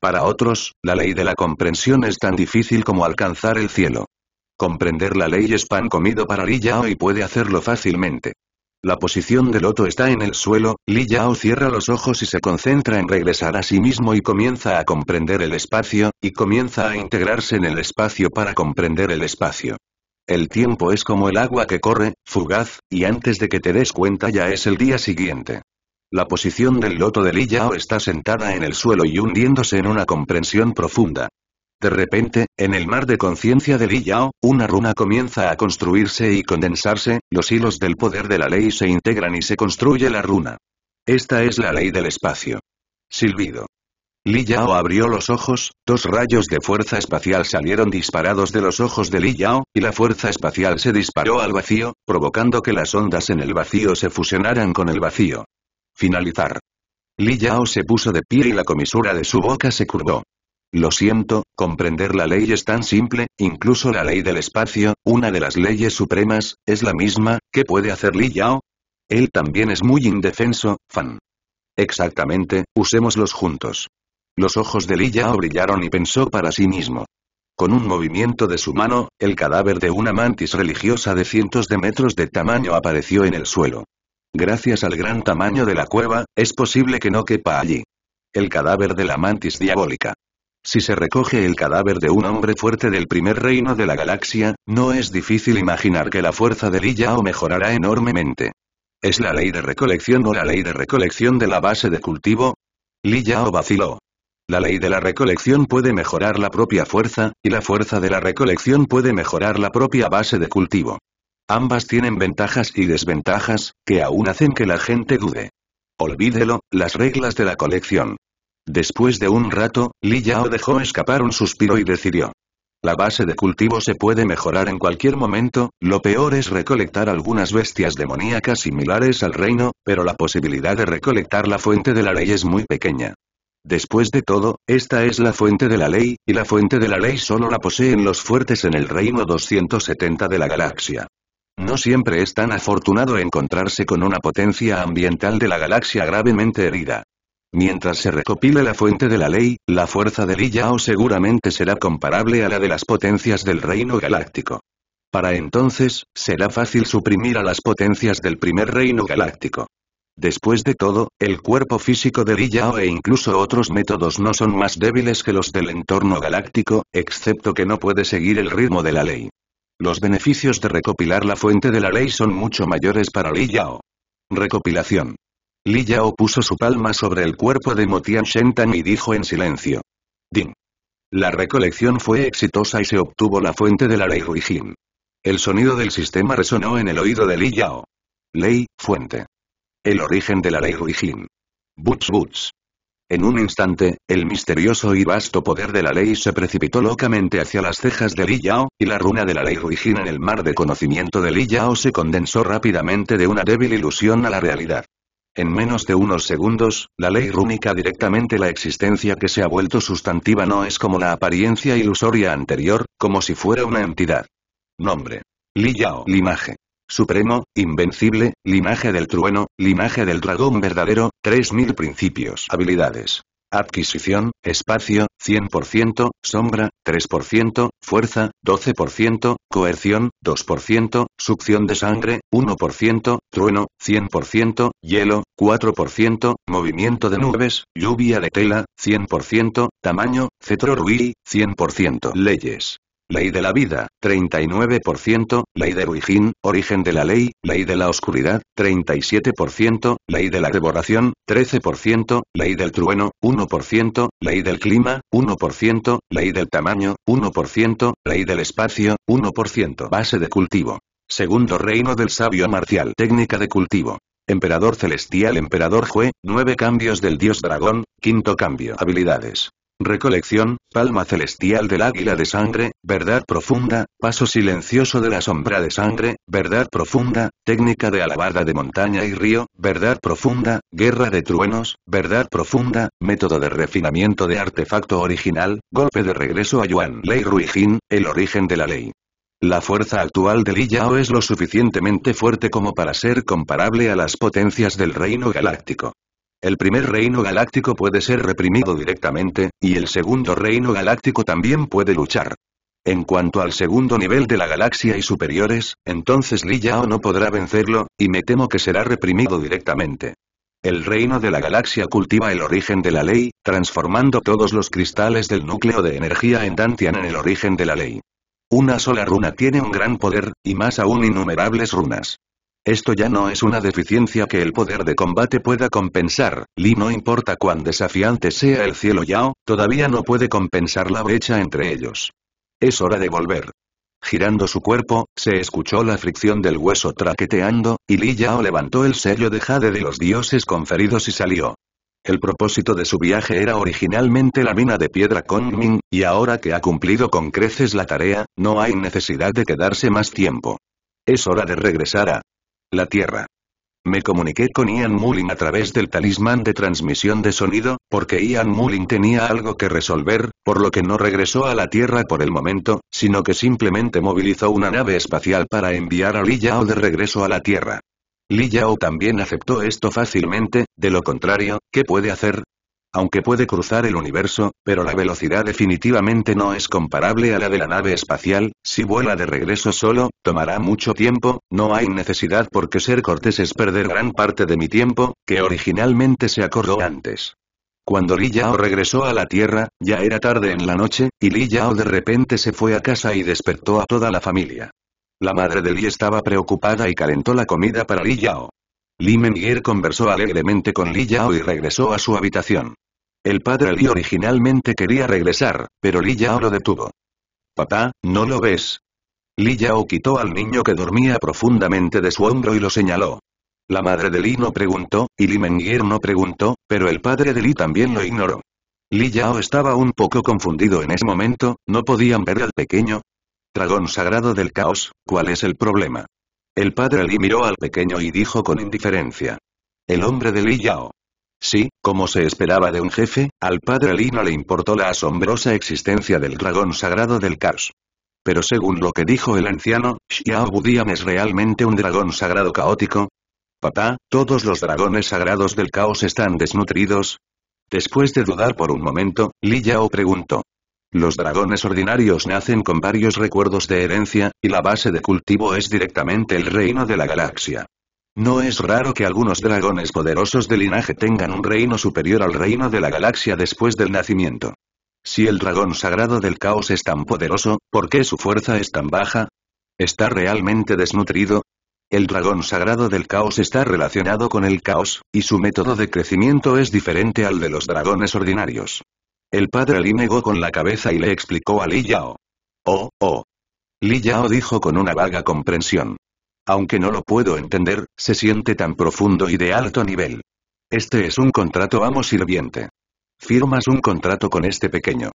Para otros, la ley de la comprensión es tan difícil como alcanzar el cielo. Comprender la ley es pan comido para Li Yao y puede hacerlo fácilmente. La posición del Loto está en el suelo, Li Yao cierra los ojos y se concentra en regresar a sí mismo y comienza a comprender el espacio, y comienza a integrarse en el espacio para comprender el espacio. El tiempo es como el agua que corre, fugaz, y antes de que te des cuenta ya es el día siguiente. La posición del loto de Li Yao está sentada en el suelo y hundiéndose en una comprensión profunda. De repente, en el mar de conciencia de Li Yao, una runa comienza a construirse y condensarse, los hilos del poder de la ley se integran y se construye la runa. Esta es la ley del espacio. Silbido. Li Yao abrió los ojos, dos rayos de fuerza espacial salieron disparados de los ojos de Li Yao, y la fuerza espacial se disparó al vacío, provocando que las ondas en el vacío se fusionaran con el vacío. Finalizar. Li Yao se puso de pie y la comisura de su boca se curvó. Lo siento, comprender la ley es tan simple, incluso la ley del espacio, una de las leyes supremas, es la misma, ¿qué puede hacer Li Yao? Él también es muy indefenso, Fan. Exactamente, usémoslos juntos. Los ojos de Li Yao brillaron y pensó para sí mismo. Con un movimiento de su mano, el cadáver de una mantis religiosa de cientos de metros de tamaño apareció en el suelo. Gracias al gran tamaño de la cueva, es posible que no quepa allí. El cadáver de la mantis diabólica. Si se recoge el cadáver de un hombre fuerte del primer reino de la galaxia, no es difícil imaginar que la fuerza de Li Yao mejorará enormemente. ¿Es la ley de recolección o la ley de recolección de la base de cultivo? Li Yao vaciló. La ley de la recolección puede mejorar la propia fuerza, y la fuerza de la recolección puede mejorar la propia base de cultivo. Ambas tienen ventajas y desventajas, que aún hacen que la gente dude. Olvídelo, las reglas de la colección. Después de un rato, Li Yao dejó escapar un suspiro y decidió. La base de cultivo se puede mejorar en cualquier momento, lo peor es recolectar algunas bestias demoníacas similares al reino, pero la posibilidad de recolectar la fuente de la ley es muy pequeña. Después de todo, esta es la fuente de la ley, y la fuente de la ley solo la poseen los fuertes en el reino 270 de la galaxia. No siempre es tan afortunado encontrarse con una potencia ambiental de la galaxia gravemente herida. Mientras se recopile la fuente de la ley, la fuerza de Li Yao seguramente será comparable a la de las potencias del reino galáctico. Para entonces, será fácil suprimir a las potencias del primer reino galáctico. Después de todo, el cuerpo físico de Li Yao e incluso otros métodos no son más débiles que los del entorno galáctico, excepto que no puede seguir el ritmo de la ley. Los beneficios de recopilar la fuente de la ley son mucho mayores para Li Yao. Recopilación. Li Yao puso su palma sobre el cuerpo de Motian Shentan y dijo en silencio. Din. La recolección fue exitosa y se obtuvo la fuente de la ley Ruijin. El sonido del sistema resonó en el oído de Li Yao. Ley, fuente. El origen de la ley Ruijin. Butch Butch. En un instante, el misterioso y vasto poder de la ley se precipitó locamente hacia las cejas de Li Yao, y la runa de la ley Ruijin en el mar de conocimiento de Li Yao se condensó rápidamente de una débil ilusión a la realidad. En menos de unos segundos, la ley rúnica directamente la existencia que se ha vuelto sustantiva no es como la apariencia ilusoria anterior, como si fuera una entidad. Nombre. Li Yao, linaje. Supremo, invencible, linaje del trueno, linaje del dragón verdadero, 3000 principios. Habilidades. Adquisición, espacio, 100%, sombra, 3%, fuerza, 12%, coerción, 2%, succión de sangre, 1%, trueno, 100%, hielo, 4%, movimiento de nubes, lluvia de tela, 100%, tamaño, cetro 100%. Leyes. Ley de la vida, 39%, ley de Ruijin, origen de la ley, ley de la oscuridad, 37%, ley de la devoración, 13%, ley del trueno, 1%, ley del clima, 1%, ley del tamaño, 1%, ley del espacio, 1%. Base de cultivo. Segundo reino del sabio marcial. Técnica de cultivo. Emperador celestial. Emperador Jue. Nueve cambios del dios dragón. Quinto cambio. Habilidades. Recolección, palma celestial del águila de sangre, verdad profunda, paso silencioso de la sombra de sangre, verdad profunda, técnica de alabarda de montaña y río, verdad profunda, guerra de truenos, verdad profunda, método de refinamiento de artefacto original, golpe de regreso a Yuan Ley Ruijin, el origen de la ley. La fuerza actual Li Yao es lo suficientemente fuerte como para ser comparable a las potencias del reino galáctico. El primer reino galáctico puede ser reprimido directamente, y el segundo reino galáctico también puede luchar. En cuanto al segundo nivel de la galaxia y superiores, entonces Li Yao no podrá vencerlo, y me temo que será reprimido directamente. El reino de la galaxia cultiva el origen de la ley, transformando todos los cristales del núcleo de energía en Dantian en el origen de la ley. Una sola runa tiene un gran poder, y más aún innumerables runas. Esto ya no es una deficiencia que el poder de combate pueda compensar, Li no importa cuán desafiante sea el cielo Yao, todavía no puede compensar la brecha entre ellos. Es hora de volver. Girando su cuerpo, se escuchó la fricción del hueso traqueteando, y Li Yao levantó el sello de jade de los dioses conferidos y salió. El propósito de su viaje era originalmente la mina de piedra Kongming, y ahora que ha cumplido con creces la tarea, no hay necesidad de quedarse más tiempo. Es hora de regresar a la Tierra. Me comuniqué con Ian Mullin a través del talismán de transmisión de sonido, porque Ian Mullin tenía algo que resolver, por lo que no regresó a la Tierra por el momento, sino que simplemente movilizó una nave espacial para enviar a Yao de regreso a la Tierra. Li Yao también aceptó esto fácilmente, de lo contrario, ¿qué puede hacer? Aunque puede cruzar el universo, pero la velocidad definitivamente no es comparable a la de la nave espacial, si vuela de regreso solo, tomará mucho tiempo, no hay necesidad porque ser cortés es perder gran parte de mi tiempo, que originalmente se acordó antes. Cuando Li Yao regresó a la Tierra, ya era tarde en la noche, y Li Yao de repente se fue a casa y despertó a toda la familia. La madre de Li estaba preocupada y calentó la comida para Li Yao. Li Mengir conversó alegremente con Li Yao y regresó a su habitación. El padre Li originalmente quería regresar, pero Li Yao lo detuvo. Papá, ¿no lo ves? Li Yao quitó al niño que dormía profundamente de su hombro y lo señaló. La madre de Li no preguntó, y Li Menguer no preguntó, pero el padre de Li también lo ignoró. Li Yao estaba un poco confundido en ese momento, ¿no podían ver al pequeño? Dragón sagrado del caos, ¿cuál es el problema? El padre Li miró al pequeño y dijo con indiferencia. El hombre de Li Yao. Sí, como se esperaba de un jefe, al padre Li no le importó la asombrosa existencia del dragón sagrado del caos. Pero según lo que dijo el anciano, Xiao Budian es realmente un dragón sagrado caótico. Papá, todos los dragones sagrados del caos están desnutridos. Después de dudar por un momento, Li Yao preguntó. Los dragones ordinarios nacen con varios recuerdos de herencia, y la base de cultivo es directamente el reino de la galaxia. No es raro que algunos dragones poderosos de linaje tengan un reino superior al reino de la galaxia después del nacimiento. Si el dragón sagrado del caos es tan poderoso, ¿por qué su fuerza es tan baja? ¿Está realmente desnutrido? El dragón sagrado del caos está relacionado con el caos, y su método de crecimiento es diferente al de los dragones ordinarios. El padre Li negó con la cabeza y le explicó a Li Yao. Oh, oh. Li Yao dijo con una vaga comprensión. Aunque no lo puedo entender, se siente tan profundo y de alto nivel. Este es un contrato amo sirviente. Firmas un contrato con este pequeño.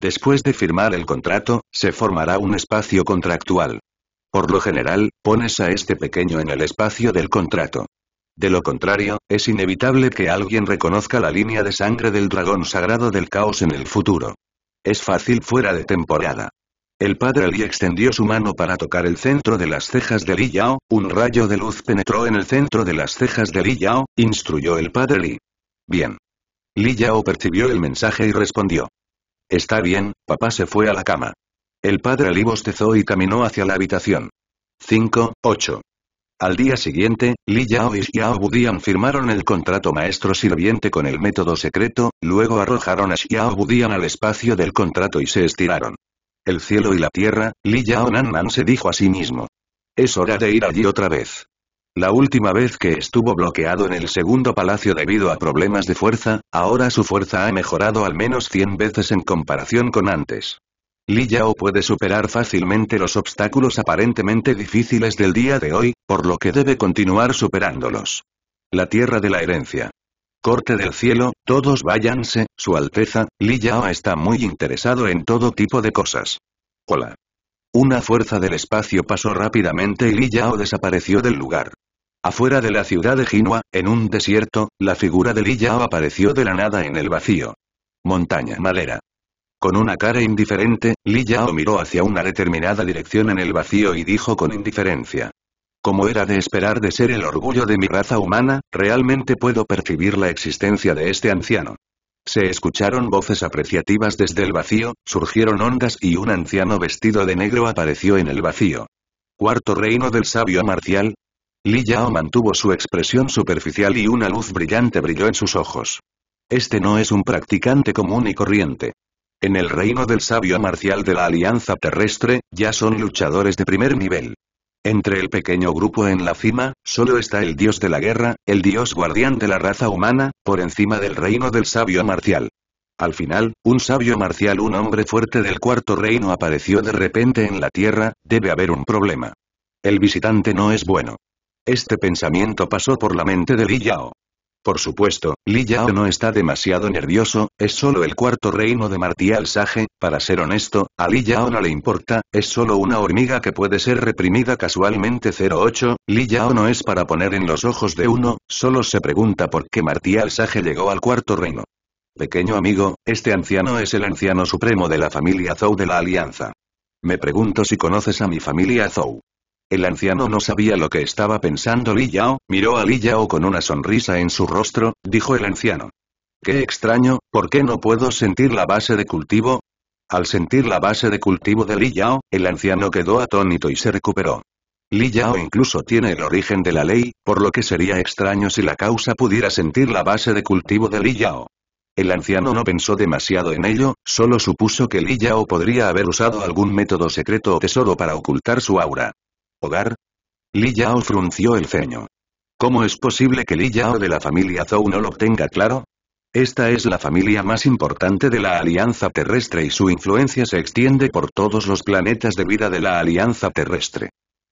Después de firmar el contrato, se formará un espacio contractual. Por lo general, pones a este pequeño en el espacio del contrato. De lo contrario, es inevitable que alguien reconozca la línea de sangre del dragón sagrado del caos en el futuro. Es fácil fuera de temporada. El padre Li extendió su mano para tocar el centro de las cejas de Li Yao, un rayo de luz penetró en el centro de las cejas de Li Yao, instruyó el padre Li. Bien. Li Yao percibió el mensaje y respondió. Está bien, papá se fue a la cama. El padre Li bostezó y caminó hacia la habitación. 5, 8. Al día siguiente, Li Yao y Xiao Budian firmaron el contrato maestro-sirviente con el método secreto, luego arrojaron a Xiao Budian al espacio del contrato y se estiraron. El cielo y la tierra, Li Yao Nan, Nan se dijo a sí mismo. Es hora de ir allí otra vez. La última vez que estuvo bloqueado en el segundo palacio debido a problemas de fuerza, ahora su fuerza ha mejorado al menos 100 veces en comparación con antes. Li Yao puede superar fácilmente los obstáculos aparentemente difíciles del día de hoy, por lo que debe continuar superándolos. La tierra de la herencia. Corte del cielo, todos váyanse, su alteza, Li Yao está muy interesado en todo tipo de cosas. Hola. Una fuerza del espacio pasó rápidamente y Li Yao desapareció del lugar. Afuera de la ciudad de Jinua, en un desierto, la figura de Li Yao apareció de la nada en el vacío. Montaña madera. Con una cara indiferente, Li Yao miró hacia una determinada dirección en el vacío y dijo con indiferencia. Como era de esperar de ser el orgullo de mi raza humana, realmente puedo percibir la existencia de este anciano. Se escucharon voces apreciativas desde el vacío, surgieron ondas y un anciano vestido de negro apareció en el vacío. Cuarto reino del sabio marcial. Li Yao mantuvo su expresión superficial y una luz brillante brilló en sus ojos. Este no es un practicante común y corriente. En el reino del sabio marcial de la Alianza Terrestre, ya son luchadores de primer nivel. Entre el pequeño grupo en la cima, solo está el dios de la guerra, el dios guardián de la raza humana, por encima del reino del sabio marcial. Al final, un sabio marcial, un hombre fuerte del cuarto reino apareció de repente en la Tierra, debe haber un problema. El visitante no es bueno. Este pensamiento pasó por la mente de Li Yao. Por supuesto, Li Yao no está demasiado nervioso, es solo el cuarto reino de Martial Sage, para ser honesto, a Li Yao no le importa, es solo una hormiga que puede ser reprimida casualmente 08, Li Yao no es para poner en los ojos de uno, solo se pregunta por qué Martial Sage llegó al cuarto reino. Pequeño amigo, este anciano es el anciano supremo de la familia Zhou de la Alianza. Me pregunto si conoces a mi familia Zhou. El anciano no sabía lo que estaba pensando Li Yao, miró a Li Yao con una sonrisa en su rostro, dijo el anciano. Qué extraño, ¿por qué no puedo sentir la base de cultivo? Al sentir la base de cultivo de Li Yao, el anciano quedó atónito y se recuperó. Li Yao incluso tiene el origen de la ley, por lo que sería extraño si la causa pudiera sentir la base de cultivo de Li Yao. El anciano no pensó demasiado en ello, solo supuso que Li Yao podría haber usado algún método secreto o tesoro para ocultar su aura. ¿Hogar? Li Yao frunció el ceño. ¿Cómo es posible que Li Yao de la familia Zhou no lo tenga claro? Esta es la familia más importante de la Alianza Terrestre y su influencia se extiende por todos los planetas de vida de la Alianza Terrestre.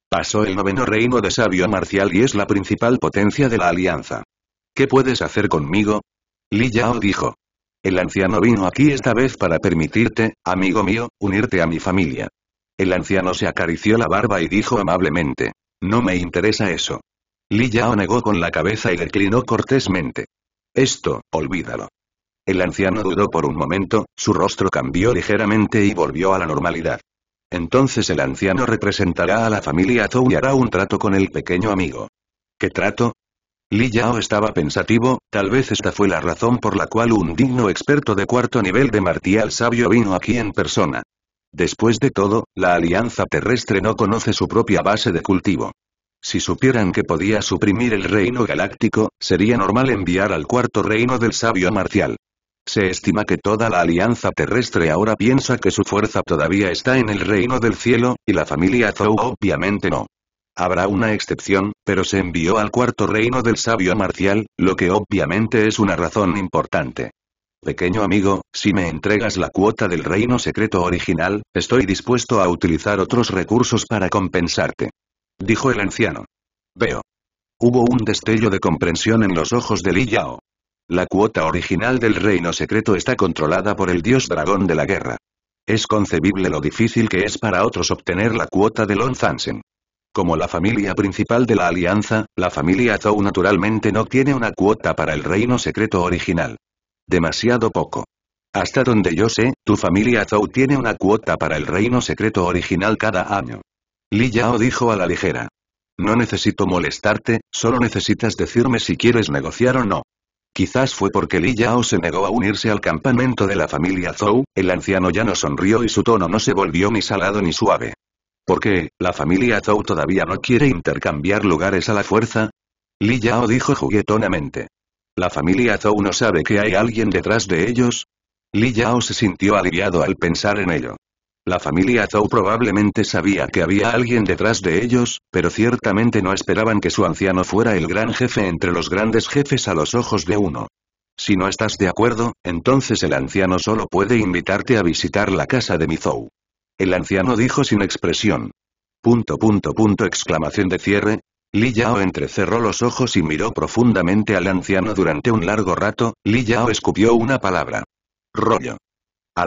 Pasó el noveno reino de sabio marcial y es la principal potencia de la Alianza. ¿Qué puedes hacer conmigo? Li Yao dijo. El anciano vino aquí esta vez para permitirte, amigo mío, unirte a mi familia. El anciano se acarició la barba y dijo amablemente. No me interesa eso. Li Yao negó con la cabeza y declinó cortésmente. Esto, olvídalo. El anciano dudó por un momento, su rostro cambió ligeramente y volvió a la normalidad. Entonces el anciano representará a la familia Zhou y hará un trato con el pequeño amigo. ¿Qué trato? Li Yao estaba pensativo, tal vez esta fue la razón por la cual un digno experto de cuarto nivel de martial sabio vino aquí en persona. Después de todo, la Alianza Terrestre no conoce su propia base de cultivo. Si supieran que podía suprimir el reino galáctico, sería normal enviar al cuarto reino del sabio marcial. Se estima que toda la alianza terrestre ahora piensa que su fuerza todavía está en el reino del cielo, y la familia Zhou obviamente no. Habrá una excepción, pero se envió al cuarto reino del sabio marcial, lo que obviamente es una razón importante. Pequeño amigo, si me entregas la cuota del reino secreto original, estoy dispuesto a utilizar otros recursos para compensarte. Dijo el anciano. Veo. Hubo un destello de comprensión en los ojos de Li Yao. La cuota original del reino secreto está controlada por el dios dragón de la guerra. Es concebible lo difícil que es para otros obtener la cuota de Lon Zansen. Como la familia principal de la alianza, la familia Zhou naturalmente no tiene una cuota para el reino secreto original. Demasiado poco. Hasta donde yo sé, tu familia Zhou tiene una cuota para el reino secreto original cada año. Li Yao dijo a la ligera. No necesito molestarte, solo necesitas decirme si quieres negociar o no. Quizás fue porque Li Yao se negó a unirse al campamento de la familia Zhou, el anciano ya no sonrió y su tono no se volvió ni salado ni suave. ¿Por qué, la familia Zhou todavía no quiere intercambiar lugares a la fuerza? Li Yao dijo juguetonamente. ¿La familia Zhou no sabe que hay alguien detrás de ellos? Li Yao se sintió aliviado al pensar en ello. La familia Zhou probablemente sabía que había alguien detrás de ellos, pero ciertamente no esperaban que su anciano fuera el gran jefe entre los grandes jefes a los ojos de uno. Si no estás de acuerdo, entonces el anciano solo puede invitarte a visitar la casa de mi Zhou». El anciano dijo sin expresión. Punto punto punto exclamación de cierre, Li Yao entrecerró los ojos y miró profundamente al anciano durante un largo rato, Li Yao escupió una palabra. Rollo.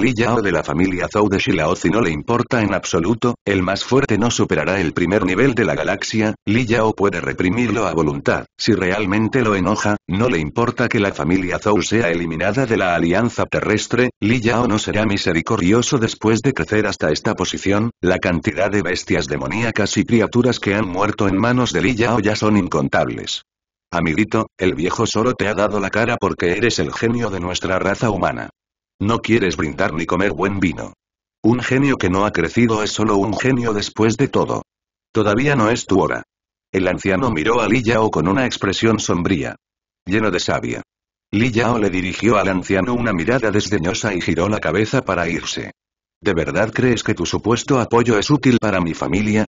Li Yao de la familia Zhou de Shilaozi no le importa en absoluto, el más fuerte no superará el primer nivel de la galaxia, Li Yao puede reprimirlo a voluntad, si realmente lo enoja, no le importa que la familia Zhou sea eliminada de la alianza terrestre, Li Yao no será misericordioso después de crecer hasta esta posición, la cantidad de bestias demoníacas y criaturas que han muerto en manos de Li Yao ya son incontables. Amiguito, el viejo solo te ha dado la cara porque eres el genio de nuestra raza humana. No quieres brindar ni comer buen vino. Un genio que no ha crecido es solo un genio después de todo. Todavía no es tu hora. El anciano miró a Li Yao con una expresión sombría. Lleno de savia. Li Yao le dirigió al anciano una mirada desdeñosa y giró la cabeza para irse. ¿De verdad crees que tu supuesto apoyo es útil para mi familia?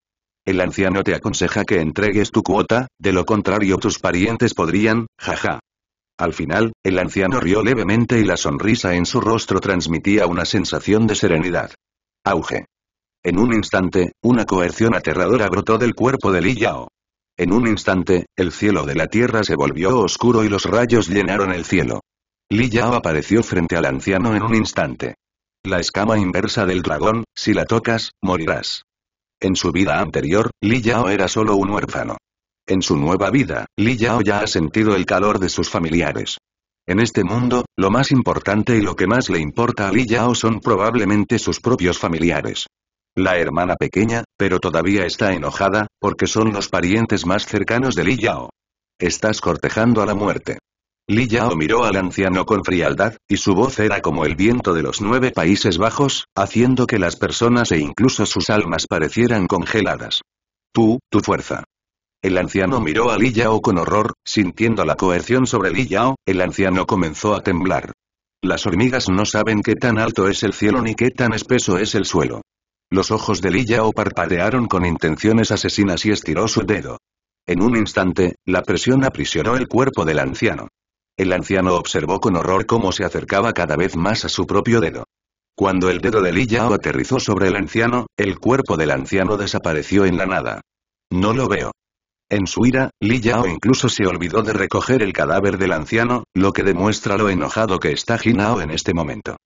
El anciano te aconseja que entregues tu cuota, de lo contrario tus parientes podrían, jaja, al final, el anciano rió levemente y la sonrisa en su rostro transmitía una sensación de serenidad. Auge. En un instante, una coerción aterradora brotó del cuerpo de Li Yao. En un instante, el cielo de la tierra se volvió oscuro y los rayos llenaron el cielo. Li Yao apareció frente al anciano en un instante. La escama inversa del dragón, si la tocas, morirás. En su vida anterior, Li Yao era solo un huérfano. En su nueva vida, Li Yao ya ha sentido el calor de sus familiares. En este mundo, lo más importante y lo que más le importa a Li Yao son probablemente sus propios familiares. La hermana pequeña, pero todavía está enojada, porque son los parientes más cercanos de Li Yao. Estás cortejando a la muerte. Li Yao miró al anciano con frialdad, y su voz era como el viento de los nueve Países Bajos, haciendo que las personas e incluso sus almas parecieran congeladas. Tú, tu fuerza. El anciano miró a Li Yao con horror, sintiendo la coerción sobre Li Yao, el anciano comenzó a temblar. Las hormigas no saben qué tan alto es el cielo ni qué tan espeso es el suelo. Los ojos de Li Yao parpadearon con intenciones asesinas y estiró su dedo. En un instante, la presión aprisionó el cuerpo del anciano. El anciano observó con horror cómo se acercaba cada vez más a su propio dedo. Cuando el dedo de Li aterrizó sobre el anciano, el cuerpo del anciano desapareció en la nada. No lo veo. En su ira, Li Yao incluso se olvidó de recoger el cadáver del anciano, lo que demuestra lo enojado que está Jinao en este momento.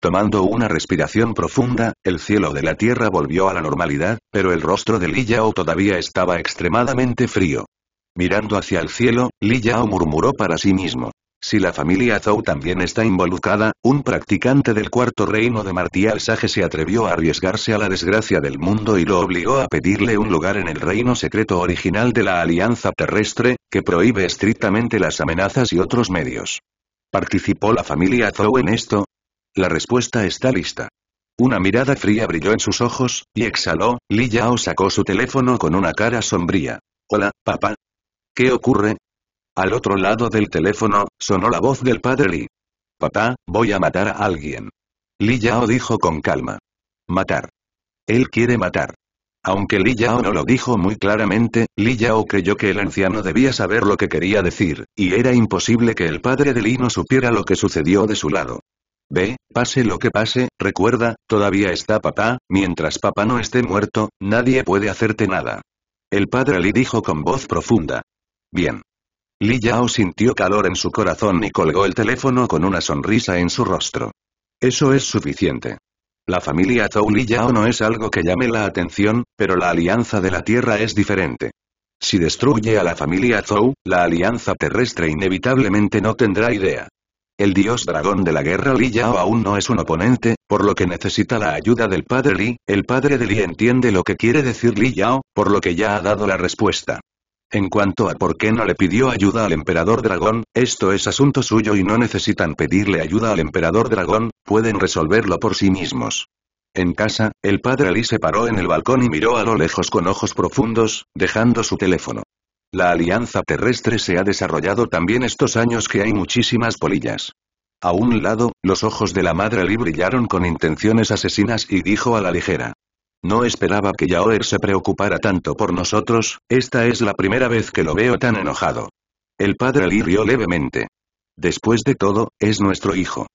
Tomando una respiración profunda, el cielo de la tierra volvió a la normalidad, pero el rostro de Li Yao todavía estaba extremadamente frío. Mirando hacia el cielo, Li Yao murmuró para sí mismo. Si la familia Zhou también está involucrada, un practicante del cuarto reino de Martial Sage se atrevió a arriesgarse a la desgracia del mundo y lo obligó a pedirle un lugar en el reino secreto original de la Alianza Terrestre, que prohíbe estrictamente las amenazas y otros medios. ¿Participó la familia Zhou en esto? La respuesta está lista. Una mirada fría brilló en sus ojos, y exhaló, Li Yao sacó su teléfono con una cara sombría. Hola, papá. ¿Qué ocurre? Al otro lado del teléfono, sonó la voz del padre Li. Papá, voy a matar a alguien. Li Yao dijo con calma. Matar. Él quiere matar. Aunque Li Yao no lo dijo muy claramente, Li Yao creyó que el anciano debía saber lo que quería decir, y era imposible que el padre de Li no supiera lo que sucedió de su lado. Ve, pase lo que pase, recuerda, todavía está papá, mientras papá no esté muerto, nadie puede hacerte nada. El padre Li dijo con voz profunda. Bien. Li Yao sintió calor en su corazón y colgó el teléfono con una sonrisa en su rostro. Eso es suficiente. La familia Zhou Li Yao no es algo que llame la atención, pero la alianza de la Tierra es diferente. Si destruye a la familia Zhou, la alianza terrestre inevitablemente no tendrá idea. El dios dragón de la guerra Li Yao aún no es un oponente, por lo que necesita la ayuda del padre Li, el padre de Li entiende lo que quiere decir Li Yao, por lo que ya ha dado la respuesta. En cuanto a por qué no le pidió ayuda al emperador dragón, esto es asunto suyo y no necesitan pedirle ayuda al emperador dragón, pueden resolverlo por sí mismos. En casa, el padre Ali se paró en el balcón y miró a lo lejos con ojos profundos, dejando su teléfono. La alianza terrestre se ha desarrollado también estos años que hay muchísimas polillas. A un lado, los ojos de la madre Ali brillaron con intenciones asesinas y dijo a la ligera. No esperaba que Yaoer se preocupara tanto por nosotros, esta es la primera vez que lo veo tan enojado. El padre Lee rió levemente. Después de todo, es nuestro hijo.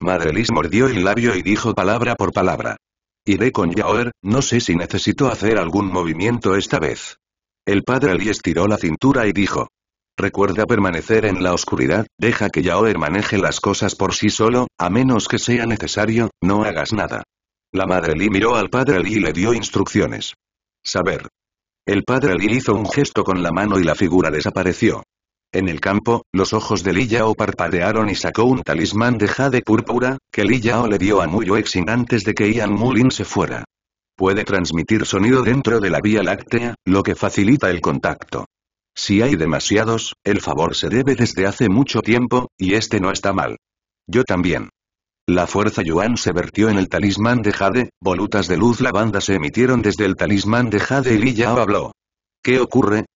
Madre Liz mordió el labio y dijo palabra por palabra. Iré con Yaoer, no sé si necesito hacer algún movimiento esta vez. El padre Lee estiró la cintura y dijo. Recuerda permanecer en la oscuridad, deja que Yaoer maneje las cosas por sí solo, a menos que sea necesario, no hagas nada. La madre Li miró al padre Li y le dio instrucciones. Saber. El padre Li hizo un gesto con la mano y la figura desapareció. En el campo, los ojos de Li Yao parpadearon y sacó un talismán de jade púrpura, que Li Yao le dio a sin antes de que Ian Mulin se fuera. Puede transmitir sonido dentro de la vía láctea, lo que facilita el contacto. Si hay demasiados, el favor se debe desde hace mucho tiempo, y este no está mal. Yo también. La fuerza Yuan se vertió en el talismán de Jade, volutas de luz lavanda se emitieron desde el talismán de Jade y Li Yao habló. ¿Qué ocurre?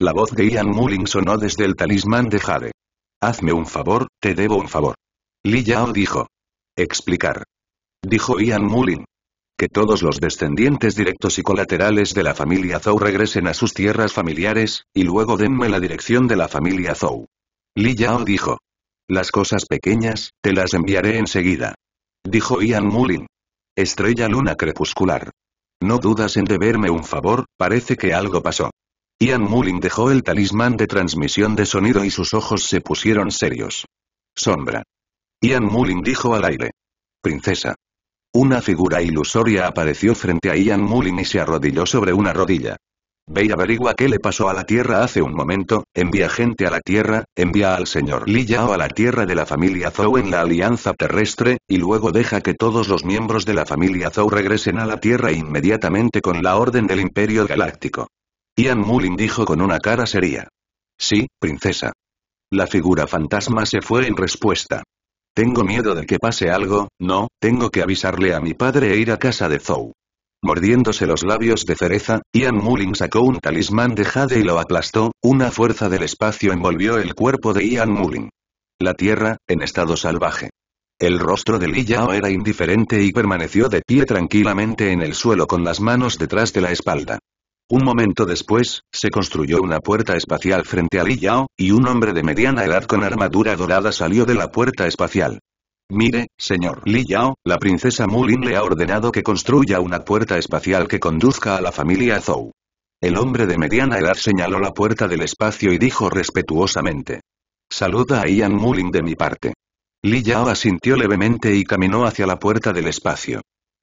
La voz de Ian Mulling sonó desde el talismán de Jade. Hazme un favor, te debo un favor. Li Yao dijo. Explicar. Dijo Ian Mulling. Que todos los descendientes directos y colaterales de la familia Zhou regresen a sus tierras familiares, y luego denme la dirección de la familia Zhou. Li Yao dijo. Las cosas pequeñas, te las enviaré enseguida. Dijo Ian Mullin. Estrella luna crepuscular. No dudas en deberme un favor, parece que algo pasó. Ian Mullin dejó el talismán de transmisión de sonido y sus ojos se pusieron serios. Sombra. Ian Mullin dijo al aire. Princesa. Una figura ilusoria apareció frente a Ian Mullin y se arrodilló sobre una rodilla. Ve y averigua qué le pasó a la Tierra hace un momento, envía gente a la Tierra, envía al señor Li Yao a la Tierra de la familia Zhou en la Alianza Terrestre, y luego deja que todos los miembros de la familia Zhou regresen a la Tierra inmediatamente con la Orden del Imperio Galáctico. Ian Mulin dijo con una cara seria. Sí, princesa. La figura fantasma se fue en respuesta. Tengo miedo de que pase algo, no, tengo que avisarle a mi padre e ir a casa de Zhou. Mordiéndose los labios de cereza, Ian Mulling sacó un talismán de jade y lo aplastó, una fuerza del espacio envolvió el cuerpo de Ian Mulling. La tierra, en estado salvaje. El rostro de Li Yao era indiferente y permaneció de pie tranquilamente en el suelo con las manos detrás de la espalda. Un momento después, se construyó una puerta espacial frente a Li Yao, y un hombre de mediana edad con armadura dorada salió de la puerta espacial. Mire, señor Li Yao, la princesa Mulin le ha ordenado que construya una puerta espacial que conduzca a la familia Zhou. El hombre de mediana edad señaló la puerta del espacio y dijo respetuosamente. Saluda a Ian Mulin de mi parte. Li Yao asintió levemente y caminó hacia la puerta del espacio.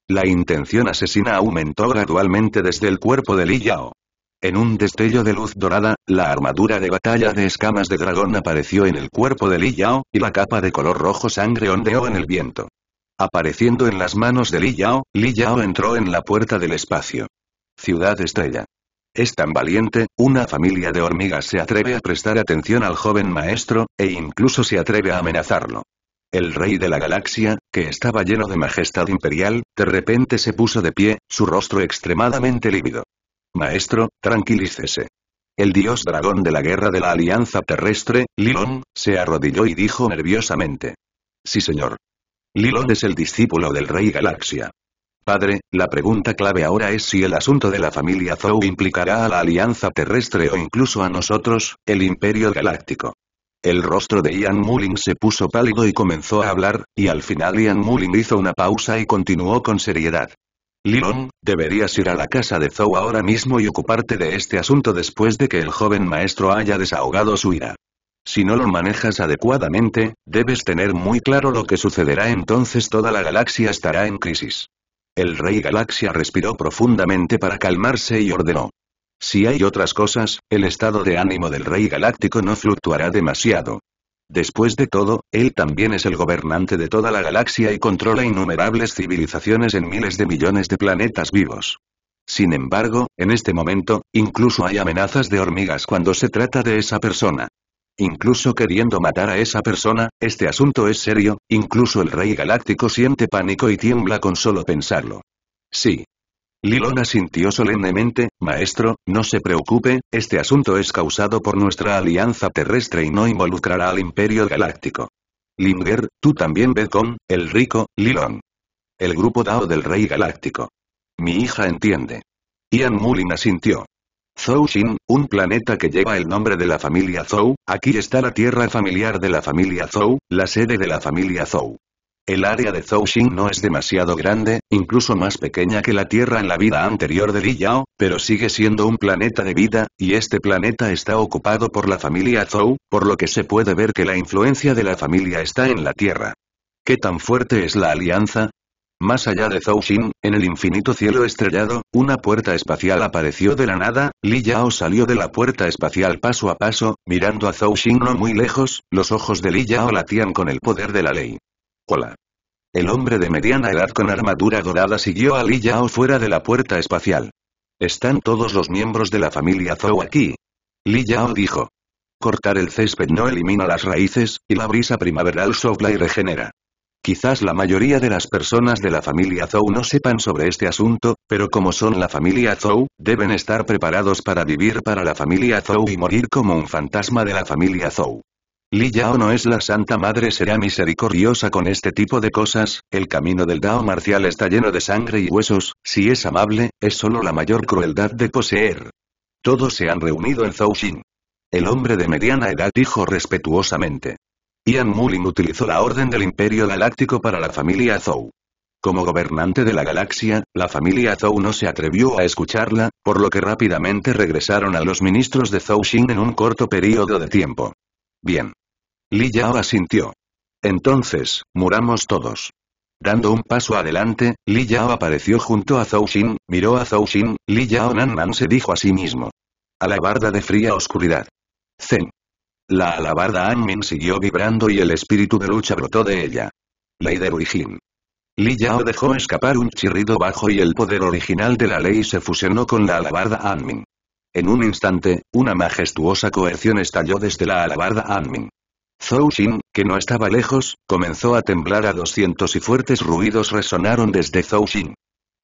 La intención asesina aumentó gradualmente desde el cuerpo de Li Yao. En un destello de luz dorada, la armadura de batalla de escamas de dragón apareció en el cuerpo de Li Yao, y la capa de color rojo sangre ondeó en el viento. Apareciendo en las manos de Li Yao, Li Yao entró en la puerta del espacio. Ciudad Estrella. Es tan valiente, una familia de hormigas se atreve a prestar atención al joven maestro, e incluso se atreve a amenazarlo. El rey de la galaxia, que estaba lleno de majestad imperial, de repente se puso de pie, su rostro extremadamente lívido. Maestro, tranquilícese. El dios dragón de la guerra de la Alianza Terrestre, Lilón, se arrodilló y dijo nerviosamente. Sí señor. Lilón es el discípulo del Rey Galaxia. Padre, la pregunta clave ahora es si el asunto de la familia Zhou implicará a la Alianza Terrestre o incluso a nosotros, el Imperio Galáctico. El rostro de Ian Mulling se puso pálido y comenzó a hablar, y al final Ian Mulling hizo una pausa y continuó con seriedad. Lilong, deberías ir a la casa de Zou ahora mismo y ocuparte de este asunto después de que el joven maestro haya desahogado su ira. Si no lo manejas adecuadamente, debes tener muy claro lo que sucederá entonces toda la galaxia estará en crisis. El rey galaxia respiró profundamente para calmarse y ordenó. Si hay otras cosas, el estado de ánimo del rey galáctico no fluctuará demasiado. Después de todo, él también es el gobernante de toda la galaxia y controla innumerables civilizaciones en miles de millones de planetas vivos. Sin embargo, en este momento, incluso hay amenazas de hormigas cuando se trata de esa persona. Incluso queriendo matar a esa persona, este asunto es serio, incluso el Rey Galáctico siente pánico y tiembla con solo pensarlo. Sí, Lilón asintió solemnemente, Maestro, no se preocupe, este asunto es causado por nuestra alianza terrestre y no involucrará al Imperio Galáctico. Linger, tú también ve con, el rico, Lilón. El grupo Dao del Rey Galáctico. Mi hija entiende. Ian Mullin asintió. Zhou Xin, un planeta que lleva el nombre de la familia Zhou, aquí está la tierra familiar de la familia Zhou, la sede de la familia Zhou. El área de Xing no es demasiado grande, incluso más pequeña que la Tierra en la vida anterior de Li Yao, pero sigue siendo un planeta de vida, y este planeta está ocupado por la familia Zhou, por lo que se puede ver que la influencia de la familia está en la Tierra. ¿Qué tan fuerte es la alianza? Más allá de Xing, en el infinito cielo estrellado, una puerta espacial apareció de la nada, Li Yao salió de la puerta espacial paso a paso, mirando a Xing no muy lejos, los ojos de Li Yao latían con el poder de la ley. Hola. El hombre de mediana edad con armadura dorada siguió a Li Yao fuera de la puerta espacial. Están todos los miembros de la familia Zhou aquí. Li Yao dijo. Cortar el césped no elimina las raíces, y la brisa primaveral sopla y regenera. Quizás la mayoría de las personas de la familia Zhou no sepan sobre este asunto, pero como son la familia Zhou, deben estar preparados para vivir para la familia Zhou y morir como un fantasma de la familia Zhou. Li Yao no es la Santa Madre será misericordiosa con este tipo de cosas, el camino del Dao marcial está lleno de sangre y huesos, si es amable, es solo la mayor crueldad de poseer. Todos se han reunido en Xing. El hombre de mediana edad dijo respetuosamente. Ian Mulin utilizó la Orden del Imperio Galáctico para la familia Zhou. Como gobernante de la galaxia, la familia Zhou no se atrevió a escucharla, por lo que rápidamente regresaron a los ministros de Zhou en un corto periodo de tiempo. Bien. Li Yao asintió. Entonces, muramos todos. Dando un paso adelante, Li Yao apareció junto a Zhou Xin, miró a Zhou Xin, Li Yao Nan se dijo a sí mismo. Alabarda de fría oscuridad. Zen. La alabarda Anmin siguió vibrando y el espíritu de lucha brotó de ella. Ley de Ruijin. Li Yao dejó escapar un chirrido bajo y el poder original de la ley se fusionó con la alabarda Anmin. En un instante, una majestuosa coerción estalló desde la alabarda Anmin. Zhou Xin, que no estaba lejos, comenzó a temblar a 200 y fuertes ruidos resonaron desde Zhou Xin.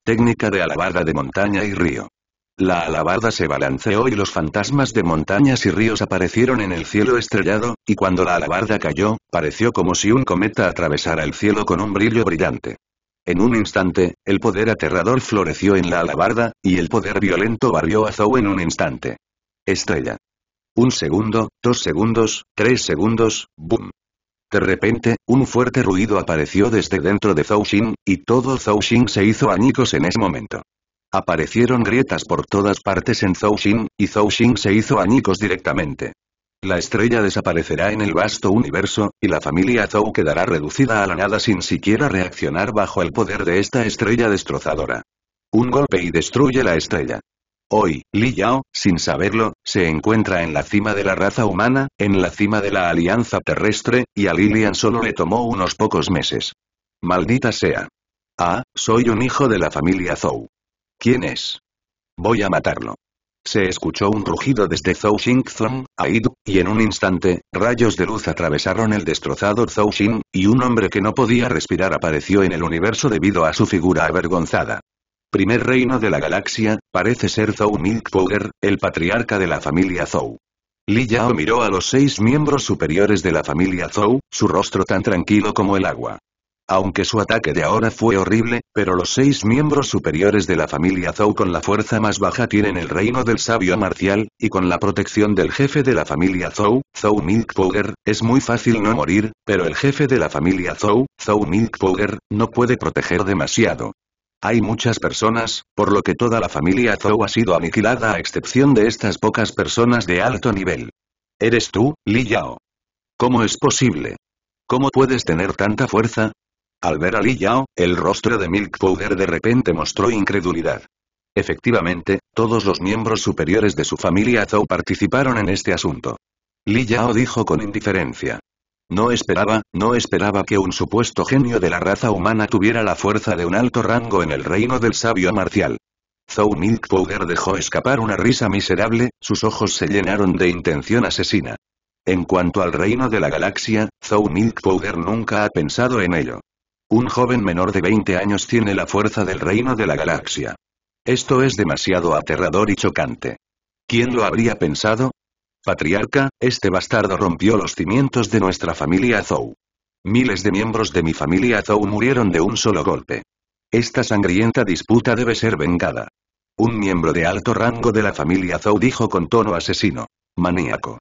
Técnica de alabarda de montaña y río. La alabarda se balanceó y los fantasmas de montañas y ríos aparecieron en el cielo estrellado, y cuando la alabarda cayó, pareció como si un cometa atravesara el cielo con un brillo brillante. En un instante, el poder aterrador floreció en la alabarda, y el poder violento barrió a Zou en un instante. Estrella. Un segundo, dos segundos, tres segundos, boom. De repente, un fuerte ruido apareció desde dentro de Zhou Xin, y todo Zhou Xin se hizo añicos en ese momento. Aparecieron grietas por todas partes en Zhou Xin, y Zhou Xin se hizo añicos directamente. La estrella desaparecerá en el vasto universo, y la familia Zhou quedará reducida a la nada sin siquiera reaccionar bajo el poder de esta estrella destrozadora. Un golpe y destruye la estrella. Hoy, Li Yao, sin saberlo, se encuentra en la cima de la raza humana, en la cima de la alianza terrestre, y a Lilian solo le tomó unos pocos meses. Maldita sea. Ah, soy un hijo de la familia Zhou. ¿Quién es? Voy a matarlo. Se escuchó un rugido desde Zhou Xingzong, Aidu, y en un instante, rayos de luz atravesaron el destrozado Zhou Xing, y un hombre que no podía respirar apareció en el universo debido a su figura avergonzada primer reino de la galaxia, parece ser Zhou Milk el patriarca de la familia Zhou. Li Yao miró a los seis miembros superiores de la familia Zhou, su rostro tan tranquilo como el agua. Aunque su ataque de ahora fue horrible, pero los seis miembros superiores de la familia Zhou con la fuerza más baja tienen el reino del sabio marcial, y con la protección del jefe de la familia Zhou, Zhou Milk es muy fácil no morir, pero el jefe de la familia Zhou, Zhou Milk no puede proteger demasiado. Hay muchas personas, por lo que toda la familia Zhou ha sido aniquilada a excepción de estas pocas personas de alto nivel. ¿Eres tú, Li Yao? ¿Cómo es posible? ¿Cómo puedes tener tanta fuerza? Al ver a Li Yao, el rostro de Milk Powder de repente mostró incredulidad. Efectivamente, todos los miembros superiores de su familia Zhou participaron en este asunto. Li Yao dijo con indiferencia. No esperaba, no esperaba que un supuesto genio de la raza humana tuviera la fuerza de un alto rango en el reino del sabio marcial. Zou Milk dejó escapar una risa miserable, sus ojos se llenaron de intención asesina. En cuanto al reino de la galaxia, Zhou Milk Powder nunca ha pensado en ello. Un joven menor de 20 años tiene la fuerza del reino de la galaxia. Esto es demasiado aterrador y chocante. ¿Quién lo habría pensado? Patriarca, este bastardo rompió los cimientos de nuestra familia Zhou. Miles de miembros de mi familia Zhou murieron de un solo golpe. Esta sangrienta disputa debe ser vengada. Un miembro de alto rango de la familia Zhou dijo con tono asesino. Maníaco.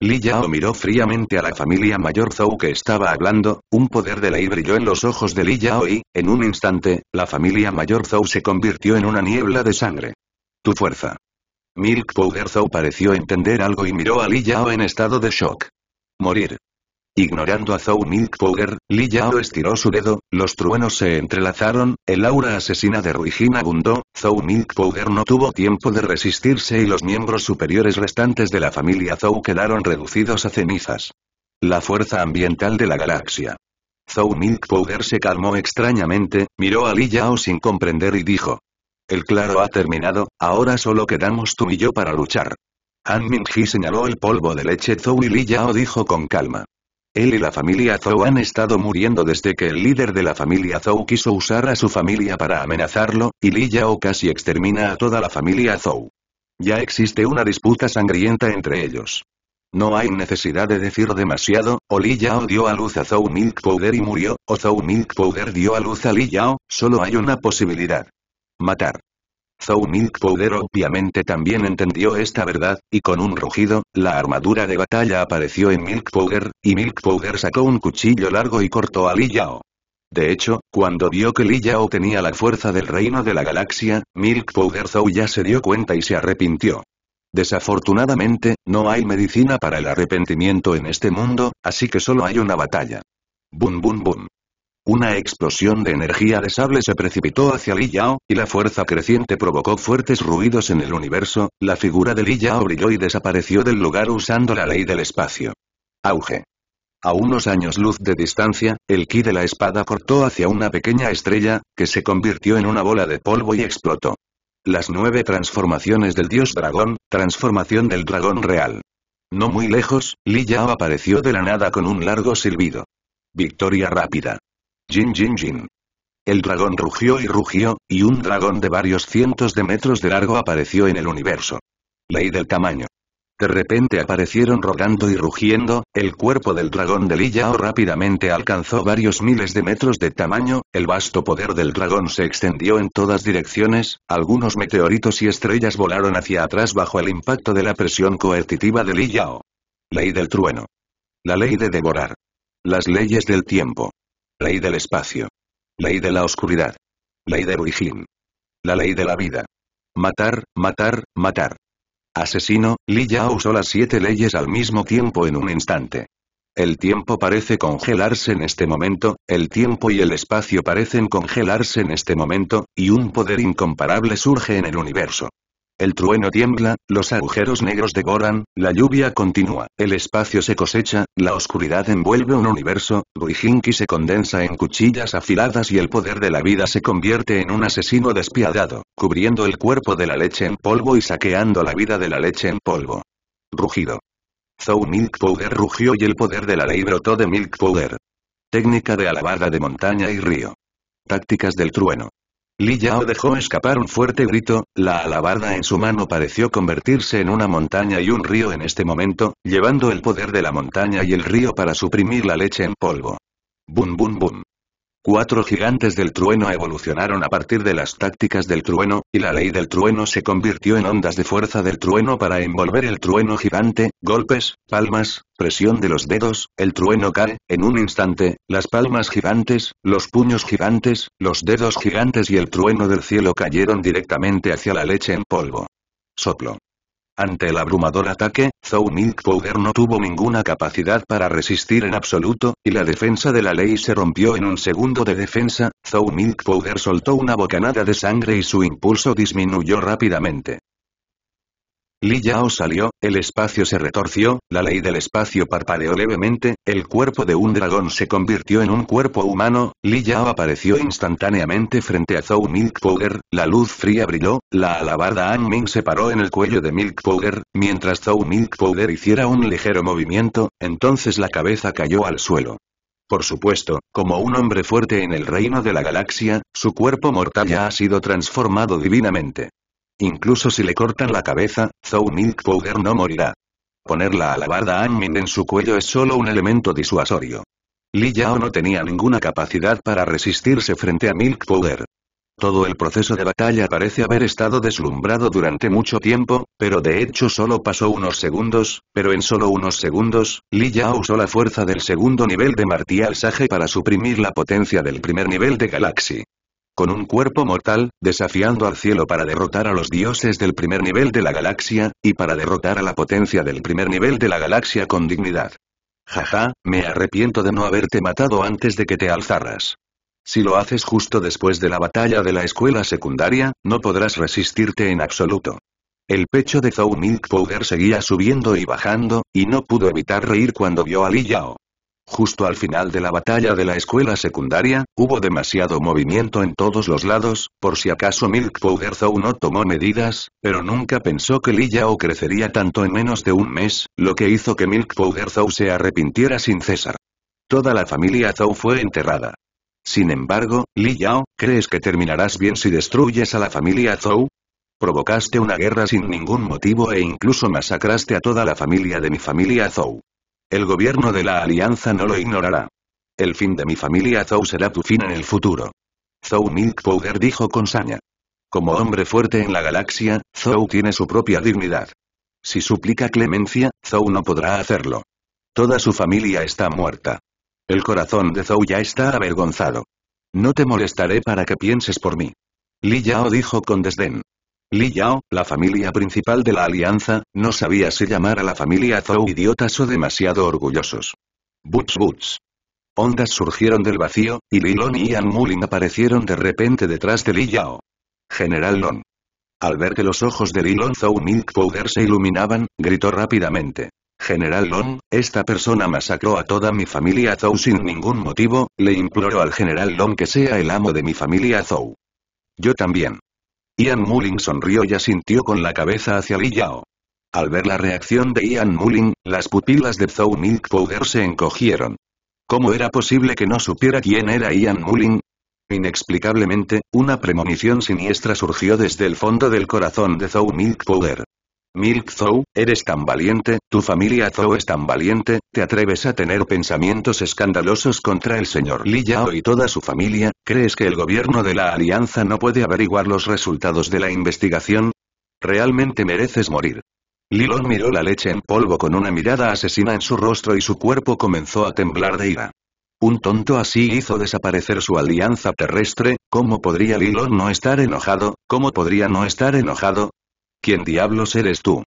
Li Yao miró fríamente a la familia mayor Zhou que estaba hablando, un poder de ley brilló en los ojos de Li Yao y, en un instante, la familia mayor Zhou se convirtió en una niebla de sangre. Tu fuerza. Milk Powder Zou pareció entender algo y miró a Li Yao en estado de shock. Morir. Ignorando a Zhou Milk Powder, Li Yao estiró su dedo, los truenos se entrelazaron, el aura asesina de Ruijin abundó, Zhou Milk Powder no tuvo tiempo de resistirse y los miembros superiores restantes de la familia Zhou quedaron reducidos a cenizas. La fuerza ambiental de la galaxia. Zhou Milk Powder se calmó extrañamente, miró a Li Yao sin comprender y dijo, el claro ha terminado, ahora solo quedamos tú y yo para luchar. An Min-ji señaló el polvo de leche Zhou y Li Yao dijo con calma. Él y la familia Zhou han estado muriendo desde que el líder de la familia Zhou quiso usar a su familia para amenazarlo, y Li Yao casi extermina a toda la familia Zhou. Ya existe una disputa sangrienta entre ellos. No hay necesidad de decir demasiado, o Li Yao dio a luz a Zhou Milk Powder y murió, o Zhou Milk Powder dio a luz a Li Yao, solo hay una posibilidad. Matar. Zou Milk obviamente también entendió esta verdad, y con un rugido, la armadura de batalla apareció en Milk y Milk sacó un cuchillo largo y cortó a Li Yao. De hecho, cuando vio que Li Yao tenía la fuerza del reino de la galaxia, Milk Powder Zou ya se dio cuenta y se arrepintió. Desafortunadamente, no hay medicina para el arrepentimiento en este mundo, así que solo hay una batalla. Bum bum bum. Una explosión de energía de sable se precipitó hacia Li Yao, y la fuerza creciente provocó fuertes ruidos en el universo, la figura de Li Yao brilló y desapareció del lugar usando la ley del espacio. Auge. A unos años luz de distancia, el ki de la espada cortó hacia una pequeña estrella, que se convirtió en una bola de polvo y explotó. Las nueve transformaciones del dios dragón, transformación del dragón real. No muy lejos, Li Yao apareció de la nada con un largo silbido. Victoria rápida. Jin Jin Jin. El dragón rugió y rugió, y un dragón de varios cientos de metros de largo apareció en el universo. Ley del tamaño. De repente aparecieron rogando y rugiendo, el cuerpo del dragón de Yao rápidamente alcanzó varios miles de metros de tamaño, el vasto poder del dragón se extendió en todas direcciones, algunos meteoritos y estrellas volaron hacia atrás bajo el impacto de la presión coercitiva de Yao. Ley del trueno. La ley de devorar. Las leyes del tiempo. Ley del espacio. Ley de la oscuridad. Ley de origen. La ley de la vida. Matar, matar, matar. Asesino, Li Yao usó las siete leyes al mismo tiempo en un instante. El tiempo parece congelarse en este momento, el tiempo y el espacio parecen congelarse en este momento, y un poder incomparable surge en el universo el trueno tiembla, los agujeros negros devoran, la lluvia continúa, el espacio se cosecha, la oscuridad envuelve un universo, Buijinki se condensa en cuchillas afiladas y el poder de la vida se convierte en un asesino despiadado, cubriendo el cuerpo de la leche en polvo y saqueando la vida de la leche en polvo. Rugido. Zou Milk Powder rugió y el poder de la ley brotó de Milk Powder. Técnica de alabada de montaña y río. Tácticas del trueno. Li Yao dejó escapar un fuerte grito, la alabarda en su mano pareció convertirse en una montaña y un río en este momento, llevando el poder de la montaña y el río para suprimir la leche en polvo. Bum bum bum. Cuatro gigantes del trueno evolucionaron a partir de las tácticas del trueno, y la ley del trueno se convirtió en ondas de fuerza del trueno para envolver el trueno gigante, golpes, palmas, presión de los dedos, el trueno cae, en un instante, las palmas gigantes, los puños gigantes, los dedos gigantes y el trueno del cielo cayeron directamente hacia la leche en polvo. Soplo. Ante el abrumador ataque, Zhou Milk no tuvo ninguna capacidad para resistir en absoluto, y la defensa de la ley se rompió en un segundo de defensa, Zhou Milk soltó una bocanada de sangre y su impulso disminuyó rápidamente. Li Yao salió, el espacio se retorció, la ley del espacio parpadeó levemente, el cuerpo de un dragón se convirtió en un cuerpo humano, Li Yao apareció instantáneamente frente a Zhou Milk la luz fría brilló, la alabarda An Ming se paró en el cuello de Milk mientras Zhou Milk hiciera un ligero movimiento, entonces la cabeza cayó al suelo. Por supuesto, como un hombre fuerte en el reino de la galaxia, su cuerpo mortal ya ha sido transformado divinamente. Incluso si le cortan la cabeza, Zou Milk Powder no morirá. Poner la alabarda Anmin en su cuello es solo un elemento disuasorio. Li Yao no tenía ninguna capacidad para resistirse frente a Milk Powder. Todo el proceso de batalla parece haber estado deslumbrado durante mucho tiempo, pero de hecho solo pasó unos segundos, pero en solo unos segundos, Li Yao usó la fuerza del segundo nivel de Martial Sage para suprimir la potencia del primer nivel de Galaxy con un cuerpo mortal, desafiando al cielo para derrotar a los dioses del primer nivel de la galaxia, y para derrotar a la potencia del primer nivel de la galaxia con dignidad. Jaja, me arrepiento de no haberte matado antes de que te alzaras. Si lo haces justo después de la batalla de la escuela secundaria, no podrás resistirte en absoluto. El pecho de Zhou Milk Powder seguía subiendo y bajando, y no pudo evitar reír cuando vio a Li Yao. Justo al final de la batalla de la escuela secundaria, hubo demasiado movimiento en todos los lados, por si acaso Milk Powder Zhou no tomó medidas, pero nunca pensó que Li Yao crecería tanto en menos de un mes, lo que hizo que Milk Powder Zhou se arrepintiera sin cesar. Toda la familia Zhou fue enterrada. Sin embargo, Li Yao, ¿crees que terminarás bien si destruyes a la familia Zhou? Provocaste una guerra sin ningún motivo e incluso masacraste a toda la familia de mi familia Zhou. El gobierno de la Alianza no lo ignorará. El fin de mi familia Zhou será tu fin en el futuro. Zhou Milk Powder dijo con saña. Como hombre fuerte en la galaxia, Zhou tiene su propia dignidad. Si suplica clemencia, Zhou no podrá hacerlo. Toda su familia está muerta. El corazón de Zhou ya está avergonzado. No te molestaré para que pienses por mí. Li Yao dijo con desdén. Li Yao, la familia principal de la alianza, no sabía si llamar a la familia Zhou idiotas o demasiado orgullosos. Butch Butch. Ondas surgieron del vacío, y Li Long y Ian Mulin aparecieron de repente detrás de Li Yao. General Long. Al ver que los ojos de Li Long Zhou Milk Powder se iluminaban, gritó rápidamente. General Long, esta persona masacró a toda mi familia Zhou sin ningún motivo, le imploró al General Long que sea el amo de mi familia Zhou. Yo también. Ian Mulling sonrió y asintió con la cabeza hacia Li Yao. Al ver la reacción de Ian Mulling, las pupilas de Zhou Milk Powder se encogieron. ¿Cómo era posible que no supiera quién era Ian Mulling? Inexplicablemente, una premonición siniestra surgió desde el fondo del corazón de Zhou Milk Milk Zou, eres tan valiente, tu familia Zhou es tan valiente, te atreves a tener pensamientos escandalosos contra el señor Li Yao y toda su familia, ¿crees que el gobierno de la alianza no puede averiguar los resultados de la investigación? Realmente mereces morir. Lilon miró la leche en polvo con una mirada asesina en su rostro y su cuerpo comenzó a temblar de ira. Un tonto así hizo desaparecer su alianza terrestre, ¿cómo podría Lilon no estar enojado? ¿Cómo podría no estar enojado? ¿Quién diablos eres tú?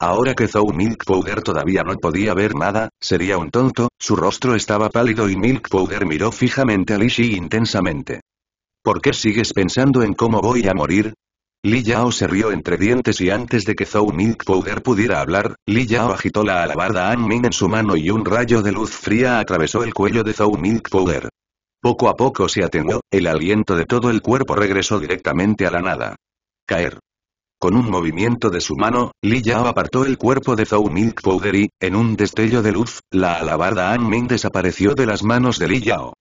Ahora que Zou Milk Powder todavía no podía ver nada, sería un tonto, su rostro estaba pálido y Milk Powder miró fijamente a Li Shi intensamente. ¿Por qué sigues pensando en cómo voy a morir? Li Yao se rió entre dientes y antes de que Zou Milk Powder pudiera hablar, Li Yao agitó la alabarda min en su mano y un rayo de luz fría atravesó el cuello de Zou Milk Powder. Poco a poco se atenuó, el aliento de todo el cuerpo regresó directamente a la nada. Caer. Con un movimiento de su mano, Li Yao apartó el cuerpo de Zhou Milk Powder y, en un destello de luz, la alabarda Ming desapareció de las manos de Li Yao.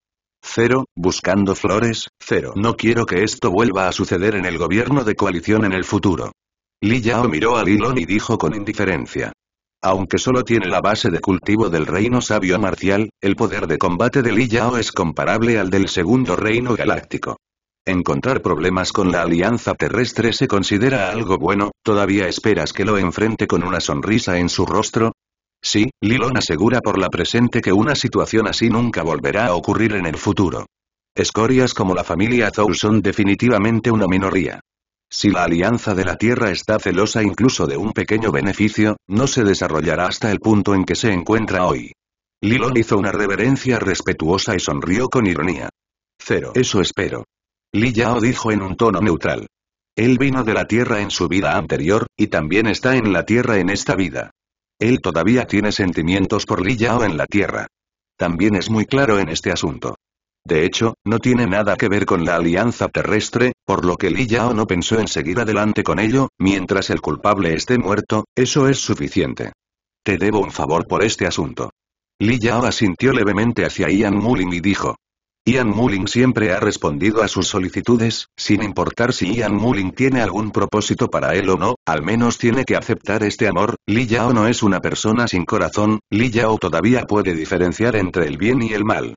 Cero, buscando flores, cero. No quiero que esto vuelva a suceder en el gobierno de coalición en el futuro. Li Yao miró a Lilon y dijo con indiferencia. Aunque solo tiene la base de cultivo del reino sabio marcial, el poder de combate de Li Yao es comparable al del segundo reino galáctico. Encontrar problemas con la alianza terrestre se considera algo bueno, ¿todavía esperas que lo enfrente con una sonrisa en su rostro? Sí, Lilon asegura por la presente que una situación así nunca volverá a ocurrir en el futuro. Escorias como la familia Zou son definitivamente una minoría. Si la alianza de la Tierra está celosa incluso de un pequeño beneficio, no se desarrollará hasta el punto en que se encuentra hoy. Lilon hizo una reverencia respetuosa y sonrió con ironía. Cero. Eso espero. Li Yao dijo en un tono neutral. Él vino de la Tierra en su vida anterior, y también está en la Tierra en esta vida. Él todavía tiene sentimientos por Li Yao en la Tierra. También es muy claro en este asunto. De hecho, no tiene nada que ver con la alianza terrestre, por lo que Li Yao no pensó en seguir adelante con ello, mientras el culpable esté muerto, eso es suficiente. Te debo un favor por este asunto. Li Yao asintió levemente hacia Ian Mullin y dijo. Ian Mulling siempre ha respondido a sus solicitudes, sin importar si Ian Mulling tiene algún propósito para él o no, al menos tiene que aceptar este amor, Li Yao no es una persona sin corazón, Li Yao todavía puede diferenciar entre el bien y el mal.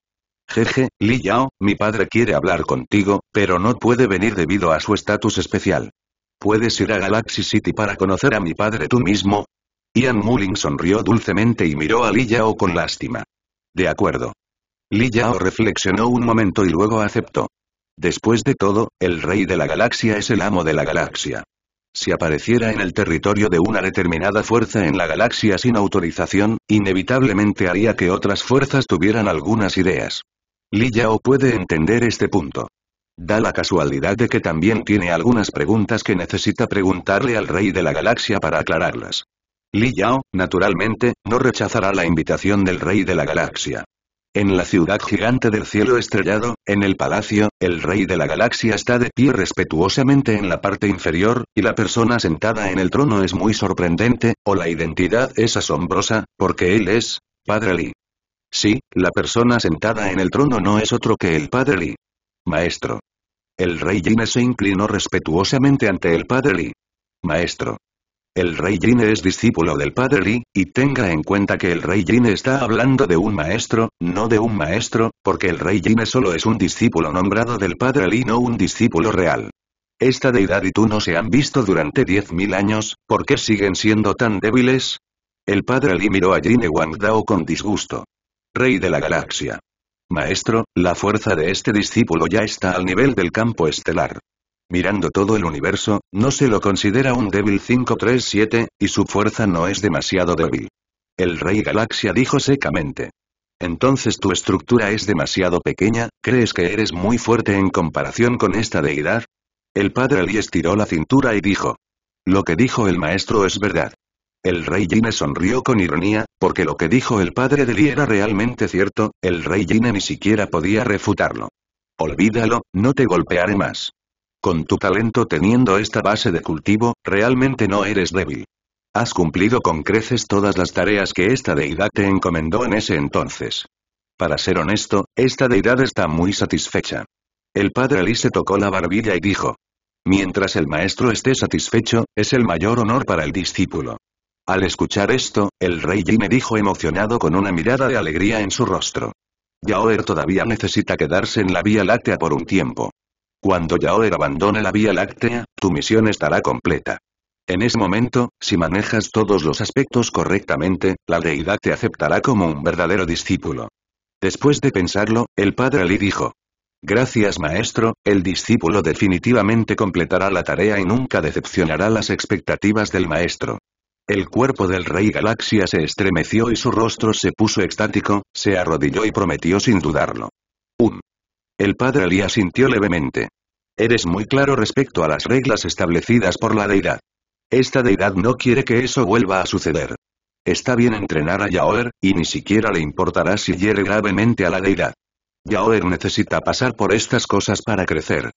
Jeje, Li Yao, mi padre quiere hablar contigo, pero no puede venir debido a su estatus especial. ¿Puedes ir a Galaxy City para conocer a mi padre tú mismo? Ian Mulling sonrió dulcemente y miró a Li Yao con lástima. De acuerdo. Li Yao reflexionó un momento y luego aceptó. Después de todo, el rey de la galaxia es el amo de la galaxia. Si apareciera en el territorio de una determinada fuerza en la galaxia sin autorización, inevitablemente haría que otras fuerzas tuvieran algunas ideas. Li Yao puede entender este punto. Da la casualidad de que también tiene algunas preguntas que necesita preguntarle al rey de la galaxia para aclararlas. Li Yao, naturalmente, no rechazará la invitación del rey de la galaxia. En la ciudad gigante del cielo estrellado, en el palacio, el rey de la galaxia está de pie respetuosamente en la parte inferior, y la persona sentada en el trono es muy sorprendente, o la identidad es asombrosa, porque él es, Padre Lee. Sí, la persona sentada en el trono no es otro que el Padre Lee. Maestro. El rey Jin se inclinó respetuosamente ante el Padre Lee. Maestro. El rey Jin es discípulo del padre Li, y tenga en cuenta que el rey Jin está hablando de un maestro, no de un maestro, porque el rey Jin solo es un discípulo nombrado del padre Li no un discípulo real. Esta deidad y tú no se han visto durante 10.000 años, ¿por qué siguen siendo tan débiles? El padre Li miró a Jin con disgusto. Rey de la galaxia. Maestro, la fuerza de este discípulo ya está al nivel del campo estelar. Mirando todo el universo, no se lo considera un débil 537, y su fuerza no es demasiado débil. El rey galaxia dijo secamente. Entonces tu estructura es demasiado pequeña, ¿crees que eres muy fuerte en comparación con esta deidad? El padre Ali estiró la cintura y dijo. Lo que dijo el maestro es verdad. El rey Jine sonrió con ironía, porque lo que dijo el padre de Li era realmente cierto, el rey Jine ni siquiera podía refutarlo. Olvídalo, no te golpearé más. Con tu talento teniendo esta base de cultivo, realmente no eres débil. Has cumplido con creces todas las tareas que esta deidad te encomendó en ese entonces. Para ser honesto, esta deidad está muy satisfecha. El padre Li se tocó la barbilla y dijo. Mientras el maestro esté satisfecho, es el mayor honor para el discípulo. Al escuchar esto, el rey me dijo emocionado con una mirada de alegría en su rostro. Yaoer todavía necesita quedarse en la Vía Láctea por un tiempo. Cuando Yaoer abandone la Vía Láctea, tu misión estará completa. En ese momento, si manejas todos los aspectos correctamente, la deidad te aceptará como un verdadero discípulo. Después de pensarlo, el padre Ali dijo. Gracias maestro, el discípulo definitivamente completará la tarea y nunca decepcionará las expectativas del maestro. El cuerpo del rey galaxia se estremeció y su rostro se puso extático, se arrodilló y prometió sin dudarlo. El padre Ali asintió levemente. Eres muy claro respecto a las reglas establecidas por la deidad. Esta deidad no quiere que eso vuelva a suceder. Está bien entrenar a Yaoer, y ni siquiera le importará si hiere gravemente a la deidad. Yaoer necesita pasar por estas cosas para crecer.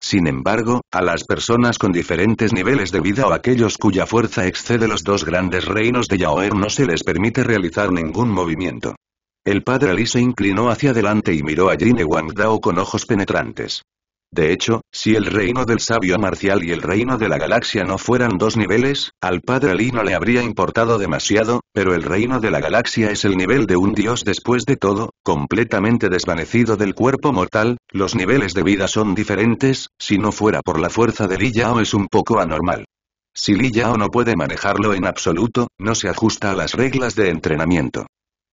Sin embargo, a las personas con diferentes niveles de vida o aquellos cuya fuerza excede los dos grandes reinos de Yaoer no se les permite realizar ningún movimiento. El padre Li se inclinó hacia adelante y miró a Jin Wang Dao con ojos penetrantes. De hecho, si el reino del sabio marcial y el reino de la galaxia no fueran dos niveles, al padre Li no le habría importado demasiado, pero el reino de la galaxia es el nivel de un dios después de todo, completamente desvanecido del cuerpo mortal, los niveles de vida son diferentes, si no fuera por la fuerza de Li Yao es un poco anormal. Si Li Yao no puede manejarlo en absoluto, no se ajusta a las reglas de entrenamiento.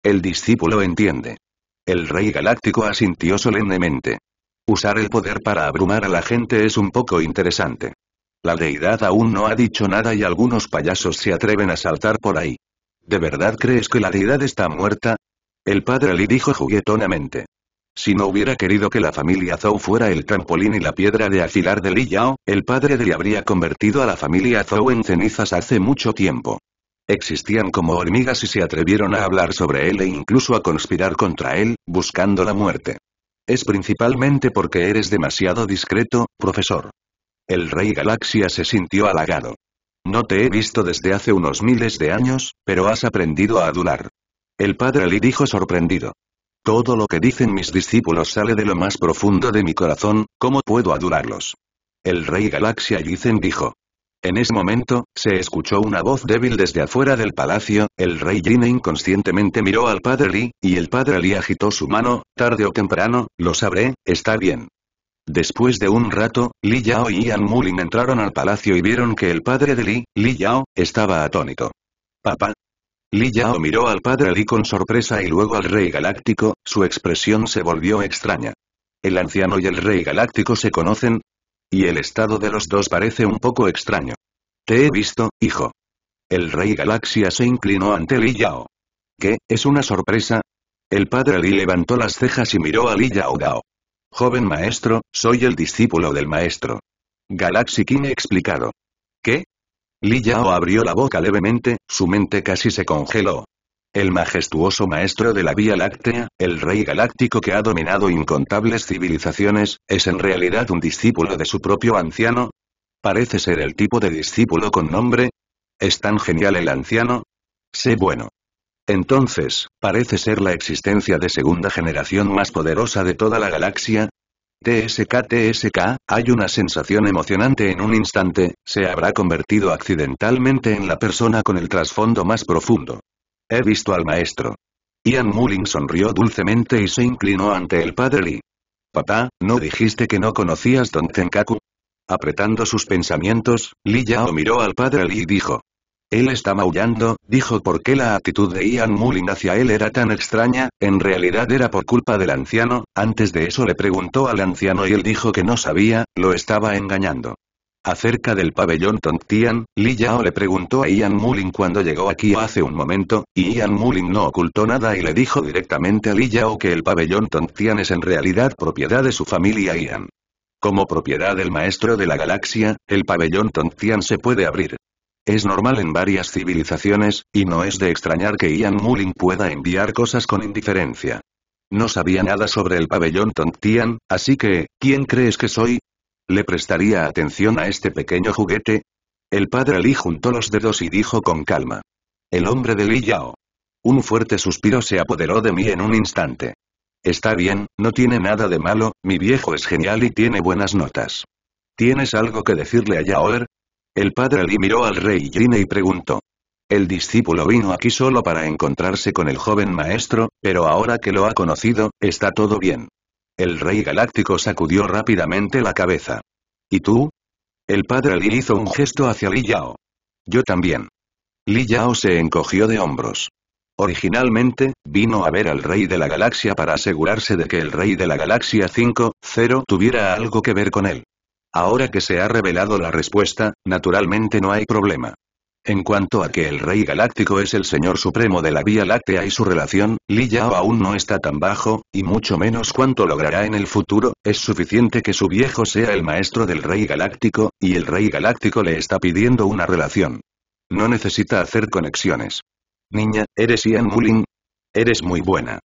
El discípulo entiende. El rey galáctico asintió solemnemente. Usar el poder para abrumar a la gente es un poco interesante. La deidad aún no ha dicho nada y algunos payasos se atreven a saltar por ahí. ¿De verdad crees que la deidad está muerta? El padre Lee dijo juguetonamente. Si no hubiera querido que la familia Zhou fuera el trampolín y la piedra de afilar de Li Yao, el padre de Li habría convertido a la familia Zhou en cenizas hace mucho tiempo. Existían como hormigas y se atrevieron a hablar sobre él e incluso a conspirar contra él, buscando la muerte. Es principalmente porque eres demasiado discreto, profesor. El rey Galaxia se sintió halagado. No te he visto desde hace unos miles de años, pero has aprendido a adular. El padre Lee dijo sorprendido. Todo lo que dicen mis discípulos sale de lo más profundo de mi corazón, ¿cómo puedo adularlos? El rey Galaxia Yizen dijo. En ese momento, se escuchó una voz débil desde afuera del palacio, el rey Jin inconscientemente miró al padre Li, y el padre Li agitó su mano, tarde o temprano, lo sabré, está bien. Después de un rato, Li Yao y Ian Mulin entraron al palacio y vieron que el padre de Li, Li Yao, estaba atónito. Papá. Li Yao miró al padre Li con sorpresa y luego al rey galáctico, su expresión se volvió extraña. El anciano y el rey galáctico se conocen, y el estado de los dos parece un poco extraño. Te he visto, hijo. El rey Galaxia se inclinó ante Li Yao. ¿Qué, es una sorpresa? El padre Li levantó las cejas y miró a Li Yao Gao. Joven maestro, soy el discípulo del maestro. Galaxy King explicado. ¿Qué? Li Yao abrió la boca levemente, su mente casi se congeló el majestuoso maestro de la Vía Láctea, el rey galáctico que ha dominado incontables civilizaciones, es en realidad un discípulo de su propio anciano? Parece ser el tipo de discípulo con nombre. ¿Es tan genial el anciano? Sé bueno. Entonces, parece ser la existencia de segunda generación más poderosa de toda la galaxia, TSK TSK, hay una sensación emocionante en un instante, se habrá convertido accidentalmente en la persona con el trasfondo más profundo. He visto al maestro. Ian Mullin sonrió dulcemente y se inclinó ante el padre Lee. Papá, ¿no dijiste que no conocías Don Tenkaku? Apretando sus pensamientos, Li Yao miró al padre Lee y dijo. Él está maullando, dijo por qué la actitud de Ian Mullin hacia él era tan extraña, en realidad era por culpa del anciano, antes de eso le preguntó al anciano y él dijo que no sabía, lo estaba engañando. Acerca del pabellón Tongtian, Li Yao le preguntó a Ian Mullin cuando llegó aquí hace un momento, y Ian Mullin no ocultó nada y le dijo directamente a Li Yao que el pabellón Tongtian es en realidad propiedad de su familia Ian. Como propiedad del maestro de la galaxia, el pabellón Tongtian se puede abrir. Es normal en varias civilizaciones, y no es de extrañar que Ian Mulin pueda enviar cosas con indiferencia. No sabía nada sobre el pabellón Tongtian, así que, ¿quién crees que soy? ¿Le prestaría atención a este pequeño juguete? El padre Li juntó los dedos y dijo con calma. El hombre de Li Yao. Un fuerte suspiro se apoderó de mí en un instante. Está bien, no tiene nada de malo, mi viejo es genial y tiene buenas notas. ¿Tienes algo que decirle a Yaoer? El padre Li miró al rey Yine y preguntó. El discípulo vino aquí solo para encontrarse con el joven maestro, pero ahora que lo ha conocido, está todo bien. El Rey Galáctico sacudió rápidamente la cabeza. ¿Y tú? El padre Li hizo un gesto hacia Li Yao. Yo también. Li Yao se encogió de hombros. Originalmente, vino a ver al Rey de la Galaxia para asegurarse de que el Rey de la Galaxia 50 tuviera algo que ver con él. Ahora que se ha revelado la respuesta, naturalmente no hay problema. En cuanto a que el Rey Galáctico es el Señor Supremo de la Vía Láctea y su relación, Li Yao aún no está tan bajo, y mucho menos cuánto logrará en el futuro, es suficiente que su viejo sea el maestro del Rey Galáctico, y el Rey Galáctico le está pidiendo una relación. No necesita hacer conexiones. Niña, ¿eres Ian Mullin? Eres muy buena.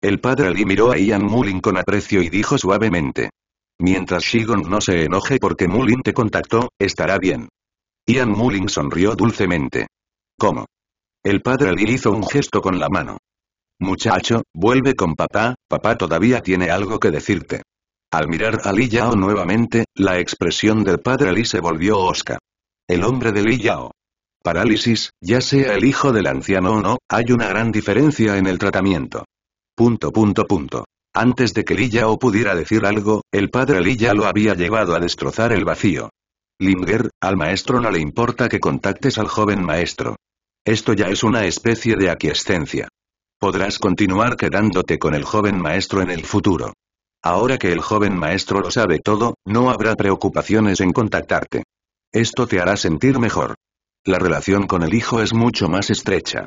El padre Li miró a Ian Mullin con aprecio y dijo suavemente. Mientras Shigong no se enoje porque Mulin te contactó, estará bien. Ian Mulling sonrió dulcemente. ¿Cómo? El padre Lee hizo un gesto con la mano. Muchacho, vuelve con papá, papá todavía tiene algo que decirte. Al mirar a Li Yao nuevamente, la expresión del padre Li se volvió osca. El hombre de Li Yao. Parálisis, ya sea el hijo del anciano o no, hay una gran diferencia en el tratamiento. Punto punto punto. Antes de que Li Yao pudiera decir algo, el padre Li ya lo había llevado a destrozar el vacío. Limger, al maestro no le importa que contactes al joven maestro. Esto ya es una especie de aquiescencia. Podrás continuar quedándote con el joven maestro en el futuro. Ahora que el joven maestro lo sabe todo, no habrá preocupaciones en contactarte. Esto te hará sentir mejor. La relación con el hijo es mucho más estrecha.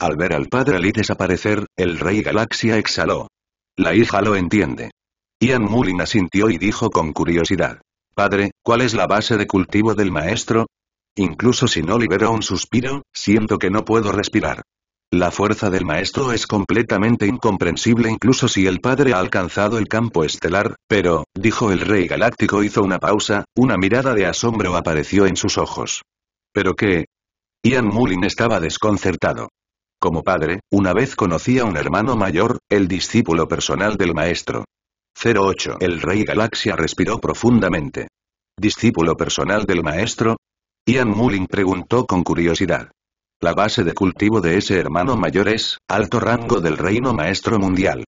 Al ver al padre Lee desaparecer, el rey Galaxia exhaló. La hija lo entiende. Ian Mullin asintió y dijo con curiosidad. Padre, ¿cuál es la base de cultivo del maestro? Incluso si no libero un suspiro, siento que no puedo respirar. La fuerza del maestro es completamente incomprensible incluso si el padre ha alcanzado el campo estelar, pero, dijo el rey galáctico hizo una pausa, una mirada de asombro apareció en sus ojos. ¿Pero qué? Ian Mullin estaba desconcertado. Como padre, una vez conocía a un hermano mayor, el discípulo personal del maestro. 08. El Rey Galaxia respiró profundamente. ¿Discípulo personal del maestro? Ian Mulling preguntó con curiosidad. La base de cultivo de ese hermano mayor es, alto rango del reino maestro mundial.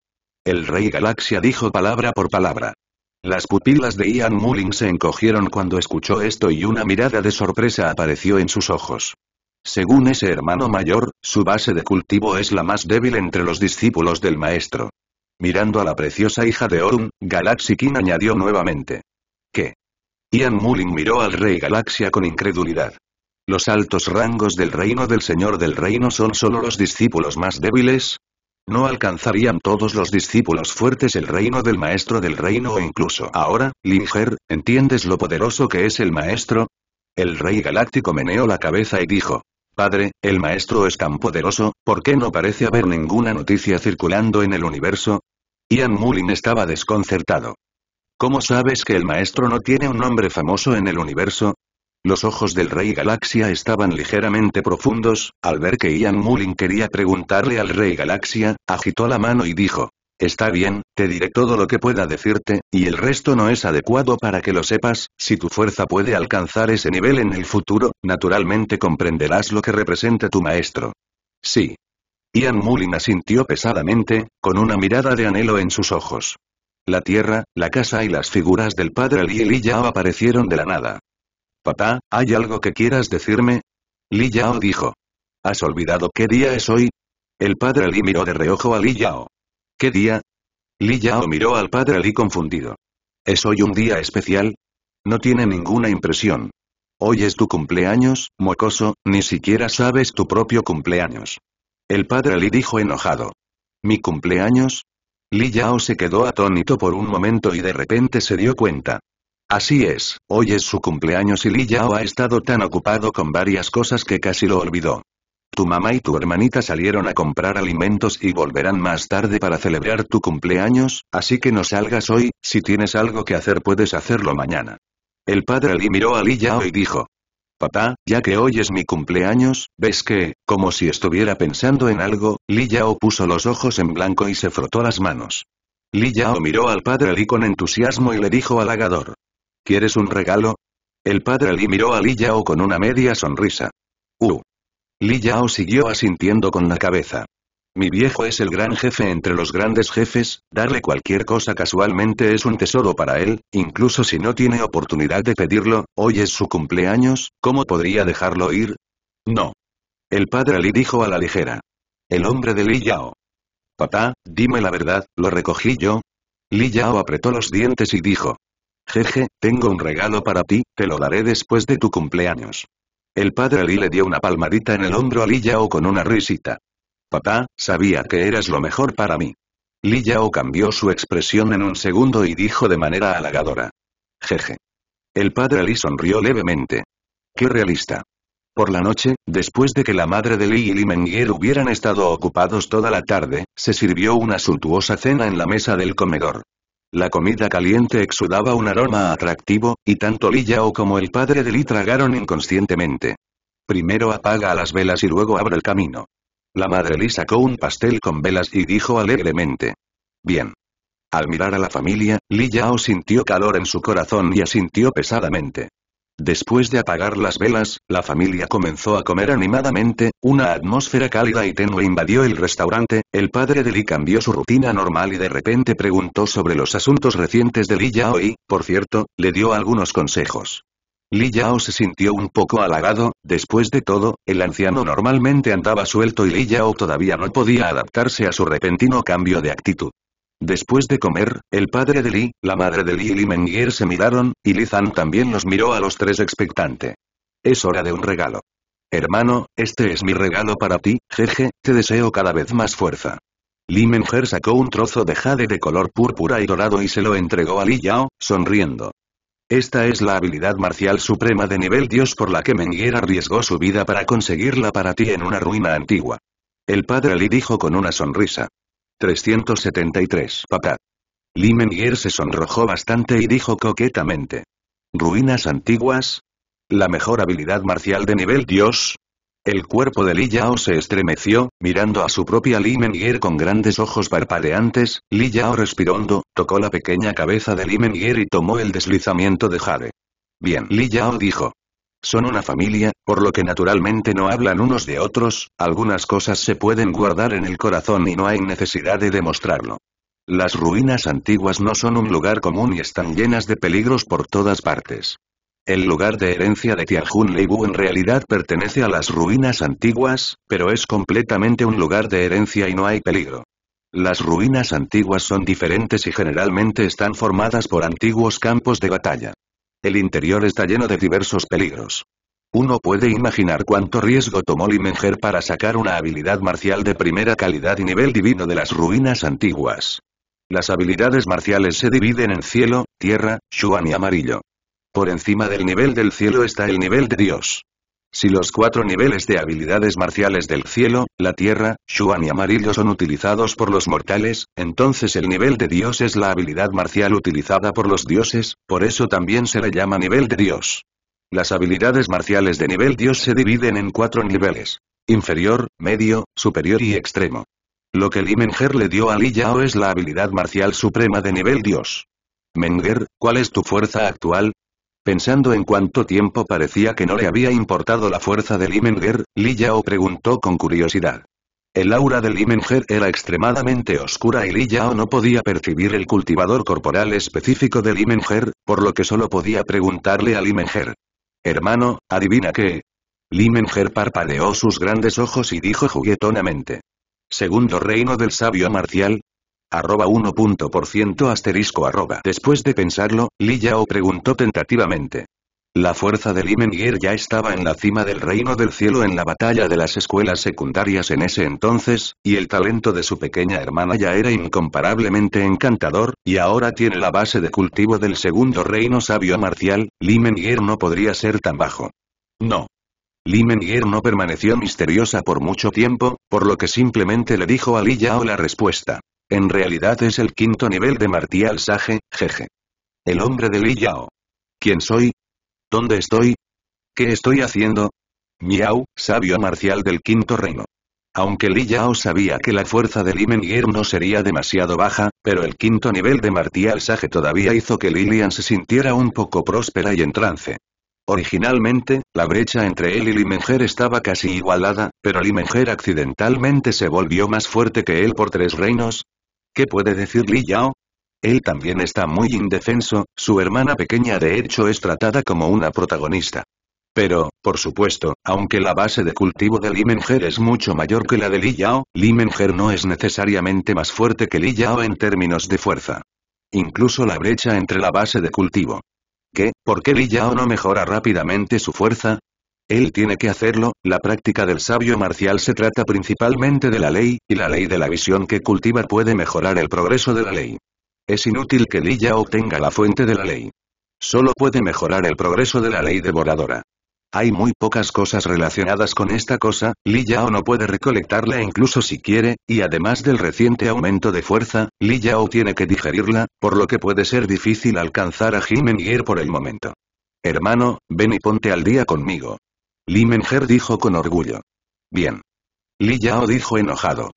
El Rey Galaxia dijo palabra por palabra. Las pupilas de Ian Mulling se encogieron cuando escuchó esto y una mirada de sorpresa apareció en sus ojos. Según ese hermano mayor, su base de cultivo es la más débil entre los discípulos del maestro. Mirando a la preciosa hija de Orun, Galaxy King añadió nuevamente. ¿Qué? Ian Mullin miró al rey Galaxia con incredulidad. ¿Los altos rangos del reino del señor del reino son solo los discípulos más débiles? ¿No alcanzarían todos los discípulos fuertes el reino del maestro del reino o incluso ahora, Linger, ¿entiendes lo poderoso que es el maestro? El rey galáctico meneó la cabeza y dijo, Padre, el maestro es tan poderoso, ¿por qué no parece haber ninguna noticia circulando en el universo? Ian Mullin estaba desconcertado. ¿Cómo sabes que el maestro no tiene un nombre famoso en el universo? Los ojos del Rey Galaxia estaban ligeramente profundos, al ver que Ian Mullin quería preguntarle al Rey Galaxia, agitó la mano y dijo, Está bien, te diré todo lo que pueda decirte, y el resto no es adecuado para que lo sepas, si tu fuerza puede alcanzar ese nivel en el futuro, naturalmente comprenderás lo que representa tu maestro. Sí, Ian Mullin asintió pesadamente, con una mirada de anhelo en sus ojos. La tierra, la casa y las figuras del padre Ali y Li Yao aparecieron de la nada. «Papá, ¿hay algo que quieras decirme?» Li Yao dijo. ¿Has olvidado qué día es hoy? El padre Ali miró de reojo a Li Yao. ¿Qué día? Li Yao miró al padre Li confundido. ¿Es hoy un día especial? No tiene ninguna impresión. Hoy es tu cumpleaños, mocoso, ni siquiera sabes tu propio cumpleaños. El padre Li dijo enojado. ¿Mi cumpleaños? Li Yao se quedó atónito por un momento y de repente se dio cuenta. Así es, hoy es su cumpleaños y Li Yao ha estado tan ocupado con varias cosas que casi lo olvidó. Tu mamá y tu hermanita salieron a comprar alimentos y volverán más tarde para celebrar tu cumpleaños, así que no salgas hoy, si tienes algo que hacer puedes hacerlo mañana. El padre Li miró a Li Yao y dijo, Papá, ya que hoy es mi cumpleaños, ¿ves que, como si estuviera pensando en algo, Li Yao puso los ojos en blanco y se frotó las manos. Li Yao miró al padre Li con entusiasmo y le dijo halagador. ¿Quieres un regalo? El padre Li miró a Li Yao con una media sonrisa. Uh. Li Yao siguió asintiendo con la cabeza. Mi viejo es el gran jefe entre los grandes jefes, darle cualquier cosa casualmente es un tesoro para él, incluso si no tiene oportunidad de pedirlo, hoy es su cumpleaños, ¿cómo podría dejarlo ir? No. El padre Li dijo a la ligera. El hombre de Li Yao. Papá, dime la verdad, ¿lo recogí yo? Li Yao apretó los dientes y dijo. Jeje, tengo un regalo para ti, te lo daré después de tu cumpleaños. El padre Li le dio una palmadita en el hombro a Li Yao con una risita. Papá, sabía que eras lo mejor para mí. Li Yao cambió su expresión en un segundo y dijo de manera halagadora. Jeje. El padre Li sonrió levemente. ¡Qué realista! Por la noche, después de que la madre de Li y Li Mengier hubieran estado ocupados toda la tarde, se sirvió una suntuosa cena en la mesa del comedor. La comida caliente exudaba un aroma atractivo, y tanto Li Yao como el padre de Li tragaron inconscientemente. Primero apaga las velas y luego abre el camino. La madre Lee sacó un pastel con velas y dijo alegremente. Bien. Al mirar a la familia, Li Yao sintió calor en su corazón y asintió pesadamente. Después de apagar las velas, la familia comenzó a comer animadamente, una atmósfera cálida y tenue invadió el restaurante, el padre de Li cambió su rutina normal y de repente preguntó sobre los asuntos recientes de Li Yao y, por cierto, le dio algunos consejos. Li Yao se sintió un poco halagado, después de todo, el anciano normalmente andaba suelto y Li Yao todavía no podía adaptarse a su repentino cambio de actitud. Después de comer, el padre de Li, la madre de Li y Li Menger se miraron, y Li Zhang también los miró a los tres expectante. Es hora de un regalo. Hermano, este es mi regalo para ti, jeje, te deseo cada vez más fuerza. Li Menger sacó un trozo de jade de color púrpura y dorado y se lo entregó a Li Yao, sonriendo. Esta es la habilidad marcial suprema de nivel dios por la que Menguer arriesgó su vida para conseguirla para ti en una ruina antigua. El padre Lee dijo con una sonrisa. 373. Papá. Li Menguer se sonrojó bastante y dijo coquetamente. ¿Ruinas antiguas? ¿La mejor habilidad marcial de nivel dios? El cuerpo de Li Yao se estremeció, mirando a su propia Li con grandes ojos parpadeantes, Li Yao respiró tocó la pequeña cabeza de Li Mengir y tomó el deslizamiento de Jade. Bien, Li Yao dijo. Son una familia, por lo que naturalmente no hablan unos de otros, algunas cosas se pueden guardar en el corazón y no hay necesidad de demostrarlo. Las ruinas antiguas no son un lugar común y están llenas de peligros por todas partes. El lugar de herencia de Tianjun Leibu en realidad pertenece a las ruinas antiguas, pero es completamente un lugar de herencia y no hay peligro. Las ruinas antiguas son diferentes y generalmente están formadas por antiguos campos de batalla. El interior está lleno de diversos peligros. Uno puede imaginar cuánto riesgo tomó Limenger para sacar una habilidad marcial de primera calidad y nivel divino de las ruinas antiguas. Las habilidades marciales se dividen en cielo, tierra, shuan y amarillo. Por encima del nivel del cielo está el nivel de Dios. Si los cuatro niveles de habilidades marciales del cielo, la tierra, Shuan y amarillo son utilizados por los mortales, entonces el nivel de Dios es la habilidad marcial utilizada por los dioses, por eso también se le llama nivel de Dios. Las habilidades marciales de nivel Dios se dividen en cuatro niveles. Inferior, medio, superior y extremo. Lo que Limenger le dio a Li Yao es la habilidad marcial suprema de nivel Dios. Menger, ¿cuál es tu fuerza actual? Pensando en cuánto tiempo parecía que no le había importado la fuerza de Limenger, Li Yao preguntó con curiosidad. El aura de Limenger era extremadamente oscura y Li Yao no podía percibir el cultivador corporal específico de Limenger, por lo que solo podía preguntarle a Limenger. Hermano, adivina qué. Limenger parpadeó sus grandes ojos y dijo juguetonamente. Segundo reino del sabio marcial, Arroba 1%. Asterisco arroba. Después de pensarlo, Li Yao preguntó tentativamente. La fuerza de Limengir ya estaba en la cima del reino del cielo en la batalla de las escuelas secundarias en ese entonces, y el talento de su pequeña hermana ya era incomparablemente encantador, y ahora tiene la base de cultivo del segundo reino sabio marcial, Limengir no podría ser tan bajo. No. Mengir no permaneció misteriosa por mucho tiempo, por lo que simplemente le dijo a Li Yao la respuesta. En realidad es el quinto nivel de Martial Sage, jeje. El hombre de Li Yao. ¿Quién soy? ¿Dónde estoy? ¿Qué estoy haciendo? Miau, sabio marcial del quinto reino. Aunque Li Yao sabía que la fuerza de Li no sería demasiado baja, pero el quinto nivel de Martial Sage todavía hizo que Lilian se sintiera un poco próspera y en trance. Originalmente, la brecha entre él y Limenger estaba casi igualada, pero Limenger accidentalmente se volvió más fuerte que él por tres reinos, ¿Qué puede decir Li Yao? Él también está muy indefenso, su hermana pequeña de hecho es tratada como una protagonista. Pero, por supuesto, aunque la base de cultivo de Limenger es mucho mayor que la de Li Yao, Limenger no es necesariamente más fuerte que Li Yao en términos de fuerza. Incluso la brecha entre la base de cultivo. ¿Qué? ¿Por qué Li Yao no mejora rápidamente su fuerza? Él tiene que hacerlo, la práctica del sabio marcial se trata principalmente de la ley, y la ley de la visión que cultiva puede mejorar el progreso de la ley. Es inútil que Li Yao obtenga la fuente de la ley. Solo puede mejorar el progreso de la ley devoradora. Hay muy pocas cosas relacionadas con esta cosa, Li Yao no puede recolectarla incluso si quiere, y además del reciente aumento de fuerza, Li Yao tiene que digerirla, por lo que puede ser difícil alcanzar a Jimen Yer por el momento. Hermano, ven y ponte al día conmigo. Limenger dijo con orgullo. Bien. Li Yao dijo enojado.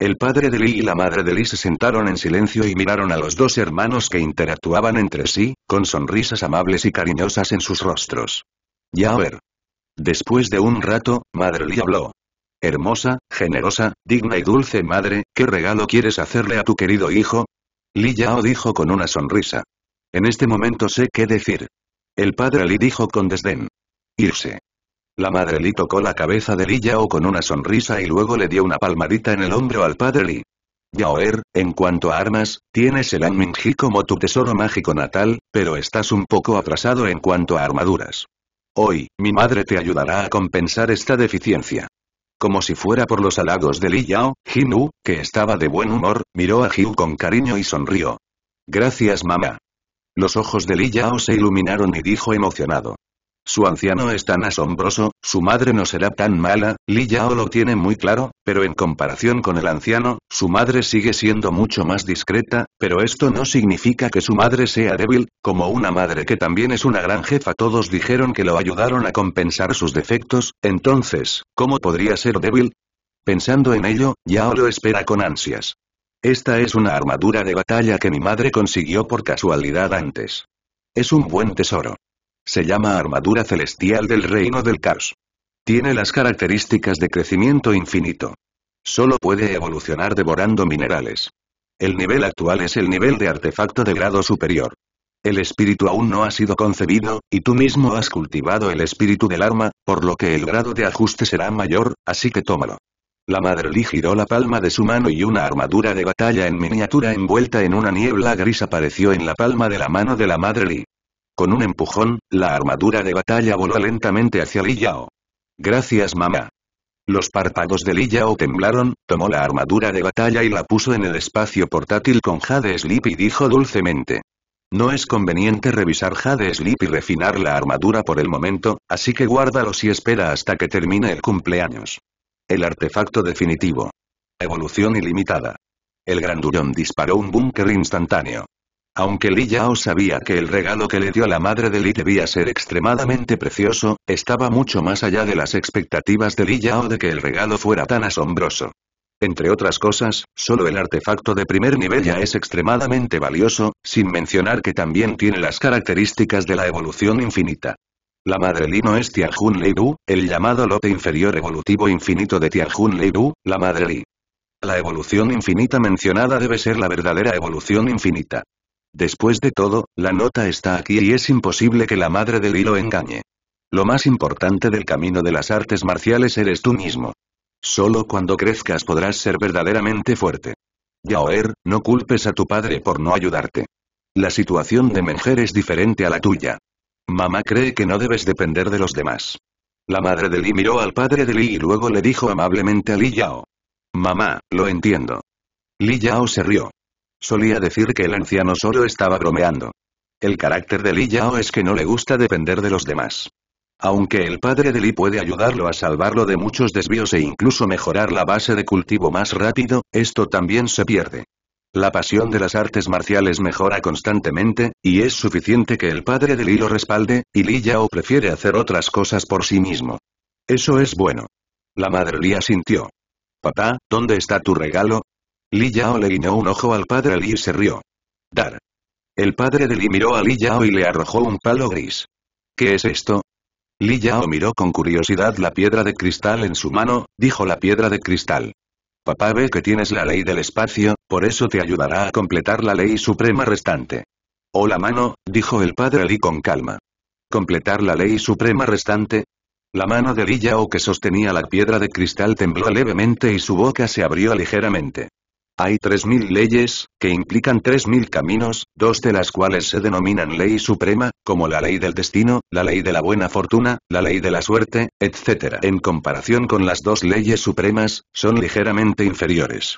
El padre de Li y la madre de Li se sentaron en silencio y miraron a los dos hermanos que interactuaban entre sí, con sonrisas amables y cariñosas en sus rostros. Ya ver. Después de un rato, madre Li habló. Hermosa, generosa, digna y dulce madre, ¿qué regalo quieres hacerle a tu querido hijo? Li Yao dijo con una sonrisa. En este momento sé qué decir. El padre Li dijo con desdén. Irse. La madre Li tocó la cabeza de Li Yao con una sonrisa y luego le dio una palmadita en el hombro al padre Li. Yaoer, en cuanto a armas, tienes el Anmingji como tu tesoro mágico natal, pero estás un poco atrasado en cuanto a armaduras. Hoy, mi madre te ayudará a compensar esta deficiencia. Como si fuera por los halagos de Li Yao, Wu, que estaba de buen humor, miró a Jiu con cariño y sonrió. Gracias mamá. Los ojos de Li Yao se iluminaron y dijo emocionado. Su anciano es tan asombroso, su madre no será tan mala, Li Yao lo tiene muy claro, pero en comparación con el anciano, su madre sigue siendo mucho más discreta, pero esto no significa que su madre sea débil, como una madre que también es una gran jefa todos dijeron que lo ayudaron a compensar sus defectos, entonces, ¿cómo podría ser débil? Pensando en ello, Yao lo espera con ansias. Esta es una armadura de batalla que mi madre consiguió por casualidad antes. Es un buen tesoro. Se llama armadura celestial del reino del caos. Tiene las características de crecimiento infinito. Solo puede evolucionar devorando minerales. El nivel actual es el nivel de artefacto de grado superior. El espíritu aún no ha sido concebido, y tú mismo has cultivado el espíritu del arma, por lo que el grado de ajuste será mayor, así que tómalo. La madre Lee giró la palma de su mano y una armadura de batalla en miniatura envuelta en una niebla gris apareció en la palma de la mano de la madre Lee. Con un empujón, la armadura de batalla voló lentamente hacia Li Yao. Gracias mamá. Los párpados de Li Yao temblaron, tomó la armadura de batalla y la puso en el espacio portátil con Jade Sleep y dijo dulcemente. No es conveniente revisar Jade Sleep y refinar la armadura por el momento, así que guárdalos y espera hasta que termine el cumpleaños. El artefacto definitivo. Evolución ilimitada. El grandullón disparó un búnker instantáneo. Aunque Li Yao sabía que el regalo que le dio la madre de Li debía ser extremadamente precioso, estaba mucho más allá de las expectativas de Li Yao de que el regalo fuera tan asombroso. Entre otras cosas, solo el artefacto de primer nivel ya es extremadamente valioso, sin mencionar que también tiene las características de la evolución infinita. La madre Li no es Tianjun Lei el llamado lote inferior evolutivo infinito de Tianjun Lei la madre Li. La evolución infinita mencionada debe ser la verdadera evolución infinita. Después de todo, la nota está aquí y es imposible que la madre de Li lo engañe. Lo más importante del camino de las artes marciales eres tú mismo. Solo cuando crezcas podrás ser verdaderamente fuerte. Yaoer, no culpes a tu padre por no ayudarte. La situación de Menger es diferente a la tuya. Mamá cree que no debes depender de los demás. La madre de Li miró al padre de Lee y luego le dijo amablemente a Li Yao. Mamá, lo entiendo. Li Yao se rió. Solía decir que el anciano solo estaba bromeando. El carácter de Li Yao es que no le gusta depender de los demás. Aunque el padre de Li puede ayudarlo a salvarlo de muchos desvíos e incluso mejorar la base de cultivo más rápido, esto también se pierde. La pasión de las artes marciales mejora constantemente, y es suficiente que el padre de Li lo respalde, y Li Yao prefiere hacer otras cosas por sí mismo. Eso es bueno. La madre Li asintió. Papá, ¿dónde está tu regalo? Li Yao le guiñó un ojo al padre Li y se rió. Dar. El padre de Li miró a Li Yao y le arrojó un palo gris. ¿Qué es esto? Li Yao miró con curiosidad la piedra de cristal en su mano, dijo la piedra de cristal. Papá ve que tienes la ley del espacio, por eso te ayudará a completar la ley suprema restante. Hola la mano, dijo el padre Li con calma. ¿Completar la ley suprema restante? La mano de Li Yao que sostenía la piedra de cristal tembló levemente y su boca se abrió ligeramente. Hay 3.000 leyes, que implican 3.000 caminos, dos de las cuales se denominan ley suprema, como la ley del destino, la ley de la buena fortuna, la ley de la suerte, etc. En comparación con las dos leyes supremas, son ligeramente inferiores.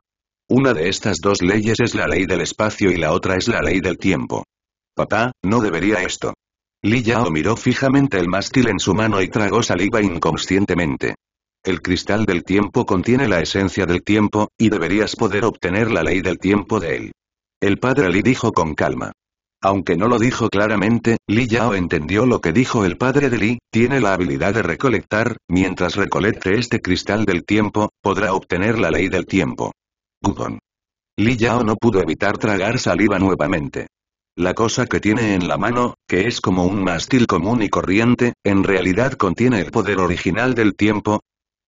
Una de estas dos leyes es la ley del espacio y la otra es la ley del tiempo. Papá, no debería esto. Li Yao miró fijamente el mástil en su mano y tragó saliva inconscientemente. El cristal del tiempo contiene la esencia del tiempo, y deberías poder obtener la ley del tiempo de él. El padre Li dijo con calma. Aunque no lo dijo claramente, Li Yao entendió lo que dijo el padre de Li, tiene la habilidad de recolectar, mientras recolecte este cristal del tiempo, podrá obtener la ley del tiempo. Gudon. Li Yao no pudo evitar tragar saliva nuevamente. La cosa que tiene en la mano, que es como un mástil común y corriente, en realidad contiene el poder original del tiempo,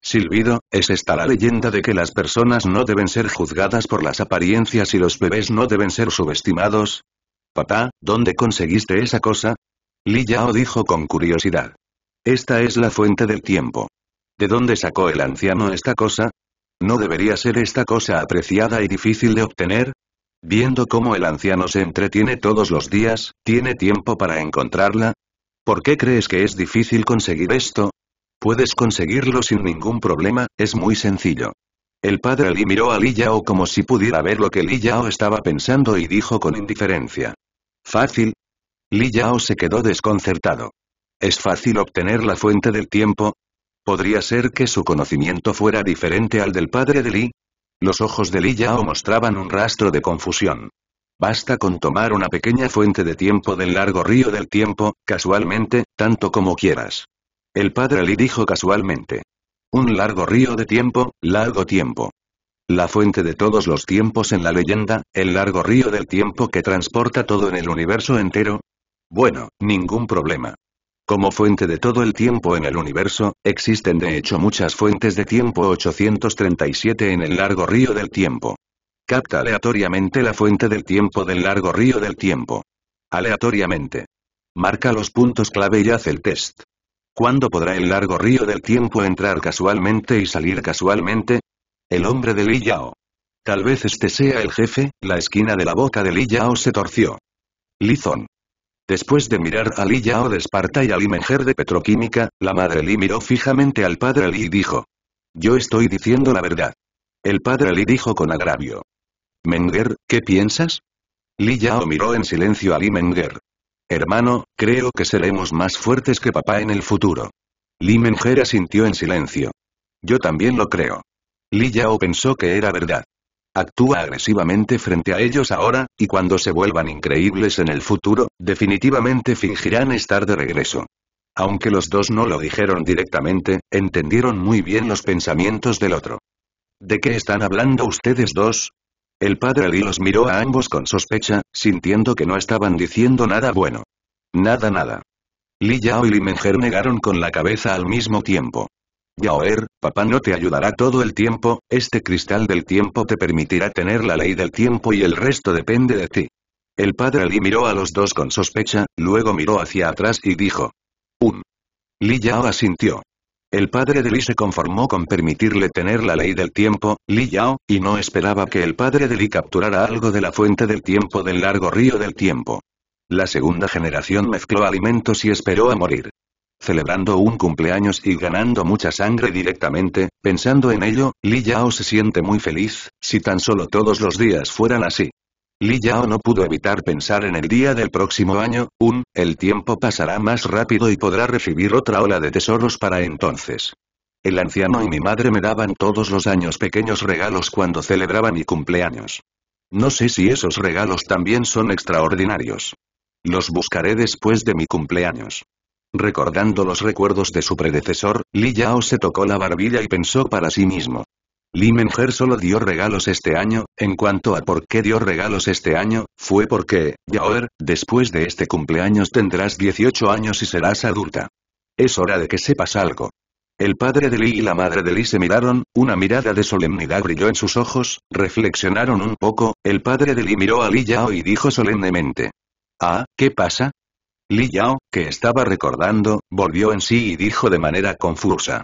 Silbido, es esta la leyenda de que las personas no deben ser juzgadas por las apariencias y los bebés no deben ser subestimados. Papá, ¿dónde conseguiste esa cosa? Li Yao dijo con curiosidad. Esta es la fuente del tiempo. ¿De dónde sacó el anciano esta cosa? ¿No debería ser esta cosa apreciada y difícil de obtener? Viendo cómo el anciano se entretiene todos los días, ¿tiene tiempo para encontrarla? ¿Por qué crees que es difícil conseguir esto? Puedes conseguirlo sin ningún problema, es muy sencillo. El padre Li miró a Li Yao como si pudiera ver lo que Li Yao estaba pensando y dijo con indiferencia. Fácil. Li Yao se quedó desconcertado. ¿Es fácil obtener la fuente del tiempo? ¿Podría ser que su conocimiento fuera diferente al del padre de Li? Los ojos de Li Yao mostraban un rastro de confusión. Basta con tomar una pequeña fuente de tiempo del largo río del tiempo, casualmente, tanto como quieras. El padre le dijo casualmente. Un largo río de tiempo, largo tiempo. La fuente de todos los tiempos en la leyenda, el largo río del tiempo que transporta todo en el universo entero. Bueno, ningún problema. Como fuente de todo el tiempo en el universo, existen de hecho muchas fuentes de tiempo 837 en el largo río del tiempo. Capta aleatoriamente la fuente del tiempo del largo río del tiempo. Aleatoriamente. Marca los puntos clave y haz el test. ¿Cuándo podrá el largo río del tiempo entrar casualmente y salir casualmente? El hombre de Li Yao. Tal vez este sea el jefe, la esquina de la boca de Li Yao se torció. Lizón. Después de mirar a Li Yao de Esparta y a Li Menger de Petroquímica, la madre Li miró fijamente al padre Li y dijo. Yo estoy diciendo la verdad. El padre Li dijo con agravio. Menger, ¿qué piensas? Li Yao miró en silencio a Li Menger. Hermano, creo que seremos más fuertes que papá en el futuro. Li Menger asintió en silencio. Yo también lo creo. Li Yao pensó que era verdad. Actúa agresivamente frente a ellos ahora, y cuando se vuelvan increíbles en el futuro, definitivamente fingirán estar de regreso. Aunque los dos no lo dijeron directamente, entendieron muy bien los pensamientos del otro. ¿De qué están hablando ustedes dos? El padre Ali los miró a ambos con sospecha, sintiendo que no estaban diciendo nada bueno. Nada nada. Li Yao y Li negaron con la cabeza al mismo tiempo. Yaoer, papá no te ayudará todo el tiempo, este cristal del tiempo te permitirá tener la ley del tiempo y el resto depende de ti. El padre Li miró a los dos con sospecha, luego miró hacia atrás y dijo. Un. Um". Li Yao asintió. El padre de Li se conformó con permitirle tener la ley del tiempo, Li Yao, y no esperaba que el padre de Li capturara algo de la fuente del tiempo del largo río del tiempo. La segunda generación mezcló alimentos y esperó a morir. Celebrando un cumpleaños y ganando mucha sangre directamente, pensando en ello, Li Yao se siente muy feliz, si tan solo todos los días fueran así. Li Yao no pudo evitar pensar en el día del próximo año, un, el tiempo pasará más rápido y podrá recibir otra ola de tesoros para entonces. El anciano y mi madre me daban todos los años pequeños regalos cuando celebraba mi cumpleaños. No sé si esos regalos también son extraordinarios. Los buscaré después de mi cumpleaños. Recordando los recuerdos de su predecesor, Li Yao se tocó la barbilla y pensó para sí mismo. Menger solo dio regalos este año, en cuanto a por qué dio regalos este año, fue porque, Yaoer, después de este cumpleaños tendrás 18 años y serás adulta. Es hora de que sepas algo. El padre de Li y la madre de Lee se miraron, una mirada de solemnidad brilló en sus ojos, reflexionaron un poco, el padre de Lee miró a Li Yao y dijo solemnemente. Ah, ¿qué pasa? Li Yao, que estaba recordando, volvió en sí y dijo de manera confusa.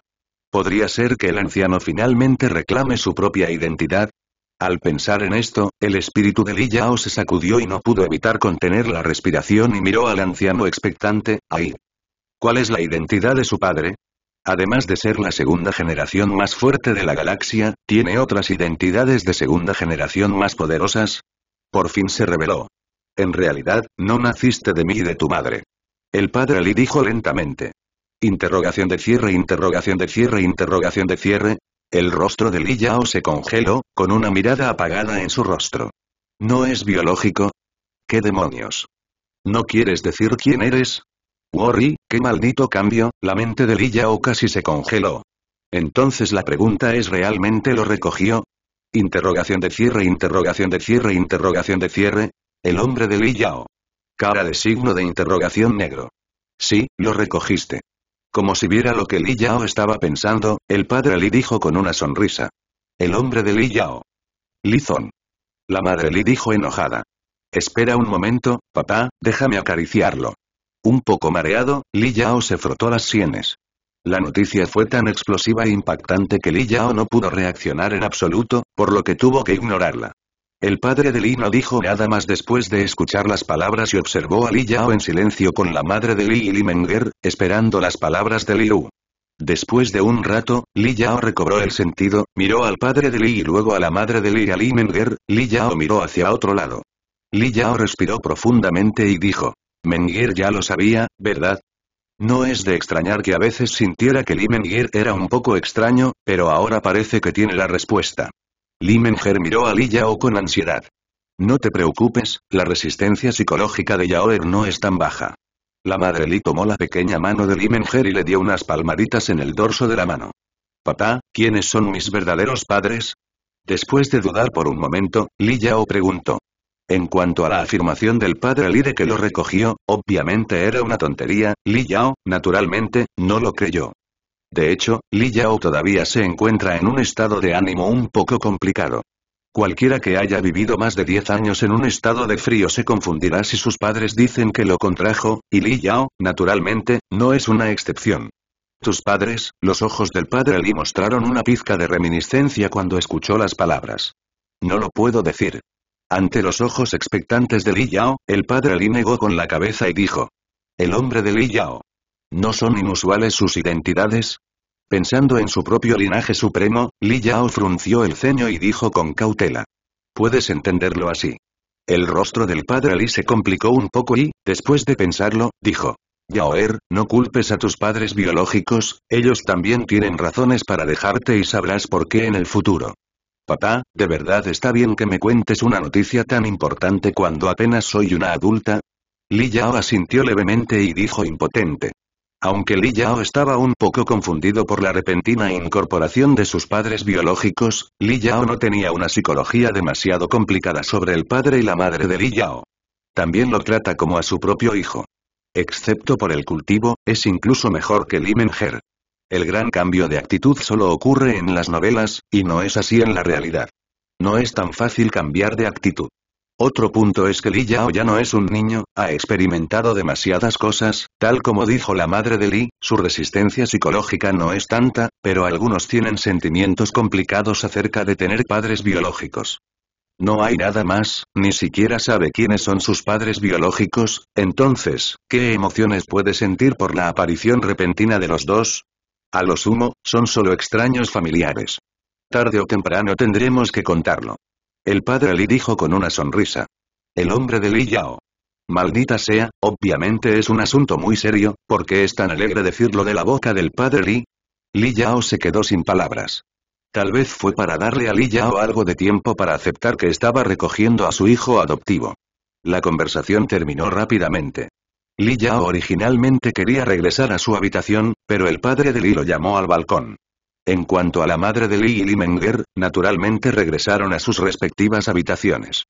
¿Podría ser que el anciano finalmente reclame su propia identidad? Al pensar en esto, el espíritu de Li Yao se sacudió y no pudo evitar contener la respiración y miró al anciano expectante, ahí. ¿Cuál es la identidad de su padre? Además de ser la segunda generación más fuerte de la galaxia, ¿tiene otras identidades de segunda generación más poderosas? Por fin se reveló. En realidad, no naciste de mí y de tu madre. El padre Li dijo lentamente. Interrogación de cierre, interrogación de cierre, interrogación de cierre. El rostro de Li Yao se congeló, con una mirada apagada en su rostro. ¿No es biológico? ¿Qué demonios? ¿No quieres decir quién eres? Worry, qué maldito cambio, la mente de Li Yao casi se congeló. Entonces la pregunta es ¿realmente lo recogió? Interrogación de cierre, interrogación de cierre, interrogación de cierre. El hombre de Li Cara de signo de interrogación negro. Sí, lo recogiste. Como si viera lo que Li Yao estaba pensando, el padre Li dijo con una sonrisa. El hombre de Li Yao. Li La madre Li dijo enojada. Espera un momento, papá, déjame acariciarlo. Un poco mareado, Li Yao se frotó las sienes. La noticia fue tan explosiva e impactante que Li Yao no pudo reaccionar en absoluto, por lo que tuvo que ignorarla. El padre de Li no dijo nada más después de escuchar las palabras y observó a Li Yao en silencio con la madre de Li y Li Menger, esperando las palabras de Liu. Después de un rato, Li Yao recobró el sentido, miró al padre de Li y luego a la madre de Li y a Li Menger, Li Yao miró hacia otro lado. Li Yao respiró profundamente y dijo, Menger ya lo sabía, ¿verdad? No es de extrañar que a veces sintiera que Li Menger era un poco extraño, pero ahora parece que tiene la respuesta. Limenger miró a Li Yao con ansiedad. No te preocupes, la resistencia psicológica de Yaoer no es tan baja. La madre Li tomó la pequeña mano de Limenger y le dio unas palmaditas en el dorso de la mano. Papá, ¿quiénes son mis verdaderos padres? Después de dudar por un momento, Li Yao preguntó. En cuanto a la afirmación del padre Li de que lo recogió, obviamente era una tontería, Li Yao, naturalmente, no lo creyó. De hecho, Li Yao todavía se encuentra en un estado de ánimo un poco complicado. Cualquiera que haya vivido más de 10 años en un estado de frío se confundirá si sus padres dicen que lo contrajo, y Li Yao, naturalmente, no es una excepción. Tus padres, los ojos del padre Li mostraron una pizca de reminiscencia cuando escuchó las palabras. No lo puedo decir. Ante los ojos expectantes de Li Yao, el padre Li negó con la cabeza y dijo. El hombre de Li Yao, ¿No son inusuales sus identidades? Pensando en su propio linaje supremo, Li Yao frunció el ceño y dijo con cautela. Puedes entenderlo así. El rostro del padre Li se complicó un poco y, después de pensarlo, dijo. Yaoer, no culpes a tus padres biológicos, ellos también tienen razones para dejarte y sabrás por qué en el futuro. Papá, ¿de verdad está bien que me cuentes una noticia tan importante cuando apenas soy una adulta? Li Yao asintió levemente y dijo impotente. Aunque Li Yao estaba un poco confundido por la repentina incorporación de sus padres biológicos, Li Yao no tenía una psicología demasiado complicada sobre el padre y la madre de Li Yao. También lo trata como a su propio hijo. Excepto por el cultivo, es incluso mejor que Li Menger. El gran cambio de actitud solo ocurre en las novelas, y no es así en la realidad. No es tan fácil cambiar de actitud. Otro punto es que Li Yao ya no es un niño, ha experimentado demasiadas cosas, tal como dijo la madre de Li, su resistencia psicológica no es tanta, pero algunos tienen sentimientos complicados acerca de tener padres biológicos. No hay nada más, ni siquiera sabe quiénes son sus padres biológicos, entonces, ¿qué emociones puede sentir por la aparición repentina de los dos? A lo sumo, son solo extraños familiares. Tarde o temprano tendremos que contarlo. El padre Li dijo con una sonrisa. El hombre de Li Yao. Maldita sea, obviamente es un asunto muy serio, ¿por qué es tan alegre decirlo de la boca del padre Li? Li Yao se quedó sin palabras. Tal vez fue para darle a Li Yao algo de tiempo para aceptar que estaba recogiendo a su hijo adoptivo. La conversación terminó rápidamente. Li Yao originalmente quería regresar a su habitación, pero el padre de Li lo llamó al balcón. En cuanto a la madre de Li y Limenger, naturalmente regresaron a sus respectivas habitaciones.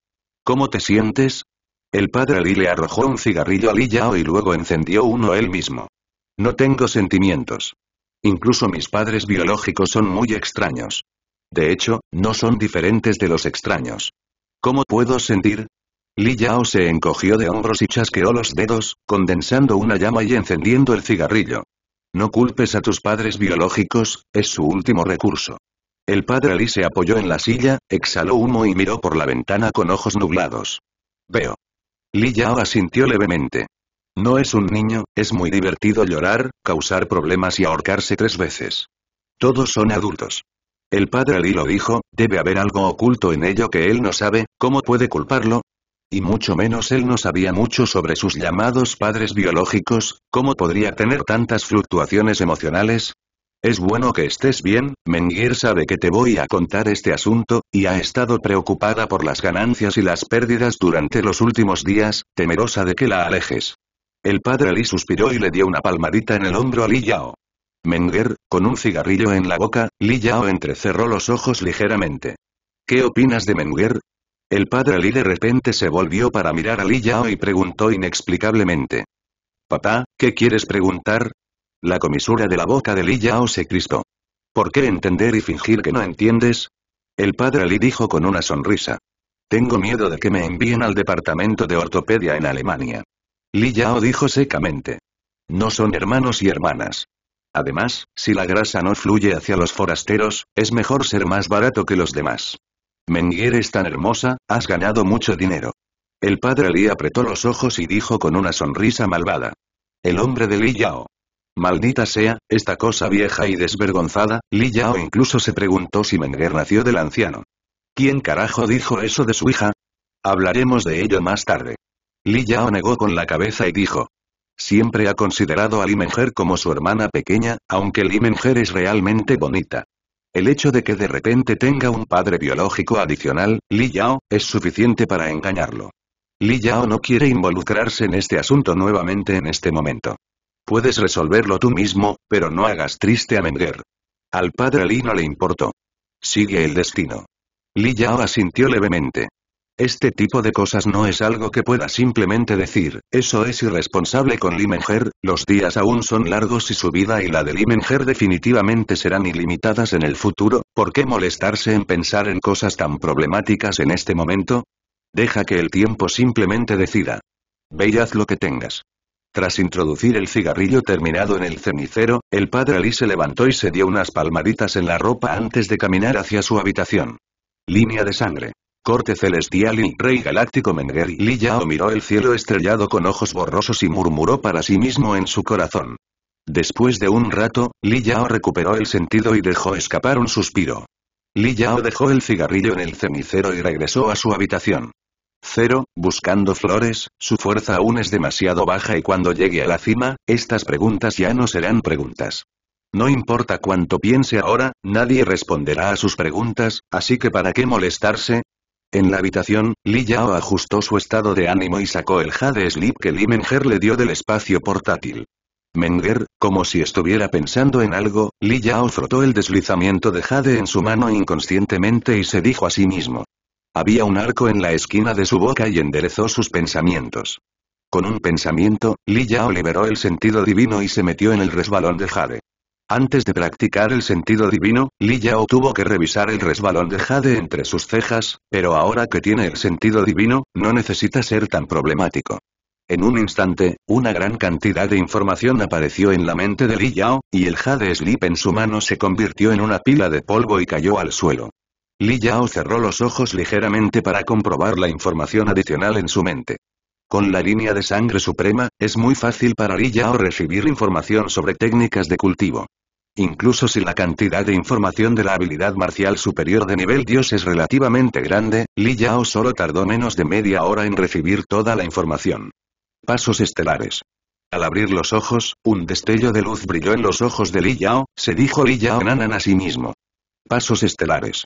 ¿Cómo te sientes? El padre Li le arrojó un cigarrillo a Li Yao y luego encendió uno él mismo. No tengo sentimientos. Incluso mis padres biológicos son muy extraños. De hecho, no son diferentes de los extraños. ¿Cómo puedo sentir? Li Yao se encogió de hombros y chasqueó los dedos, condensando una llama y encendiendo el cigarrillo. No culpes a tus padres biológicos, es su último recurso. El padre Ali se apoyó en la silla, exhaló humo y miró por la ventana con ojos nublados. Veo. Li Yao asintió levemente. No es un niño, es muy divertido llorar, causar problemas y ahorcarse tres veces. Todos son adultos. El padre Ali lo dijo, debe haber algo oculto en ello que él no sabe, ¿cómo puede culparlo? y mucho menos él no sabía mucho sobre sus llamados padres biológicos, ¿cómo podría tener tantas fluctuaciones emocionales? Es bueno que estés bien, Menguer sabe que te voy a contar este asunto, y ha estado preocupada por las ganancias y las pérdidas durante los últimos días, temerosa de que la alejes. El padre Lee suspiró y le dio una palmadita en el hombro a Li Yao. Menger, con un cigarrillo en la boca, Li Yao entrecerró los ojos ligeramente. ¿Qué opinas de Menguer? El padre Li de repente se volvió para mirar a Li Yao y preguntó inexplicablemente. Papá, ¿qué quieres preguntar? La comisura de la boca de Li Yao se crispó. ¿Por qué entender y fingir que no entiendes? El padre Li dijo con una sonrisa. Tengo miedo de que me envíen al departamento de ortopedia en Alemania. Li Yao dijo secamente. No son hermanos y hermanas. Además, si la grasa no fluye hacia los forasteros, es mejor ser más barato que los demás. Menguer es tan hermosa, has ganado mucho dinero. El padre Li apretó los ojos y dijo con una sonrisa malvada. El hombre de Li Yao. Maldita sea, esta cosa vieja y desvergonzada, Li Yao incluso se preguntó si Menger nació del anciano. ¿Quién carajo dijo eso de su hija? Hablaremos de ello más tarde. Li Yao negó con la cabeza y dijo. Siempre ha considerado a Li Menger como su hermana pequeña, aunque Li Menger es realmente bonita. El hecho de que de repente tenga un padre biológico adicional, Li Yao, es suficiente para engañarlo. Li Yao no quiere involucrarse en este asunto nuevamente en este momento. Puedes resolverlo tú mismo, pero no hagas triste a Menger. Al padre Li no le importó. Sigue el destino. Li Yao asintió levemente. Este tipo de cosas no es algo que pueda simplemente decir, eso es irresponsable con Limenger, los días aún son largos y su vida y la de Limenger definitivamente serán ilimitadas en el futuro, ¿por qué molestarse en pensar en cosas tan problemáticas en este momento? Deja que el tiempo simplemente decida. Ve y haz lo que tengas. Tras introducir el cigarrillo terminado en el cenicero, el padre Ali se levantó y se dio unas palmaditas en la ropa antes de caminar hacia su habitación. Línea de sangre. Corte celestial y rey galáctico Menger y Li Yao miró el cielo estrellado con ojos borrosos y murmuró para sí mismo en su corazón. Después de un rato, Li Yao recuperó el sentido y dejó escapar un suspiro. Li Yao dejó el cigarrillo en el cenicero y regresó a su habitación. Cero, buscando flores, su fuerza aún es demasiado baja y cuando llegue a la cima, estas preguntas ya no serán preguntas. No importa cuánto piense ahora, nadie responderá a sus preguntas, así que ¿para qué molestarse? En la habitación, Li Yao ajustó su estado de ánimo y sacó el Jade Slip que Li Menger le dio del espacio portátil. Menger, como si estuviera pensando en algo, Li Yao frotó el deslizamiento de Jade en su mano inconscientemente y se dijo a sí mismo. Había un arco en la esquina de su boca y enderezó sus pensamientos. Con un pensamiento, Li Yao liberó el sentido divino y se metió en el resbalón de Jade. Antes de practicar el sentido divino, Li Yao tuvo que revisar el resbalón de Jade entre sus cejas, pero ahora que tiene el sentido divino, no necesita ser tan problemático. En un instante, una gran cantidad de información apareció en la mente de Li Yao, y el Jade Slip en su mano se convirtió en una pila de polvo y cayó al suelo. Li Yao cerró los ojos ligeramente para comprobar la información adicional en su mente. Con la línea de sangre suprema, es muy fácil para Li Yao recibir información sobre técnicas de cultivo. Incluso si la cantidad de información de la habilidad marcial superior de nivel dios es relativamente grande, Li Yao solo tardó menos de media hora en recibir toda la información. Pasos estelares. Al abrir los ojos, un destello de luz brilló en los ojos de Li Yao, se dijo Li Yao Nanan a sí mismo. Pasos estelares.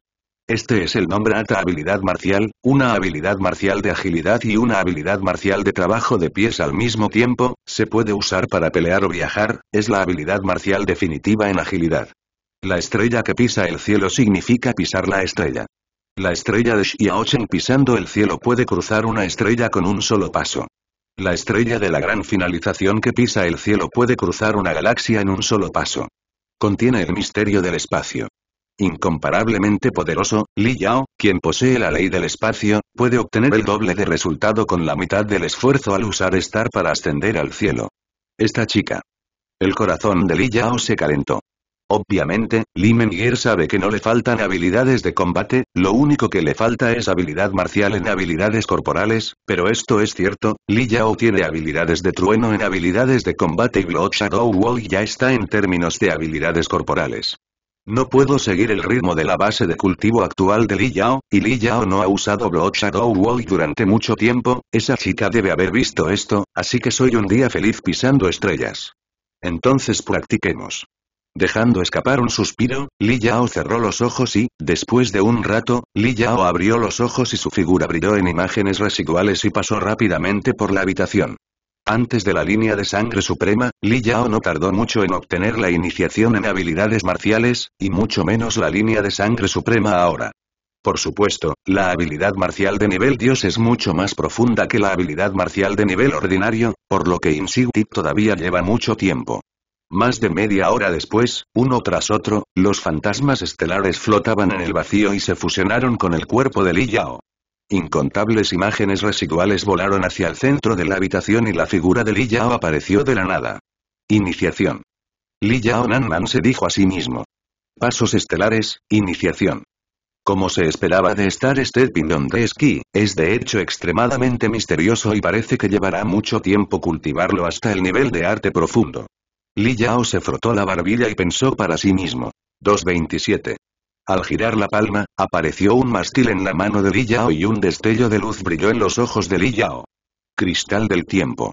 Este es el nombre Ata Habilidad Marcial, una habilidad marcial de agilidad y una habilidad marcial de trabajo de pies al mismo tiempo, se puede usar para pelear o viajar, es la habilidad marcial definitiva en agilidad. La estrella que pisa el cielo significa pisar la estrella. La estrella de Xiaochen pisando el cielo puede cruzar una estrella con un solo paso. La estrella de la gran finalización que pisa el cielo puede cruzar una galaxia en un solo paso. Contiene el misterio del espacio. Incomparablemente poderoso, Li Yao, quien posee la ley del espacio, puede obtener el doble de resultado con la mitad del esfuerzo al usar Star para ascender al cielo. Esta chica. El corazón de Li Yao se calentó. Obviamente, Li Meng'er sabe que no le faltan habilidades de combate, lo único que le falta es habilidad marcial en habilidades corporales, pero esto es cierto, Li Yao tiene habilidades de trueno en habilidades de combate y Blood Shadow Wall ya está en términos de habilidades corporales. No puedo seguir el ritmo de la base de cultivo actual de Li Yao, y Li Yao no ha usado Blood Shadow Wall durante mucho tiempo, esa chica debe haber visto esto, así que soy un día feliz pisando estrellas. Entonces practiquemos. Dejando escapar un suspiro, Li Yao cerró los ojos y, después de un rato, Li Yao abrió los ojos y su figura brilló en imágenes residuales y pasó rápidamente por la habitación. Antes de la línea de sangre suprema, Li Yao no tardó mucho en obtener la iniciación en habilidades marciales, y mucho menos la línea de sangre suprema ahora. Por supuesto, la habilidad marcial de nivel dios es mucho más profunda que la habilidad marcial de nivel ordinario, por lo que situ todavía lleva mucho tiempo. Más de media hora después, uno tras otro, los fantasmas estelares flotaban en el vacío y se fusionaron con el cuerpo de Li Yao. Incontables imágenes residuales volaron hacia el centro de la habitación y la figura de Li Yao apareció de la nada. Iniciación. Li Yao Nanman se dijo a sí mismo. Pasos estelares, iniciación. Como se esperaba de estar este pindón de esquí, es de hecho extremadamente misterioso y parece que llevará mucho tiempo cultivarlo hasta el nivel de arte profundo. Li Yao se frotó la barbilla y pensó para sí mismo. 227. Al girar la palma, apareció un mástil en la mano de Lillao y un destello de luz brilló en los ojos de Lillao. Cristal del tiempo.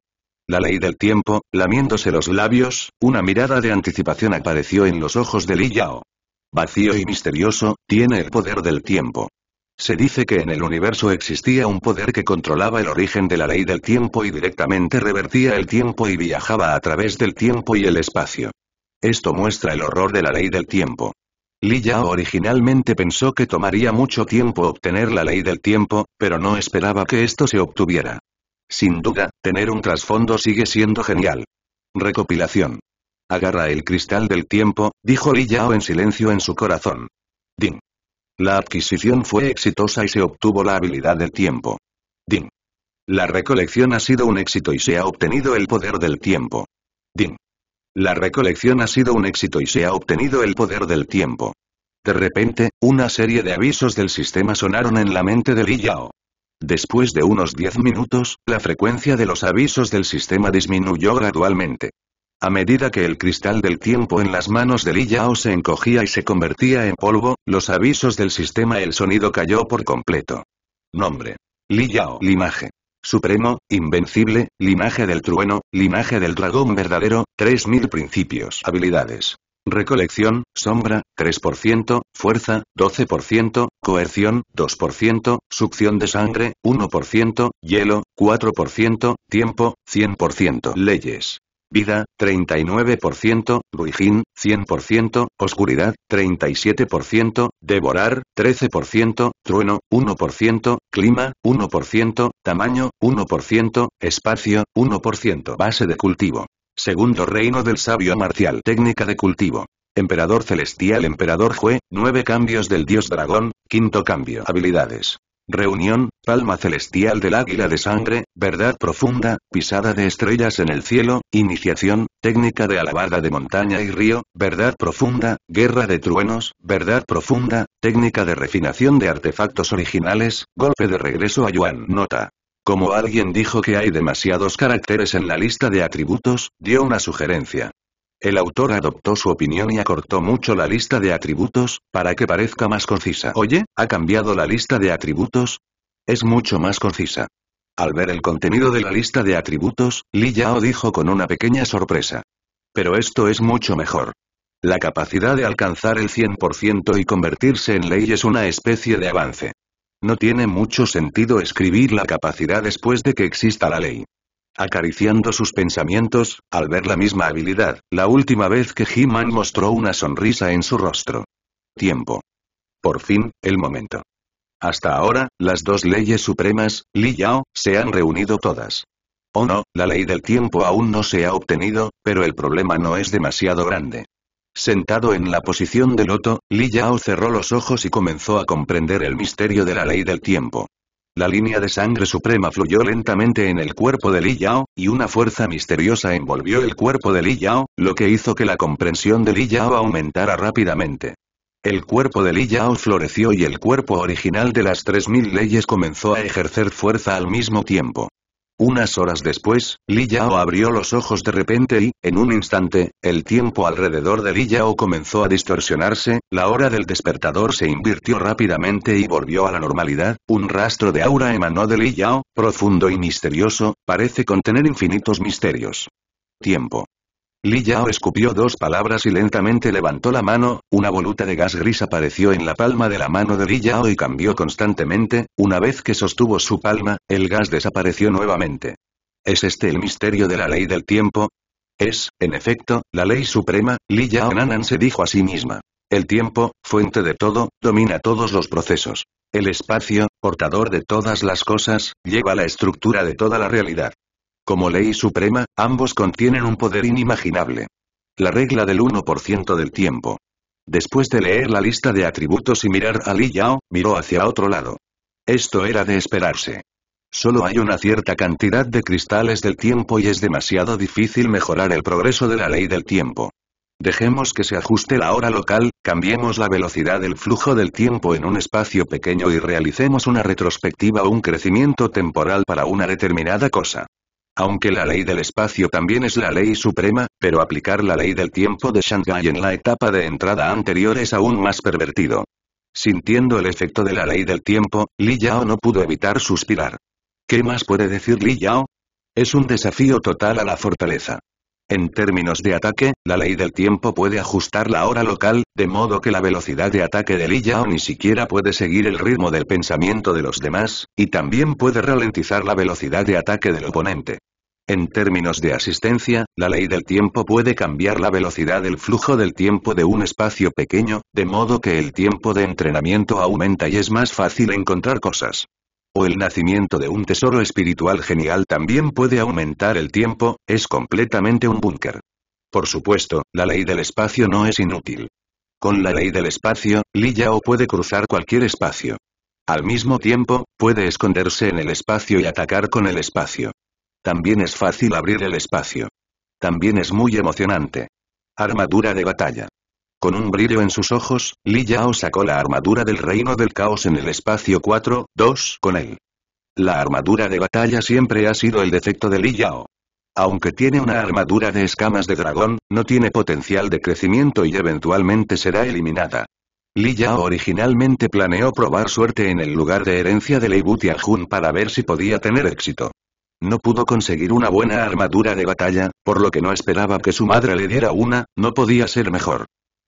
La ley del tiempo, lamiéndose los labios, una mirada de anticipación apareció en los ojos de Lillao. Vacío y misterioso, tiene el poder del tiempo. Se dice que en el universo existía un poder que controlaba el origen de la ley del tiempo y directamente revertía el tiempo y viajaba a través del tiempo y el espacio. Esto muestra el horror de la ley del tiempo. Li Yao originalmente pensó que tomaría mucho tiempo obtener la ley del tiempo, pero no esperaba que esto se obtuviera. Sin duda, tener un trasfondo sigue siendo genial. Recopilación. Agarra el cristal del tiempo, dijo Li Yao en silencio en su corazón. Ding. La adquisición fue exitosa y se obtuvo la habilidad del tiempo. Ding. La recolección ha sido un éxito y se ha obtenido el poder del tiempo. Ding. La recolección ha sido un éxito y se ha obtenido el poder del tiempo. De repente, una serie de avisos del sistema sonaron en la mente de Li Yao. Después de unos 10 minutos, la frecuencia de los avisos del sistema disminuyó gradualmente. A medida que el cristal del tiempo en las manos de Li Yao se encogía y se convertía en polvo, los avisos del sistema el sonido cayó por completo. Nombre. Li Yao. Limaje. Supremo, invencible, linaje del trueno, linaje del dragón verdadero, 3000 principios. Habilidades. Recolección, sombra, 3%, fuerza, 12%, coerción, 2%, succión de sangre, 1%, hielo, 4%, tiempo, 100%. Leyes vida, 39%, Guijin, 100%, oscuridad, 37%, devorar, 13%, trueno, 1%, clima, 1%, tamaño, 1%, espacio, 1% base de cultivo. Segundo reino del sabio marcial técnica de cultivo. Emperador celestial Emperador Jue, 9 cambios del dios dragón, quinto cambio habilidades. Reunión, palma celestial del águila de sangre, verdad profunda, pisada de estrellas en el cielo, iniciación, técnica de alabarda de montaña y río, verdad profunda, guerra de truenos, verdad profunda, técnica de refinación de artefactos originales, golpe de regreso a Yuan. Nota. Como alguien dijo que hay demasiados caracteres en la lista de atributos, dio una sugerencia. El autor adoptó su opinión y acortó mucho la lista de atributos, para que parezca más concisa. Oye, ¿ha cambiado la lista de atributos? Es mucho más concisa. Al ver el contenido de la lista de atributos, Li Yao dijo con una pequeña sorpresa. Pero esto es mucho mejor. La capacidad de alcanzar el 100% y convertirse en ley es una especie de avance. No tiene mucho sentido escribir la capacidad después de que exista la ley acariciando sus pensamientos, al ver la misma habilidad, la última vez que He-Man mostró una sonrisa en su rostro. Tiempo. Por fin, el momento. Hasta ahora, las dos leyes supremas, Li Yao, se han reunido todas. O oh no, la ley del tiempo aún no se ha obtenido, pero el problema no es demasiado grande. Sentado en la posición de loto, Li Yao cerró los ojos y comenzó a comprender el misterio de la ley del tiempo. La línea de sangre suprema fluyó lentamente en el cuerpo de Li Yao, y una fuerza misteriosa envolvió el cuerpo de Li Yao, lo que hizo que la comprensión de Li Yao aumentara rápidamente. El cuerpo de Li Yao floreció y el cuerpo original de las 3000 leyes comenzó a ejercer fuerza al mismo tiempo. Unas horas después, Li Yao abrió los ojos de repente y, en un instante, el tiempo alrededor de Li Yao comenzó a distorsionarse, la hora del despertador se invirtió rápidamente y volvió a la normalidad, un rastro de aura emanó de Li Yao, profundo y misterioso, parece contener infinitos misterios. Tiempo. Li Yao escupió dos palabras y lentamente levantó la mano, una voluta de gas gris apareció en la palma de la mano de Li Yao y cambió constantemente, una vez que sostuvo su palma, el gas desapareció nuevamente. ¿Es este el misterio de la ley del tiempo? Es, en efecto, la ley suprema, Li Yao Nanan se dijo a sí misma. El tiempo, fuente de todo, domina todos los procesos. El espacio, portador de todas las cosas, lleva la estructura de toda la realidad. Como ley suprema, ambos contienen un poder inimaginable. La regla del 1% del tiempo. Después de leer la lista de atributos y mirar a Li Yao, miró hacia otro lado. Esto era de esperarse. Solo hay una cierta cantidad de cristales del tiempo y es demasiado difícil mejorar el progreso de la ley del tiempo. Dejemos que se ajuste la hora local, cambiemos la velocidad del flujo del tiempo en un espacio pequeño y realicemos una retrospectiva o un crecimiento temporal para una determinada cosa. Aunque la ley del espacio también es la ley suprema, pero aplicar la ley del tiempo de Shanghai en la etapa de entrada anterior es aún más pervertido. Sintiendo el efecto de la ley del tiempo, Li Yao no pudo evitar suspirar. ¿Qué más puede decir Li Yao? Es un desafío total a la fortaleza. En términos de ataque, la ley del tiempo puede ajustar la hora local, de modo que la velocidad de ataque del IAO ni siquiera puede seguir el ritmo del pensamiento de los demás, y también puede ralentizar la velocidad de ataque del oponente. En términos de asistencia, la ley del tiempo puede cambiar la velocidad del flujo del tiempo de un espacio pequeño, de modo que el tiempo de entrenamiento aumenta y es más fácil encontrar cosas o el nacimiento de un tesoro espiritual genial también puede aumentar el tiempo, es completamente un búnker. Por supuesto, la ley del espacio no es inútil. Con la ley del espacio, Li Yao puede cruzar cualquier espacio. Al mismo tiempo, puede esconderse en el espacio y atacar con el espacio. También es fácil abrir el espacio. También es muy emocionante. Armadura de batalla. Con un brillo en sus ojos, Li Yao sacó la armadura del reino del caos en el espacio 4-2 con él. La armadura de batalla siempre ha sido el defecto de Li Yao. Aunque tiene una armadura de escamas de dragón, no tiene potencial de crecimiento y eventualmente será eliminada. Li Yao originalmente planeó probar suerte en el lugar de herencia de Lei Jun para ver si podía tener éxito. No pudo conseguir una buena armadura de batalla, por lo que no esperaba que su madre le diera una, no podía ser mejor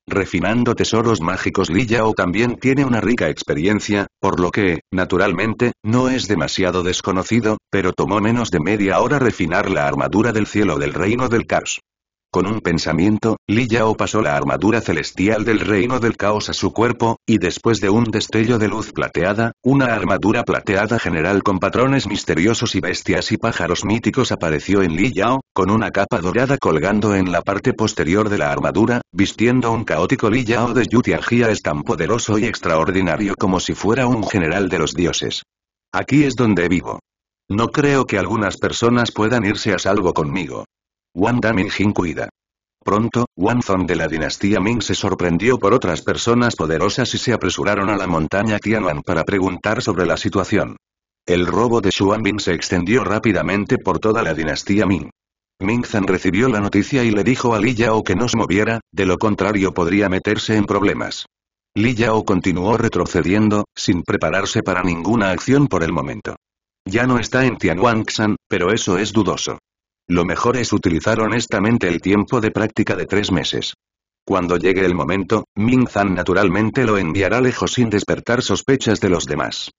refinando tesoros mágicos Li también tiene una rica experiencia, por lo que, naturalmente, no es demasiado desconocido, pero tomó menos de media hora refinar la armadura del cielo del reino del caos. Con un pensamiento, Li Yao pasó la armadura celestial del reino del caos a su cuerpo, y después de un destello de luz plateada, una armadura plateada general con patrones misteriosos y bestias y pájaros míticos apareció en Li Yao, con una capa dorada colgando en la parte posterior de la armadura, vistiendo un caótico Li Yao de Gia, es tan poderoso y extraordinario como si fuera un general de los dioses. Aquí es donde vivo. No creo que algunas personas puedan irse a salvo conmigo. Wanda Jin cuida. Pronto, Zong de la dinastía Ming se sorprendió por otras personas poderosas y se apresuraron a la montaña Tianwan para preguntar sobre la situación. El robo de Xuanbin se extendió rápidamente por toda la dinastía Ming. Ming Zhan recibió la noticia y le dijo a Li Yao que no se moviera, de lo contrario podría meterse en problemas. Li Yao continuó retrocediendo, sin prepararse para ninguna acción por el momento. Ya no está en San, pero eso es dudoso. Lo mejor es utilizar honestamente el tiempo de práctica de tres meses. Cuando llegue el momento, Ming Zhan naturalmente lo enviará lejos sin despertar sospechas de los demás.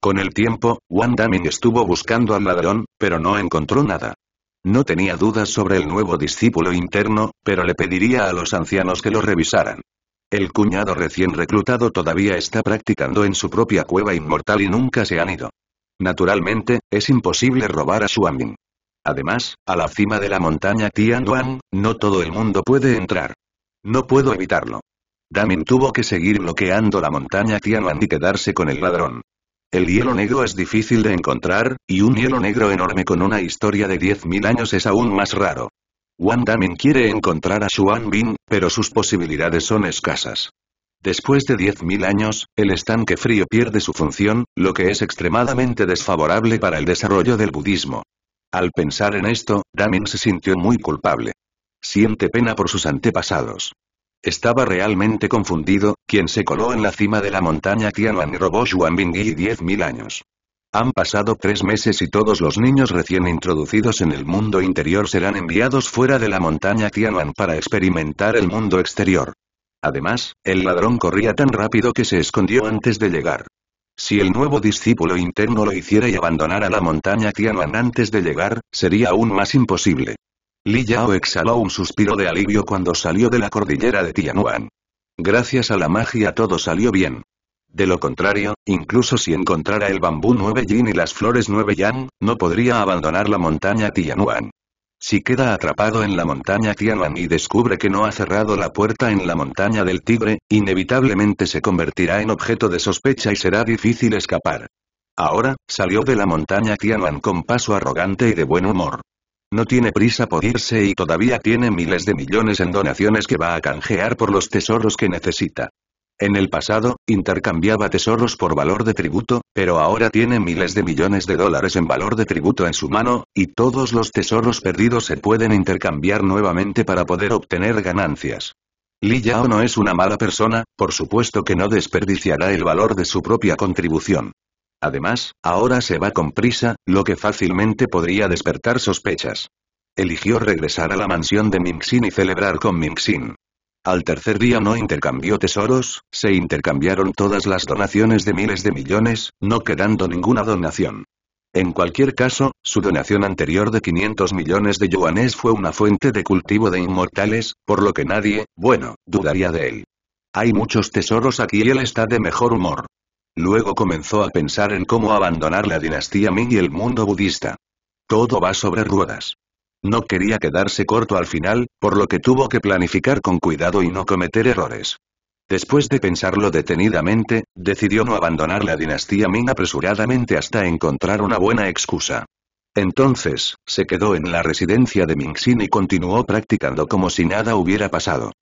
Con el tiempo, Wang Daming estuvo buscando al ladrón, pero no encontró nada. No tenía dudas sobre el nuevo discípulo interno, pero le pediría a los ancianos que lo revisaran. El cuñado recién reclutado todavía está practicando en su propia cueva inmortal y nunca se han ido. Naturalmente, es imposible robar a Xuanming. Además, a la cima de la montaña Tianwan, no todo el mundo puede entrar. No puedo evitarlo. Damin tuvo que seguir bloqueando la montaña Tianduan y quedarse con el ladrón. El hielo negro es difícil de encontrar, y un hielo negro enorme con una historia de 10.000 años es aún más raro. Wang Damin quiere encontrar a Xuan Bin, pero sus posibilidades son escasas. Después de 10.000 años, el estanque frío pierde su función, lo que es extremadamente desfavorable para el desarrollo del budismo. Al pensar en esto, Damien se sintió muy culpable. Siente pena por sus antepasados. Estaba realmente confundido, quien se coló en la cima de la montaña Tianwan robó diez 10.000 años. Han pasado tres meses y todos los niños recién introducidos en el mundo interior serán enviados fuera de la montaña Tianwan para experimentar el mundo exterior. Además, el ladrón corría tan rápido que se escondió antes de llegar. Si el nuevo discípulo interno lo hiciera y abandonara la montaña Tianwan antes de llegar, sería aún más imposible. Li Yao exhaló un suspiro de alivio cuando salió de la cordillera de Tianwan. Gracias a la magia todo salió bien. De lo contrario, incluso si encontrara el bambú nueve Yin y las flores nueve Yang, no podría abandonar la montaña Tianwan. Si queda atrapado en la montaña Tianwan y descubre que no ha cerrado la puerta en la montaña del tigre, inevitablemente se convertirá en objeto de sospecha y será difícil escapar. Ahora, salió de la montaña Tianwan con paso arrogante y de buen humor. No tiene prisa por irse y todavía tiene miles de millones en donaciones que va a canjear por los tesoros que necesita. En el pasado, intercambiaba tesoros por valor de tributo, pero ahora tiene miles de millones de dólares en valor de tributo en su mano, y todos los tesoros perdidos se pueden intercambiar nuevamente para poder obtener ganancias. Li Yao no es una mala persona, por supuesto que no desperdiciará el valor de su propia contribución. Además, ahora se va con prisa, lo que fácilmente podría despertar sospechas. Eligió regresar a la mansión de Mingxin y celebrar con Mingxin. Al tercer día no intercambió tesoros, se intercambiaron todas las donaciones de miles de millones, no quedando ninguna donación. En cualquier caso, su donación anterior de 500 millones de yuanes fue una fuente de cultivo de inmortales, por lo que nadie, bueno, dudaría de él. Hay muchos tesoros aquí y él está de mejor humor. Luego comenzó a pensar en cómo abandonar la dinastía Ming y el mundo budista. Todo va sobre ruedas. No quería quedarse corto al final, por lo que tuvo que planificar con cuidado y no cometer errores. Después de pensarlo detenidamente, decidió no abandonar la dinastía Ming apresuradamente hasta encontrar una buena excusa. Entonces, se quedó en la residencia de Mingxin y continuó practicando como si nada hubiera pasado.